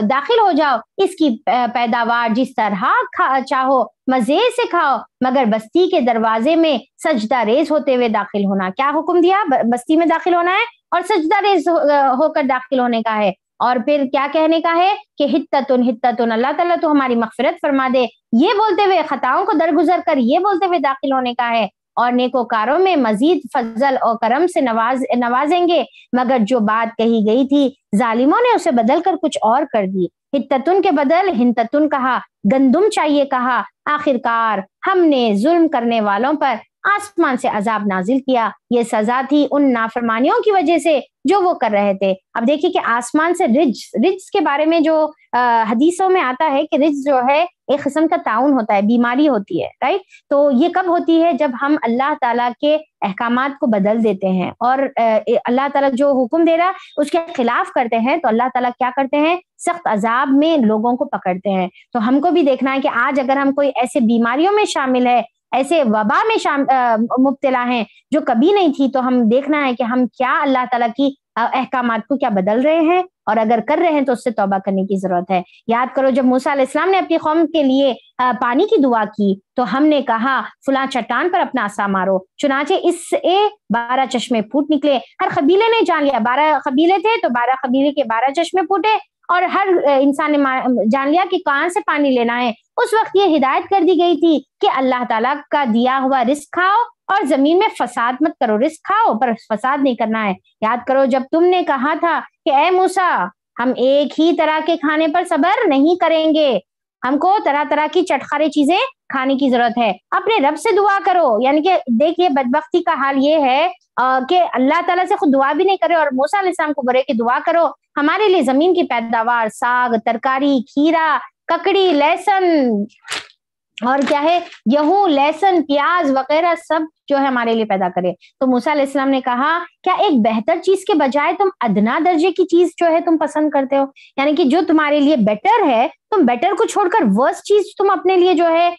दाखिल हो जाओ इसकी पैदावार जिस तरह खा चाहो मजे से खाओ मगर बस्ती के दरवाजे में सजदा रेज होते हुए दाखिल होना क्या हुक्म दिया बस्ती में दाखिल होना है और सजदा रेज होकर दाखिल होने का है और फिर क्या कहने का है कि हित्ततुन हित्ततुन अल्लाह तला तो हमारी मफफरत फरमा दे ये बोलते हुए खताओं को दरगुजर कर ये बोलते हुए दाखिल होने का है और नेकोकारों में मजीद फजल और करम से नवाज नवाजेंगे मगर जो बात कही गई थी जालिमों ने उसे बदल कर कुछ और कर दी हितुन के बदल हिंततुन कहा गंदुम चाहिए कहा आखिरकार हमने जुल्म करने वालों पर आसमान से अजाब नाजिल किया ये सजा थी उन नाफरमानियों की वजह से जो वो कर रहे थे अब देखिए कि आसमान से रिज रिज के बारे में जो अः हदीसों में आता है कि रिज जो है एक किस्म का ताउन होता है बीमारी होती है राइट तो ये कब होती है जब हम अल्लाह ताला के अहकाम को बदल देते हैं और अल्लाह ताला जो हुक्म दे रहा उसके खिलाफ करते हैं तो अल्लाह ताला क्या करते हैं सख्त अजाब में लोगों को पकड़ते हैं तो हमको भी देखना है कि आज अगर हम कोई ऐसे बीमारियों में शामिल है ऐसे वबा में शाम मुबतला हैं जो कभी नहीं थी तो हम देखना है कि हम क्या अल्लाह ताला की अहकाम को क्या बदल रहे हैं और अगर कर रहे हैं तो उससे तोबा करने की जरूरत है याद करो जब मूसा इस्लाम ने अपनी कौम के लिए पानी की दुआ की तो हमने कहा फुला चट्टान पर अपना आसा मारो चुनाचे इससे बारह चश्मे फूट निकले हर कबीले ने जान लिया बारह कबीले थे तो बारह कबीले के बारह चश्मे फूटे और हर इंसान ने जान लिया कि कहाँ से पानी लेना है उस वक्त ये हिदायत कर दी गई थी कि अल्लाह ताला का दिया हुआ रिस्क खाओ और जमीन में फसाद मत करो रिस्क खाओ पर फसाद नहीं करना है याद करो जब तुमने कहा था कि ए मूसा हम एक ही तरह के खाने पर सबर नहीं करेंगे हमको तरह तरह की चटखारे चीजें खाने की जरूरत है अपने रब से दुआ करो यानी कि देखिए बदबख्ती का हाल ये है कि अल्लाह ताला से खुद दुआ भी नहीं करे और मूसा को बोले कि दुआ करो हमारे लिए जमीन की पैदावार साग तरकारी खीरा ककड़ी लहसुन और क्या है गेहूं लहसुन प्याज वगैरह सब जो है हमारे लिए पैदा करे तो मूसा इस्लाम ने कहा क्या एक बेहतर चीज के बजाय तुम अदना दर्जे की चीज जो है तुम पसंद करते हो यानी कि जो तुम्हारे लिए बेटर है तुम बेटर को छोड़कर वर्स्ट चीज तुम अपने लिए जो है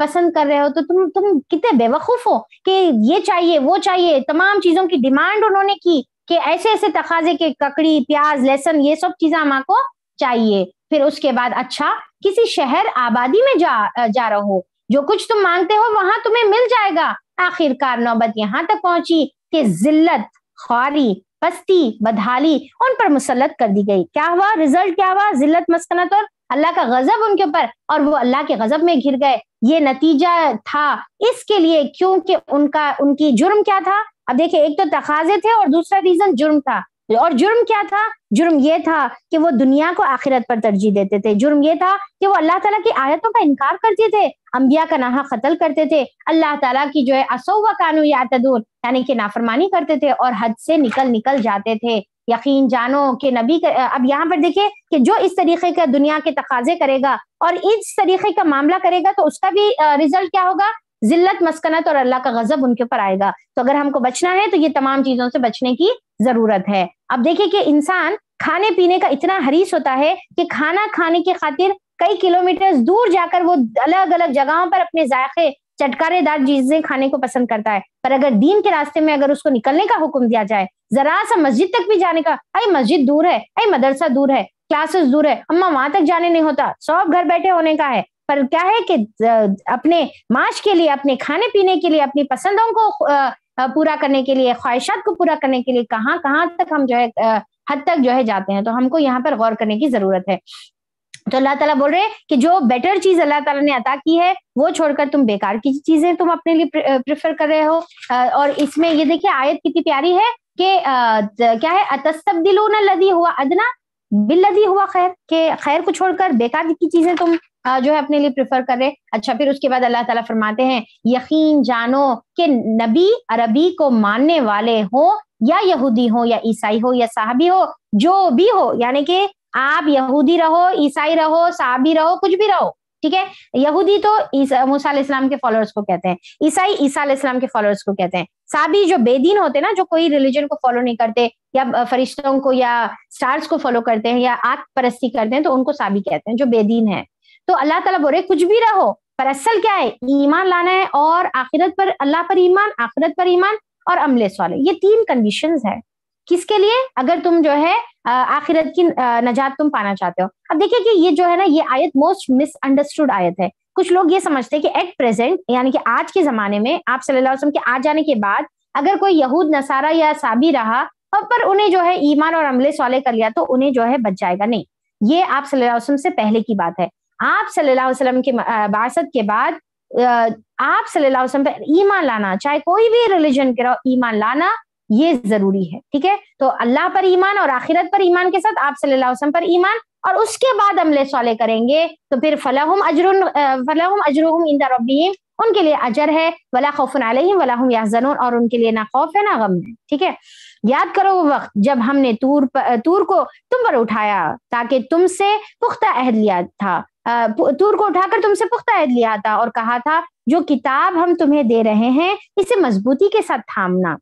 पसंद कर रहे हो तो तुम तुम कितने बेवकूफ हो कि ये चाहिए वो चाहिए तमाम चीजों की डिमांड उन्होंने की कि ऐसे ऐसे तकाजे के ककड़ी प्याज लहसुन ये सब चीजें माँ को चाहिए फिर उसके बाद अच्छा किसी शहर आबादी में जा जा रहा हो जो कुछ तुम मांगते हो वहां तुम्हें मिल जाएगा आखिरकार नौबत यहाँ तक पहुंची कि जिल्लत ख्वारी पस्ती बदहाली उन पर मुसलत कर दी गई क्या हुआ रिजल्ट क्या हुआ जिल्लत मस्कनत और अल्लाह का गजब उनके ऊपर और वो अल्लाह के गजब में घिर गए ये नतीजा था इसके लिए क्योंकि उनका उनकी जुर्म क्या था अब देखिए एक तो तकाजे थे और दूसरा रीजन जुर्म था और जुर्म क्या था जुर्म ये था कि वो दुनिया को आखिरत पर तरजीह देते थे जुर्म ये था कि वो अल्लाह ताला की आयतों का इनकार करते थे अम्बिया का नहा कत्ल करते थे अल्लाह ताला की जो है असोवा कानू या यातदूर यानी कि नाफरमानी करते थे और हद से निकल निकल जाते थे यकीन जानो कि नबी कर, अब यहाँ पर देखिए कि जो इस तरीके का दुनिया के तकाजे करेगा और इस तरीके का मामला करेगा तो उसका भी रिजल्ट क्या होगा जिल्लत मस्कनत और अल्लाह का गजब उनके ऊपर आएगा तो अगर हमको बचना है तो ये तमाम चीजों से बचने की जरूरत है अब देखिए कि इंसान खाने पीने का इतना हरीस होता है कि खाना खाने की खातिर कई किलोमीटर दूर जाकर वो अलग अलग जगहों पर अपने जायके चटकारेदार चीजें खाने को पसंद करता है पर अगर दीन के रास्ते में अगर उसको निकलने का हुक्म दिया जाए जरा सा मस्जिद तक भी जाने का अरे मस्जिद दूर है अरे मदरसा दूर है क्लासेस दूर है अम्मा वहां तक जाने नहीं होता सब घर बैठे होने का है पर क्या है कि अपने माश के लिए अपने खाने पीने के लिए अपनी पसंदों को पूरा करने के लिए ख्वाहिशात को पूरा करने के लिए कहाँ कहाँ तक हम जो है हद तक जो है जाते हैं तो हमको यहाँ पर गौर करने की जरूरत है तो अल्लाह ताला बोल रहे हैं कि जो बेटर चीज अल्लाह ताला ने अता की है वो छोड़कर तुम बेकार की चीजें तुम अपने लिए प्रेफर कर रहे हो और इसमें ये देखिए आयत कितनी प्यारी है कि क्या है अतस्तबदिलून लदी हुआ अदना लदी हुआ खैर के खैर को छोड़कर बेकार की चीजें तुम हाँ, जो है अपने लिए प्रेफर कर रहे अच्छा फिर उसके बाद अल्लाह ताला फरमाते हैं यकीन जानो कि नबी अरबी को मानने वाले हो या यहूदी हो या ईसाई हो या साहबी हो जो भी हो यानी कि आप यहूदी रहो ईसाई रहो साहबी रहो कुछ भी रहो ठीक है यहूदी तो मूसा इस्लाम के फॉलोअर्स को कहते हैं ईसाई ईसा इस्लाम के फॉलोअर्स को कहते हैं साबी जो बेदीन होते हैं ना जो कोई रिलीजन को फॉलो नहीं करते या फरिश्तों को या स्टार्स को फॉलो करते हैं या आग परस्ती करते हैं तो उनको साबी कहते हैं जो बेदीन है तो अल्लाह तला बोरे कुछ भी रहो पर असल क्या है ईमान लाना है और आखिरत पर अल्लाह पर ईमान आखिरत पर ईमान और अमले सवाल ये तीन कंडीशन है किसके लिए अगर तुम जो है आखिरत की नजात तुम पाना चाहते हो अब देखिए कि ये जो है ना ये आयत मोस्ट मिसअंडरस्टूड आयत है कुछ लोग ये समझते हैं कि एट प्रेजेंट यानी कि आज के जमाने में आप सल्लल्लाहु अलैहि वसल्लम के आ जाने के बाद अगर कोई यहूद नसारा या साबी रहा और पर उन्हें जो है ईमान और अमले सौले कर लिया तो उन्हें जो है बच जाएगा नहीं ये आप सल्लल्लाहु अलैहि वसल्लम से पहले की बात है आप सल्लल्लाहु अलैहि वसल्लम के बासत के बाद आप सल्लल्लाहु अलैहि वसल्लम पर ईमान लाना चाहे कोई भी रिलीजन के रहो ईमान लाना ये जरूरी है ठीक है तो अल्लाह पर ईमान और आखिरत पर ईमान के साथ आप सल्लल्लाहु अलैहि वसल्लम पर ईमान और उसके बाद अमले सौले करेंगे तो फिर फलाहम अजरुन फलाहम अजरुम इंदा रबीम उनके लिए अजर है वला खौफन अलैहिम वलाहम याजनून और उनके लिए ना खौफ है ना गम है ठीक है याद करो वो वक्त जब हमने तूर पर, तूर को तुम पर उठाया ताकि तुमसे पुख्ता अहद लिया था तूर को उठाकर तुमसे ऐद लिया था और कहा था जो किताब हम तुम्हें दे रहे हैं इसे मजबूती के साथ थामना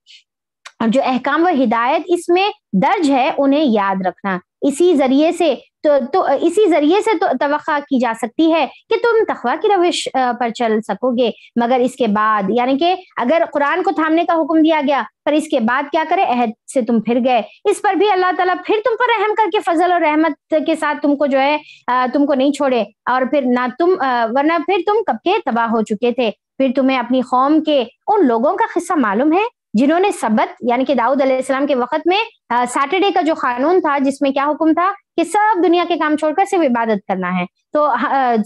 और जो अहकाम व हिदायत इसमें दर्ज है उन्हें याद रखना इसी जरिए से तो, तो इसी जरिए से तो तवक्का की जा सकती है कि तुम तखवा की रविश पर चल सकोगे मगर इसके बाद यानी कि अगर कुरान को थामने का हुक्म दिया गया पर इसके बाद क्या करे अहद से तुम फिर गए इस पर भी अल्लाह ताला फिर तुम पर रहम करके फजल और रहमत के साथ तुमको जो है तुमको नहीं छोड़े और फिर ना तुम वरना फिर तुम कब के तबाह हो चुके थे फिर तुम्हें अपनी कौम के उन लोगों का खिस्सा मालूम है जिन्होंने सबत यानी कि दाऊद अलैहिस्सलाम के वक्त में सैटरडे का जो कानून था जिसमें क्या हुक्म था कि सब दुनिया के काम छोड़कर सिर्फ इबादत करना है तो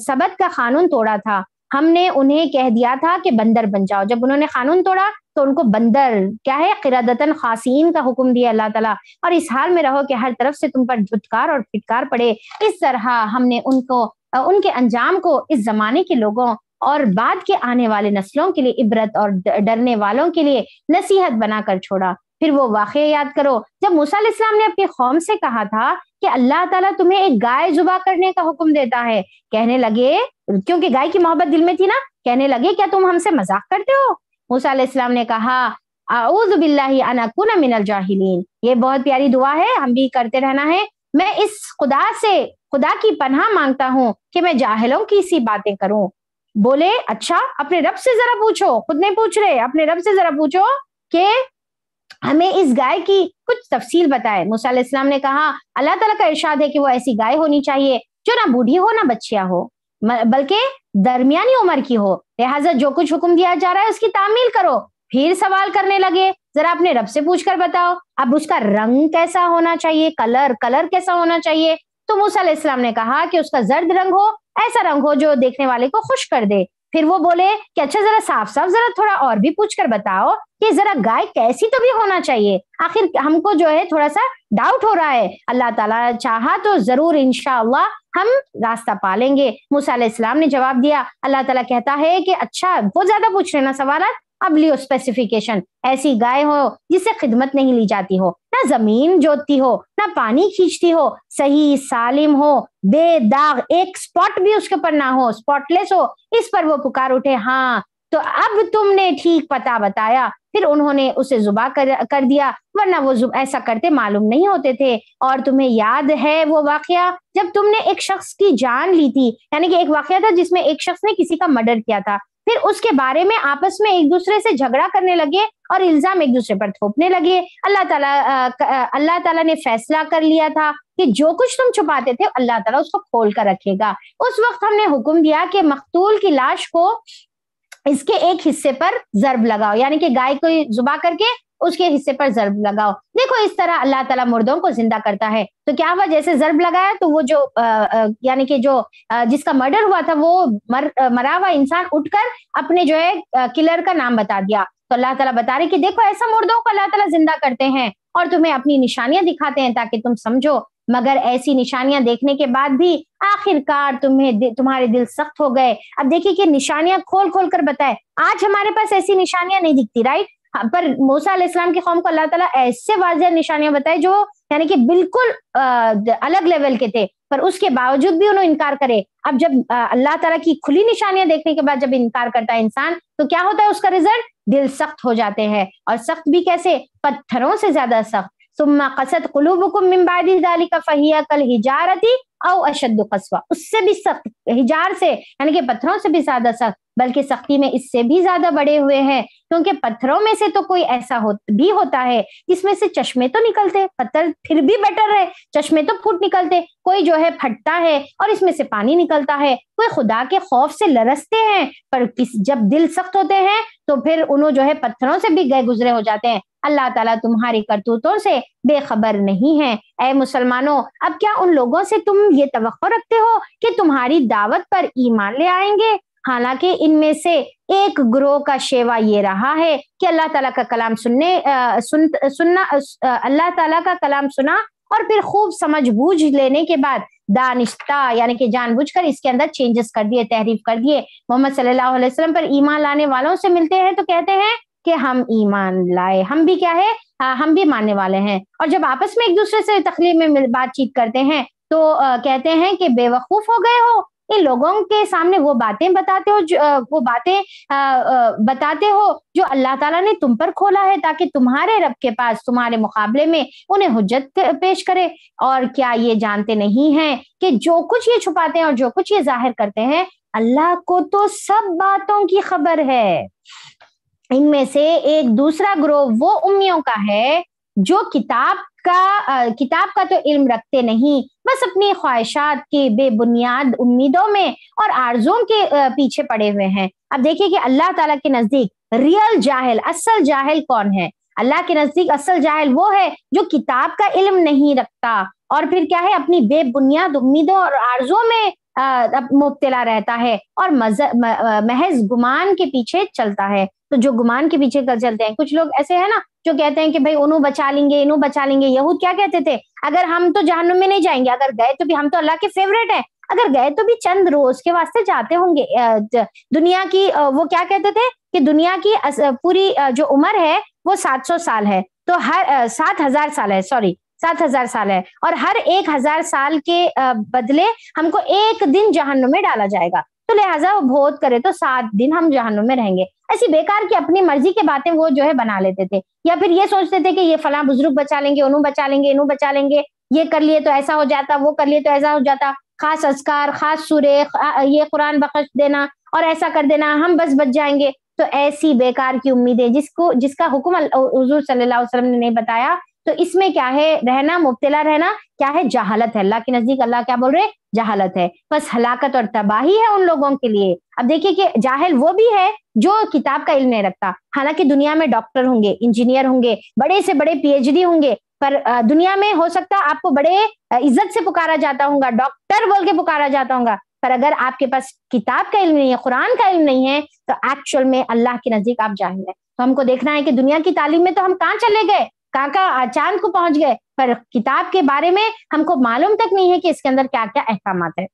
सबत का कानून तोड़ा था हमने उन्हें कह दिया था कि बंदर बन जाओ जब उन्होंने कानून तोड़ा तो उनको बंदर क्या है किरादतन खासीन का हुक्म दिया अल्लाह ताला और इस हाल में रहो कि हर तरफ से तुम पर झुटकार और फिटकार पड़े इस तरह हमने उनको उनके अंजाम को इस जमाने के लोगों और बाद के आने वाले नस्लों के लिए इबरत और डरने वालों के लिए नसीहत बनाकर छोड़ा फिर वो वाक़ याद करो जब मूसा इस्लाम ने अपने कौम से कहा था कि अल्लाह ताला तुम्हें एक गाय जुबा करने का हुक्म देता है कहने लगे क्योंकि गाय की मोहब्बत दिल में थी ना कहने लगे क्या तुम हमसे मजाक करते हो मूसा इस्लाम ने कहा जाहिलीन ये बहुत प्यारी दुआ है हम भी करते रहना है मैं इस खुदा से खुदा की पनाह मांगता हूँ कि मैं जाहिलों की सी बातें करूं बोले अच्छा अपने रब से जरा पूछो खुद नहीं पूछ रहे अपने रब से जरा पूछो कि हमें इस गाय की कुछ तफसील बताए मूसा इस्लाम ने कहा अल्लाह तला का इर्शाद है कि वो ऐसी गाय होनी चाहिए जो ना बूढ़ी हो ना बच्चिया हो बल्कि दरमियानी उम्र की हो लिहाजा जो कुछ हुक्म दिया जा रहा है उसकी तामील करो फिर सवाल करने लगे जरा अपने रब से पूछ कर बताओ अब उसका रंग कैसा होना चाहिए कलर कलर कैसा होना चाहिए तो मूसा ने कहा कि उसका जर्द रंग हो ऐसा रंग हो जो देखने वाले को खुश कर दे फिर वो बोले कि अच्छा जरा साफ साफ जरा थोड़ा और भी पूछ कर बताओ कि जरा गाय कैसी तो भी होना चाहिए आखिर हमको जो है थोड़ा सा डाउट हो रहा है अल्लाह ताला चाहा तो जरूर इनशा हम रास्ता पालेंगे मूसा ने जवाब दिया अल्लाह ताला कहता है कि अच्छा वो ज्यादा पूछ रहे ना सवाल अब लियो स्पेसिफिकेशन ऐसी गाय हो जिसे खिदमत नहीं ली जाती हो ना जमीन जोतती हो ना पानी खींचती हो सही सालिम हो बेदाग एक स्पॉट भी उसके ऊपर ना हो स्पॉटलेस हो इस पर वो पुकार उठे हाँ तो अब तुमने ठीक पता बताया फिर उन्होंने उसे जुबा कर, कर दिया वरना वो ऐसा करते मालूम नहीं होते थे और तुम्हें याद है वो वाकया जब तुमने एक शख्स की जान ली थी यानी कि एक वाकया था जिसमें एक शख्स ने किसी का मर्डर किया था फिर उसके बारे में आपस में एक दूसरे से झगड़ा करने लगे और इल्जाम एक दूसरे पर थोपने लगे अल्लाह ताला अल्लाह ताला ने फैसला कर लिया था कि जो कुछ तुम छुपाते थे अल्लाह ताला उसको खोल कर रखेगा उस वक्त हमने हुक्म दिया कि मकतूल की लाश को इसके एक हिस्से पर जरब लगाओ यानी कि गाय को जुबा करके उसके हिस्से पर जर्ब लगाओ देखो इस तरह अल्लाह ताला मुर्दों को जिंदा करता है तो क्या हुआ जैसे जर्ब लगाया तो वो जो यानी कि जो आ, जिसका मर्डर हुआ था वो मर, आ, मरा हुआ इंसान उठकर अपने जो है किलर का नाम बता दिया तो अल्लाह ताला बता रहे कि देखो ऐसा मुर्दों को अल्लाह ताला जिंदा करते हैं और तुम्हें अपनी निशानियां दिखाते हैं ताकि तुम समझो मगर ऐसी निशानियां देखने के बाद भी आखिरकार तुम्हें दि, तुम्हारे दिल सख्त हो गए अब देखिए कि निशानियां खोल खोल कर बताए आज हमारे पास ऐसी निशानियां नहीं दिखती राइट हाँ, पर मूसा इस्लाम की कौम को अल्लाह ताला ऐसे वाजह निशानियां बताए जो यानी कि बिल्कुल अलग लेवल के थे पर उसके बावजूद भी उन्होंने इनकार करे अब जब अल्लाह ताला की खुली निशानियां देखने के बाद जब इनकार करता है इंसान तो क्या होता है उसका रिजल्ट दिल सख्त हो जाते हैं और सख्त भी कैसे पत्थरों से ज्यादा सख्त सुम्मा का फहिया कल हिजारती और अशद उससे भी सख्त हिजार से यानी कि पत्थरों से भी ज्यादा सख्त बल्कि सख्ती में इससे भी ज्यादा बड़े हुए हैं क्योंकि पत्थरों में से तो कोई ऐसा हो, भी होता है जिसमें से चश्मे तो निकलते पत्थर फिर भी बेटर है चश्मे तो फूट निकलते कोई जो है फटता है और इसमें से पानी निकलता है कोई खुदा के खौफ से लरसते हैं पर किस जब दिल सख्त होते हैं तो फिर उन्होंने जो है पत्थरों से भी गए गुजरे हो जाते हैं अल्लाह ताला तुम्हारी करतूतों से बेखबर नहीं है ए मुसलमानों अब क्या उन लोगों से तुम ये तो रखते हो कि तुम्हारी दावत पर ईमान ले आएंगे हालांकि इनमें से एक ग्रोह का शेवा ये रहा है कि अल्लाह ताला का कलाम सुनने आ, सुन सुनना अल्लाह ताला का कलाम सुना और फिर खूब समझ बूझ लेने के बाद दानिश्ता यानी कि जानबूझकर इसके अंदर चेंजेस कर दिए तहरीफ कर दिए मोहम्मद सल्लल्लाहु अलैहि वसल्लम पर ईमान लाने वालों से मिलते हैं तो कहते हैं कि हम ईमान लाए हम भी क्या है आ, हम भी मानने वाले हैं और जब आपस में एक दूसरे से तकलीफ में बातचीत करते हैं तो आ, कहते हैं कि बेवकूफ हो गए हो इन लोगों के सामने वो बातें बताते हो जो वो बातें बताते हो जो अल्लाह ताला ने तुम पर खोला है ताकि तुम्हारे रब के पास तुम्हारे मुकाबले में उन्हें हजत पेश करे और क्या ये जानते नहीं है कि जो कुछ ये छुपाते हैं और जो कुछ ये जाहिर करते हैं अल्लाह को तो सब बातों की खबर है इनमें से एक दूसरा ग्रोह वो उम्मियों का है जो किताब का आ, किताब का तो इल्म रखते नहीं बस अपनी ख्वाहिशात की बेबुनियाद उम्मीदों में और आर्जों के आ, पीछे पड़े हुए हैं अब देखिए कि अल्लाह ताला के नजदीक रियल जाहिल असल जाहिल कौन है अल्लाह के नजदीक असल जाहिल वो है जो किताब का इल्म नहीं रखता और फिर क्या है अपनी बेबुनियाद उम्मीदों और आर्जों में मुबतला रहता है और मज, महज गुमान के पीछे चलता है तो जो गुमान के पीछे चलते हैं कुछ लोग ऐसे है ना जो कहते हैं कि भाई उन्हों बचा लेंगे इन्हों बचा लेंगे यहूद क्या कहते थे अगर हम तो जहनुम में नहीं जाएंगे अगर गए तो भी हम तो अल्लाह के फेवरेट हैं अगर गए तो भी चंद रोज के वास्ते जाते होंगे दुनिया की वो क्या कहते थे कि दुनिया की पूरी जो उम्र है वो सात सौ साल है तो हर सात हजार साल है सॉरी सात हजार साल है और हर एक हजार साल के बदले हमको एक दिन जहन्नुम में डाला जाएगा तो लिहाजा वो बहुत करे तो सात दिन हम जहनों में रहेंगे ऐसी बेकार की अपनी मर्जी के बातें वो जो है बना लेते थे या फिर ये सोचते थे कि ये फला बुजुर्ग बचा लेंगे उन्हों बचा लेंगे इन्हों बचा लेंगे ये कर लिए तो ऐसा हो जाता वो कर लिए तो ऐसा हो जाता खास असकार खास सुरे ये कुरान बख्श देना और ऐसा कर देना हम बस बच जाएंगे तो ऐसी बेकार की उम्मीदें जिसको जिसका हुक्म हजूर सल्लाम ने नहीं बताया तो इसमें क्या है रहना मुबतला रहना क्या है जहालत है अल्लाह के नजदीक अल्लाह क्या बोल रहे जहालत है बस हलाकत और तबाही है उन लोगों के लिए अब देखिए कि जाहिल वो भी है जो किताब का इल्म नहीं रखता हालांकि दुनिया में डॉक्टर होंगे इंजीनियर होंगे बड़े से बड़े पीएचडी होंगे पर दुनिया में हो सकता है आपको बड़े इज्जत से पुकारा जाता होगा डॉक्टर बोल के पुकारा जाता होगा पर अगर आपके पास किताब का इल्म नहीं है कुरान का इल्म नहीं है तो एक्चुअल में अल्लाह के नजदीक आप जाहिल हैं तो हमको देखना है कि दुनिया की तालीम में तो हम कहाँ चले गए काका चांद को पहुंच गए पर किताब के बारे में हमको मालूम तक नहीं है कि इसके अंदर क्या क्या अहकाम है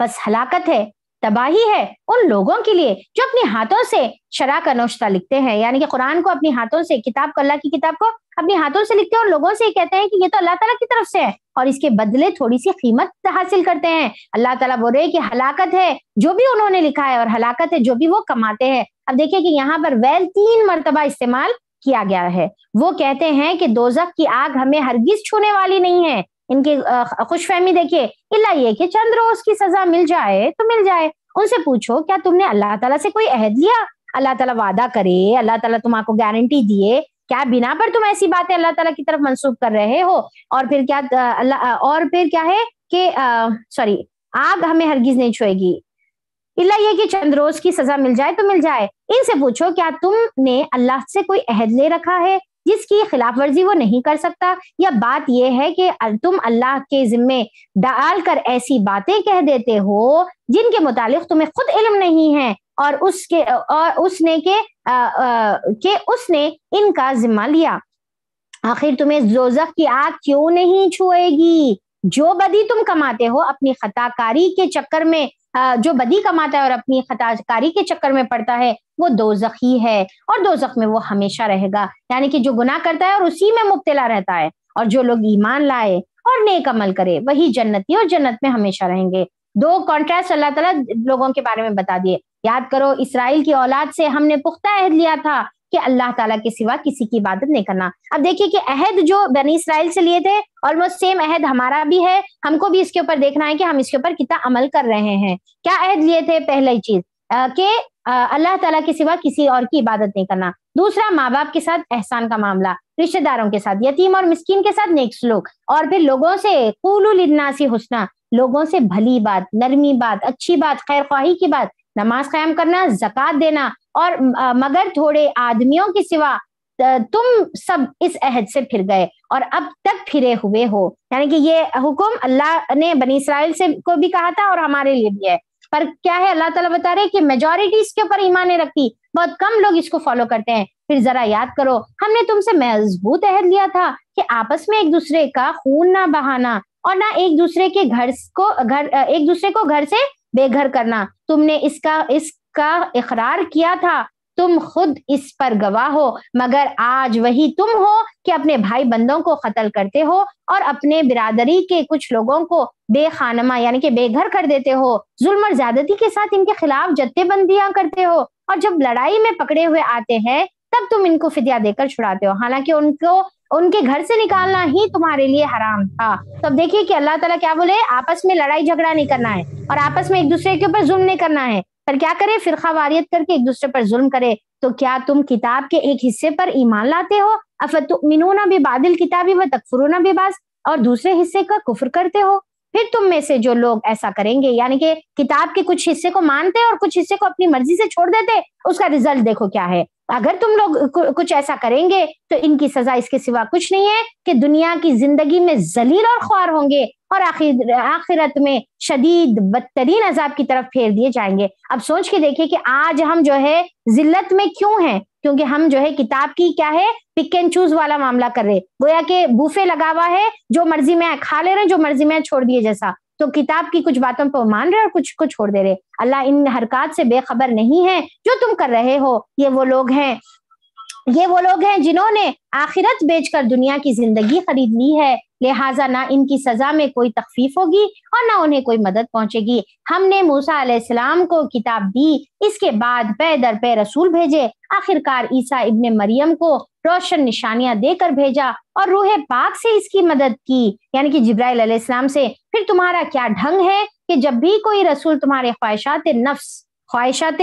बस हलाकत है तबाही है उन लोगों के लिए जो अपने हाथों से शरा का नोश्ता लिखते हैं यानी कि कुरान को अपने हाथों से किताब को अल्लाह की किताब को अपने हाथों से लिखते हैं और लोगों से कहते हैं कि ये तो अल्लाह ताला की तरफ से है और इसके बदले थोड़ी सी कीमत हासिल करते हैं अल्लाह ताला बोल रहे हैं कि हलाकत है जो भी उन्होंने लिखा है और हलाकत है जो भी वो कमाते हैं अब देखिए कि यहाँ पर वेल तीन मरतबा इस्तेमाल किया गया है वो कहते हैं कि दोजक की आग हमें हरगिज छूने वाली नहीं है इनकी खुशफहमी देखिए इला ये कि चंद रोज की सजा मिल जाए तो मिल जाए उनसे पूछो क्या तुमने अल्लाह तला से कोई अहद लिया अल्लाह तला वादा करे अल्लाह तला तुम आपको गारंटी दिए क्या बिना पर तुम ऐसी बातें अल्लाह तला की तरफ मनसूख कर रहे हो और फिर क्या अल्लाह और फिर क्या है कि सॉरी आग हमें हरगिज नहीं छुएगी इला ये कि चंद रोज की सजा मिल जाए तो मिल जाए इनसे पूछो क्या तुमने अल्लाह से कोई अहद ले रखा है जिसकी खिलाफ वर्जी वो नहीं कर सकता या बात यह है कि तुम अल्लाह के जिम्मे डाल कर ऐसी बातें कह देते हो जिनके मुतालिक तुम्हें खुद इल्म नहीं है और उसके और उसने के, आ, आ, के उसने इनका जिम्मा लिया आखिर तुम्हें जोजक की आग क्यों नहीं छुएगी जो बदी तुम कमाते हो अपनी खताकारी के चक्कर में जो बदी कमाता है और अपनी खताजकारी के चक्कर में पड़ता है वो दो जखी है और जख्म में वो हमेशा रहेगा यानी कि जो गुनाह करता है और उसी में मुबतला रहता है और जो लोग ईमान लाए और नेक अमल करे वही जन्नती और जन्नत में हमेशा रहेंगे दो कॉन्ट्रास्ट अल्लाह ताला लोगों के बारे में बता दिए याद करो इसराइल की औलाद से हमने पुख्ता अहद लिया था कि अल्लाह ताला के सिवा किसी की इबादत नहीं करना अब देखिए कि अहद जो बनी इसराइल से लिए थे ऑलमोस्ट सेम अहद हमारा भी है हमको भी इसके ऊपर देखना है कि हम इसके ऊपर कितना अमल कर रहे हैं क्या अहद लिए थे पहला ही चीज के अल्लाह तला के सिवा किसी और की इबादत नहीं करना दूसरा माँ बाप के साथ एहसान का मामला रिश्तेदारों के साथ यतीम और मिस्किन के साथ नेक सलूक और फिर लोगों से कुलनासी हुसना लोगों से भली बात नरमी बात अच्छी बात खैर ख्वाही की बात नमाज कायम करना जक़ात देना और मगर थोड़े आदमियों के सिवा तुम सब इस अहद से फिर गए और अब तक फिरे हुए हो यानी कि ये हुक्म अल्लाह ने बनी इसराइल से को भी कहा था और हमारे लिए भी है पर क्या है अल्लाह ताला बता रहे कि मेजोरिटी इसके ऊपर ईमान रखती बहुत कम लोग इसको फॉलो करते हैं फिर जरा याद करो हमने तुमसे मजबूत अहद लिया था कि आपस में एक दूसरे का खून ना बहाना और ना एक दूसरे के घर को घर एक दूसरे को घर से बेघर करना तुमने इसका इस का इकरार किया था तुम खुद इस पर गवाह हो मगर आज वही तुम हो कि अपने भाई बंदों को कत्ल करते हो और अपने बिरादरी के कुछ लोगों को बेखानमा यानी कि बेघर कर देते हो जुल्म और ज्यादती के साथ इनके खिलाफ जत्थेबंदियां करते हो और जब लड़ाई में पकड़े हुए आते हैं तब तुम इनको फिदिया देकर छुड़ाते हो हालांकि उनको उनके घर से निकालना ही तुम्हारे लिए हराम था तो अब देखिए कि अल्लाह ताला क्या बोले आपस में लड़ाई झगड़ा नहीं करना है और आपस में एक दूसरे के ऊपर जुल्म नहीं करना है पर क्या करे फिरखा वारियत करके एक दूसरे पर जुल्म करे तो क्या तुम किताब के एक हिस्से पर ईमान लाते हो मिनोना भी बादल किताबी व तकफुरुना भी बास और दूसरे हिस्से का कुफर करते हो फिर तुम में से जो लोग ऐसा करेंगे यानी कि किताब के कुछ हिस्से को मानते और कुछ हिस्से को अपनी मर्जी से छोड़ देते उसका रिजल्ट देखो क्या है अगर तुम लोग कुछ ऐसा करेंगे तो इनकी सजा इसके सिवा कुछ नहीं है कि दुनिया की जिंदगी में जलील और ख्वार होंगे और आखिर आखिरत में शदीद बदतरीन अजाब की तरफ फेर दिए जाएंगे अब सोच के देखिए कि आज हम जो है जिल्लत में क्यों हैं क्योंकि हम जो है किताब की क्या है पिक एंड चूज वाला मामला कर रहे गोया के बूफे लगा हुआ है जो मर्जी में खा ले रहे हैं जो मर्जी में छोड़ दिए जैसा तो किताब की कुछ बातों पर मान रहे और कुछ को छोड़ दे रहे अल्लाह इन हरकत से बेखबर नहीं है जो तुम कर रहे हो ये वो लोग हैं ये वो लोग हैं जिन्होंने आखिरत बेचकर दुनिया की जिंदगी खरीद ली है लिहाजा ना इनकी सजा में कोई तकफीफ होगी और ना उन्हें कोई मदद पहुंचेगी हमने मूसा अलैहिस्सलाम को किताब दी इसके बाद पे दर पे रसूल भेजे आखिरकार ईसा इब्ने मरियम को रोशन निशानियां देकर भेजा और रूह पाक से इसकी मदद की यानी कि जिब्राइल अलैहिस्सलाम से फिर तुम्हारा क्या ढंग है कि जब भी कोई रसूल तुम्हारे ख्वाहिशात नफ्स ख्वाहिशात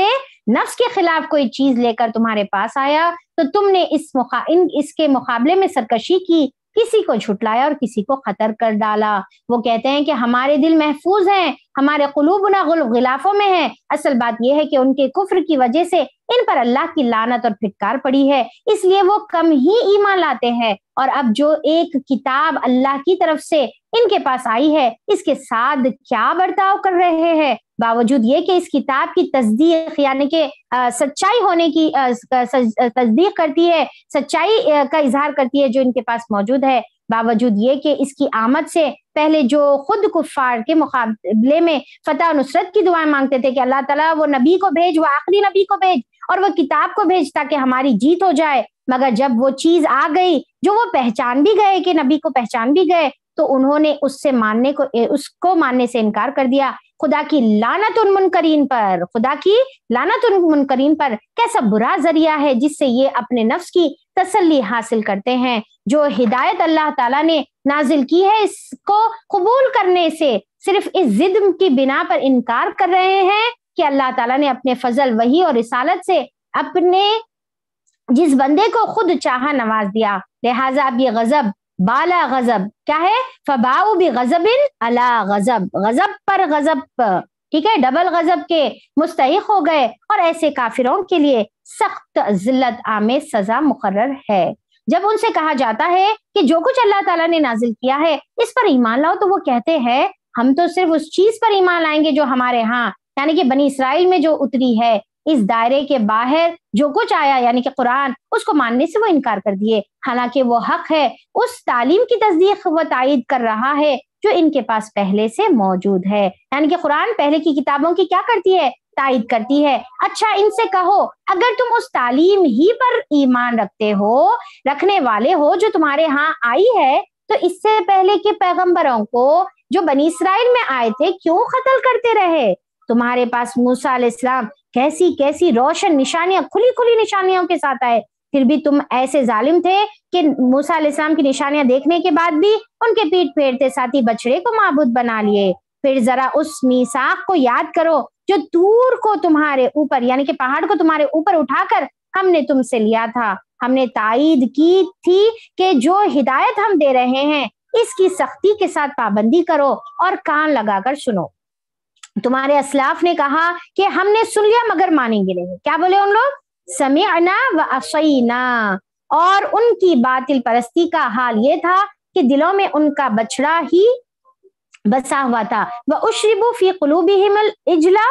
नफ्स के खिलाफ कोई चीज लेकर तुम्हारे पास आया तो तुमने इस मुखा इन इसके मुकाबले में सरकशी की किसी को झुटलाया और किसी को खतर कर डाला वो कहते हैं कि हमारे दिल महफूज हैं हमारे गुल गिलाफों में है असल बात यह है कि उनके कुफर की वजह से इन पर अल्लाह की लानत और फिटकार पड़ी है इसलिए वो कम ही ईमान लाते हैं और अब जो एक किताब अल्लाह की तरफ से इनके पास आई है इसके साथ क्या बर्ताव कर रहे हैं बावजूद ये कि इस किताब की तस्दीक यानी कि सच्चाई होने की तस्दीक करती है सच्चाई का इजहार करती है जो इनके पास मौजूद है बावजूद ये कि इसकी आमद से पहले जो खुद कुफार के मुकाबले में फतेह नुसरत की दुआएं मांगते थे कि अल्लाह ताला वो नबी को भेज वो आखिरी नबी को भेज और वो किताब को भेज ताकि हमारी जीत हो जाए मगर जब वो चीज आ गई जो वो पहचान भी गए कि नबी को पहचान भी गए तो उन्होंने उससे मानने को उसको मानने से इनकार कर दिया खुदा की लानत उन मुनकरीन पर खुदा की लानत उन मुनकरीन पर कैसा बुरा जरिया है जिससे ये अपने नफ्स की तसल्ली हासिल करते हैं जो हिदायत अल्लाह ताला ने नाजिल की है इसको कबूल करने से सिर्फ इस जिद की बिना पर इनकार कर रहे हैं कि अल्लाह ताला ने अपने फजल वही और रिसालत से अपने जिस बंदे को खुद चाह नवाज दिया लिहाजा अब ये गजब बाला गजब क्या है फबाऊ भी इन अला गजब गजब पर गजब ठीक है डबल गजब के मुस्तक हो गए और ऐसे काफिरों के लिए सख्त जिल्लत आमे सजा मुकर है जब उनसे कहा जाता है कि जो कुछ अल्लाह ताला ने नाजिल किया है इस पर ईमान लाओ तो वो कहते हैं हम तो सिर्फ उस चीज पर ईमान लाएंगे जो हमारे यहाँ यानी कि बनी इसराइल में जो उतरी है इस दायरे के बाहर जो कुछ आया यानी कि कुरान उसको मानने से वो इनकार कर दिए हालांकि वो हक है उस तालीम की तस्दीक व तायद कर रहा है जो इनके पास पहले से मौजूद है यानी कि कुरान पहले की किताबों की क्या करती है तायद करती है अच्छा इनसे कहो अगर तुम उस तालीम ही पर ईमान रखते हो रखने वाले हो जो तुम्हारे यहाँ आई है तो इससे पहले के पैगंबरों को जो बनी इसराइल में आए थे क्यों कत्ल करते रहे तुम्हारे पास मूसा इस्लाम कैसी कैसी रोशन निशानियां खुली खुली निशानियों के साथ आए फिर भी तुम ऐसे जालिम थे कि मूसा इस्लाम की निशानियां देखने के बाद भी उनके पीठ फेरते साथ ही बछड़े को माबूद बना लिए फिर जरा उस मीसाख को याद करो जो दूर को तुम्हारे ऊपर यानी कि पहाड़ को तुम्हारे ऊपर उठाकर हमने तुमसे लिया था हमने तायद की थी कि जो हिदायत हम दे रहे हैं इसकी सख्ती के साथ पाबंदी करो और कान लगाकर सुनो तुम्हारे असलाफ ने कहा कि हमने सुन लिया मगर मानेंगे नहीं क्या बोले उन लोग समय अना व असैना और उनकी बातिल परस्ती का हाल ये था कि दिलों में उनका बछड़ा ही बसा हुआ था वह उशरिबू फी कलूबी हिमल इजला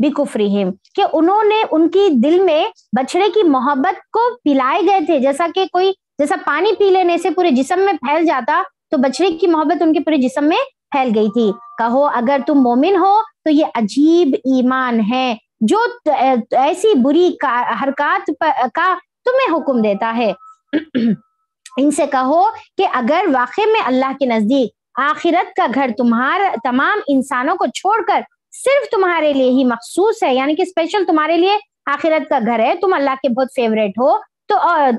बिकुफरी कि उन्होंने उनकी दिल में बछड़े की मोहब्बत को पिलाए गए थे जैसा कि कोई जैसा पानी पी लेने से पूरे जिसम में फैल जाता तो बछड़े की मोहब्बत उनके पूरे जिसम में फैल गई थी कहो अगर तुम मोमिन हो तो ये अजीब ईमान है जो ऐसी बुरी हरकत का तुम्हें हुक्म देता है इनसे कहो कि अगर वाकई में अल्लाह के नजदीक आखिरत का घर तुम्हारा तमाम इंसानों को छोड़कर सिर्फ तुम्हारे लिए ही मखसूस है यानी कि स्पेशल तुम्हारे लिए आखिरत का घर है तुम अल्लाह के बहुत फेवरेट हो तो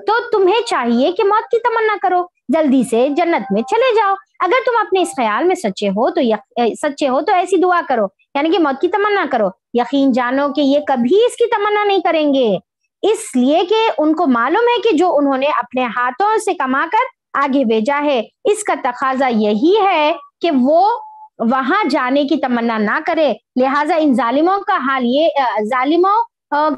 तो तुम्हें चाहिए कि मौत की तमन्ना करो जल्दी से जन्नत में चले जाओ अगर तुम अपने इस ख्याल में सच्चे हो तो यक, सच्चे हो तो ऐसी दुआ करो यानी कि मौत की तमन्ना करो यकीन जानो कि ये कभी इसकी तमन्ना नहीं करेंगे इसलिए कि उनको मालूम है कि जो उन्होंने अपने हाथों से कमाकर आगे भेजा है इसका तकाजा यही है कि वो वहां जाने की तमन्ना ना करे लिहाजा इन जालिमों का हाल ये जालिमों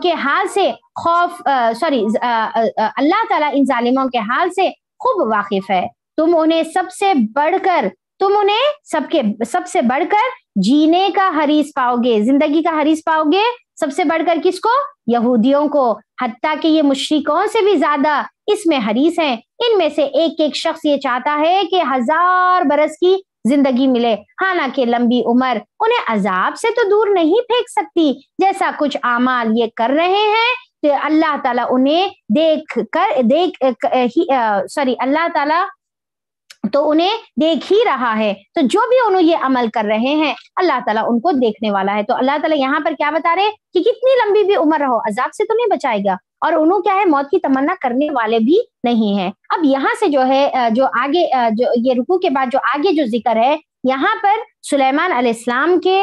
के हाल से खौफ सॉरी अल्लाह ताला इन जालिमों के हाल से खूब वाकिफ है तुम उन्हें सबसे बढ़कर तुम उन्हें सबके सबसे बढ़कर जीने का हरीस पाओगे जिंदगी का हरीस पाओगे सबसे बढ़कर किसको यहूदियों को हती के ये मुश्रिकों से भी ज्यादा इसमें हरीस हैं इनमें से एक एक शख्स ये चाहता है कि हजार बरस की जिंदगी मिले हालांकि लंबी उम्र उन्हें अजाब से तो दूर नहीं फेंक सकती जैसा कुछ अमाल ये कर रहे हैं तो अल्लाह ताला उन्हें देख कर देख सॉरी अल्लाह ताला तो उन्हें देख ही रहा है तो जो भी उन्होंने ये अमल कर रहे हैं अल्लाह ताला उनको देखने वाला है तो अल्लाह ताला यहाँ पर क्या बता रहे हैं कि कितनी लंबी भी उम्र रहो अजाब से तुम्हें तो बचाएगा और उन्होंने क्या है मौत की तमन्ना करने वाले भी नहीं है अब यहाँ से जो है जो आगे जो ये रुकू के बाद जो आगे जो जिक्र है यहाँ पर सुलेमान अलैहिस्सलाम के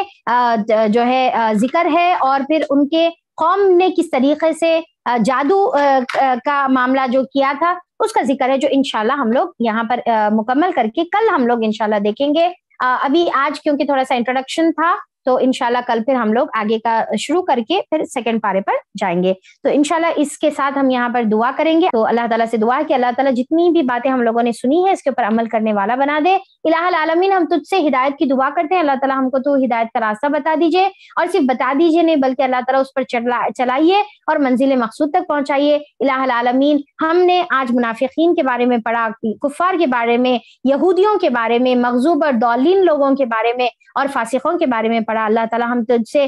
जो है जिक्र है और फिर उनके कौम ने किस तरीके से जादू का मामला जो किया था उसका जिक्र है जो इनशाला हम लोग यहाँ पर आ, मुकम्मल करके कल हम लोग इनशाला देखेंगे आ, अभी आज क्योंकि थोड़ा सा इंट्रोडक्शन था तो इनशाला कल फिर हम लोग आगे का शुरू करके फिर सेकंड पारे पर जाएंगे तो इनशाला इसके साथ हम यहाँ पर दुआ करेंगे तो अल्लाह ताला से दुआ है कि अल्लाह ताला जितनी भी बातें हम लोगों ने सुनी है इसके ऊपर अमल करने वाला बना दे इलामीन हम तुझसे हिदायत की दुआ करते हैं अल्लाह ताला हमको तो हिदायत का रास्ता बता दीजिए और सिर्फ बता दीजिए नहीं बल्कि अल्लाह ताला उस पर चला चलाइए और मंजिल मकसूद तक पहुंचाइए इलामीन हमने आज मुनाफिकीन के बारे में पढ़ा कुफ़ार के बारे में यहूदियों के बारे में मकजूब और दौलिन लोगों के बारे में और फासिकों के बारे में पढ़ा अल्लाह ताला हम तुझसे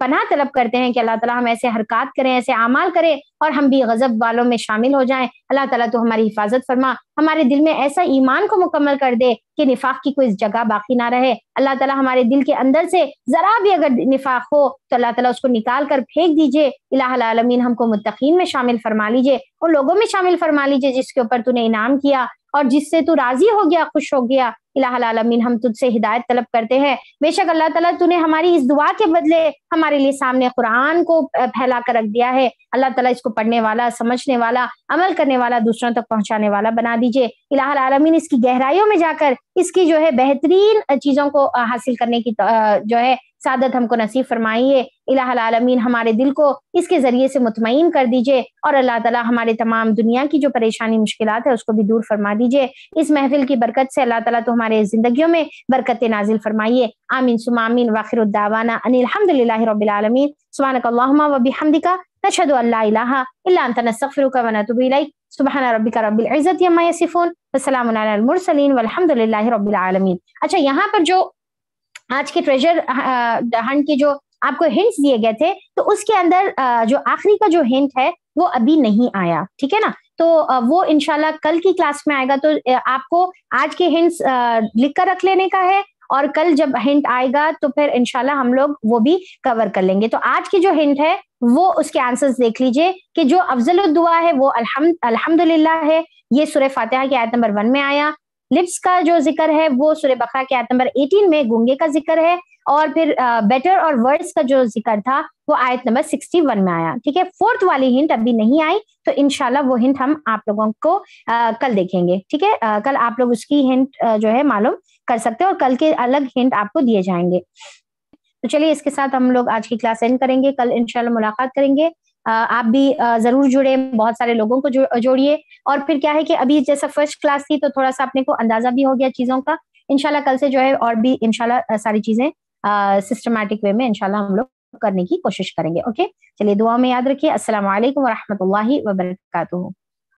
पनाह तलब करते हैं कि अल्लाह ताला हम ऐसे हरकत करें ऐसे अमाल करें और हम भी गजब वालों में शामिल हो जाएं अल्लाह ताला तो हमारी हिफाजत फरमा हमारे दिल में ऐसा ईमान को मुकम्मल कर दे कि निफाक की कोई जगह बाकी ना रहे अल्लाह ताला हमारे दिल के अंदर से जरा भी अगर निफाक हो तो अल्लाह ताला उसको निकाल कर फेंक दीजिए इलामीन हमको मुतकीन में शामिल फरमा लीजिए उन लोगों में शामिल फरमा लीजिए जिसके ऊपर तूने इनाम किया और जिससे तू राजी हो गया खुश हो गया इलामीन हम तुझसे हिदायत तलब करते हैं बेशक अल्लाह ताला तूने हमारी इस दुआ के बदले हमारे लिए सामने कुरान को फैला कर रख दिया है अल्लाह ताला इसको पढ़ने वाला समझने वाला अमल करने वाला दूसरों तक पहुंचाने वाला बना दीजिए इलामीन इसकी गहराइयों में जाकर इसकी जो है बेहतरीन चीज़ों को हासिल करने की जो है सादत हमको नसीब फरमाइए इलामीन हमारे दिल को इसके जरिए से मुतमिन कर दीजिए और अल्लाह ताला हमारे तमाम दुनिया की जो परेशानी मुश्किल है उसको भी दूर फरमा दीजिए इस महफिल की बरकत से अल्लाह ताला तो हमारे जिंदगियों में बरकत नाजिल फरमाइए आमिन आमीन सुमामीन वाखिरदावाना अनिलहमदिल्ला انت نستغفرك ونتوب اليك سبحان ربك رب العزه عما يصفون والسلام على المرسلين والحمد لله رب العالمين अच्छा यहाँ पर जो आज के ट्रेजर हंट के जो आपको हिंट्स दिए गए थे तो उसके अंदर जो आखिरी का जो हिंट है वो अभी नहीं आया ठीक है ना तो वो इनशाला कल की क्लास में आएगा तो आपको आज के हिंट्स लिख कर रख लेने का है और कल जब हिंट आएगा तो फिर इनशाला हम लोग वो भी कवर कर लेंगे तो आज की जो हिंट है वो उसके आंसर्स देख लीजिए कि जो अफजल दुआ है वो अलहमद अल्हम्दुलिल्लाह है ये सुरह फातिहा की आयत नंबर वन में आया लिप्स का जो जिक्र है वो सूर्य बकरा के आयत नंबर 18 में गुंगे का जिक्र है और फिर बेटर और वर्ड्स का जो जिक्र था वो आयत नंबर 61 में आया ठीक है फोर्थ वाली हिंट अभी नहीं आई तो इनशाला वो हिंट हम आप लोगों को आ, कल देखेंगे ठीक है कल आप लोग उसकी हिंट आ, जो है मालूम कर सकते हैं और कल के अलग हिंट आपको दिए जाएंगे तो चलिए इसके साथ हम लोग आज की क्लास एंड करेंगे कल इनशाला मुलाकात करेंगे आप भी जरूर जुड़े बहुत सारे लोगों को जोड़िए और फिर क्या है कि अभी जैसा फर्स्ट क्लास थी तो थोड़ा सा अपने को अंदाजा भी हो गया चीजों का इनशाला कल से जो है और भी इनशाला सारी चीजें सिस्टमैटिक वे में इनशाला हम लोग करने की कोशिश करेंगे ओके चलिए दुआ में याद रखिए असल वरहमत लाही वबरकू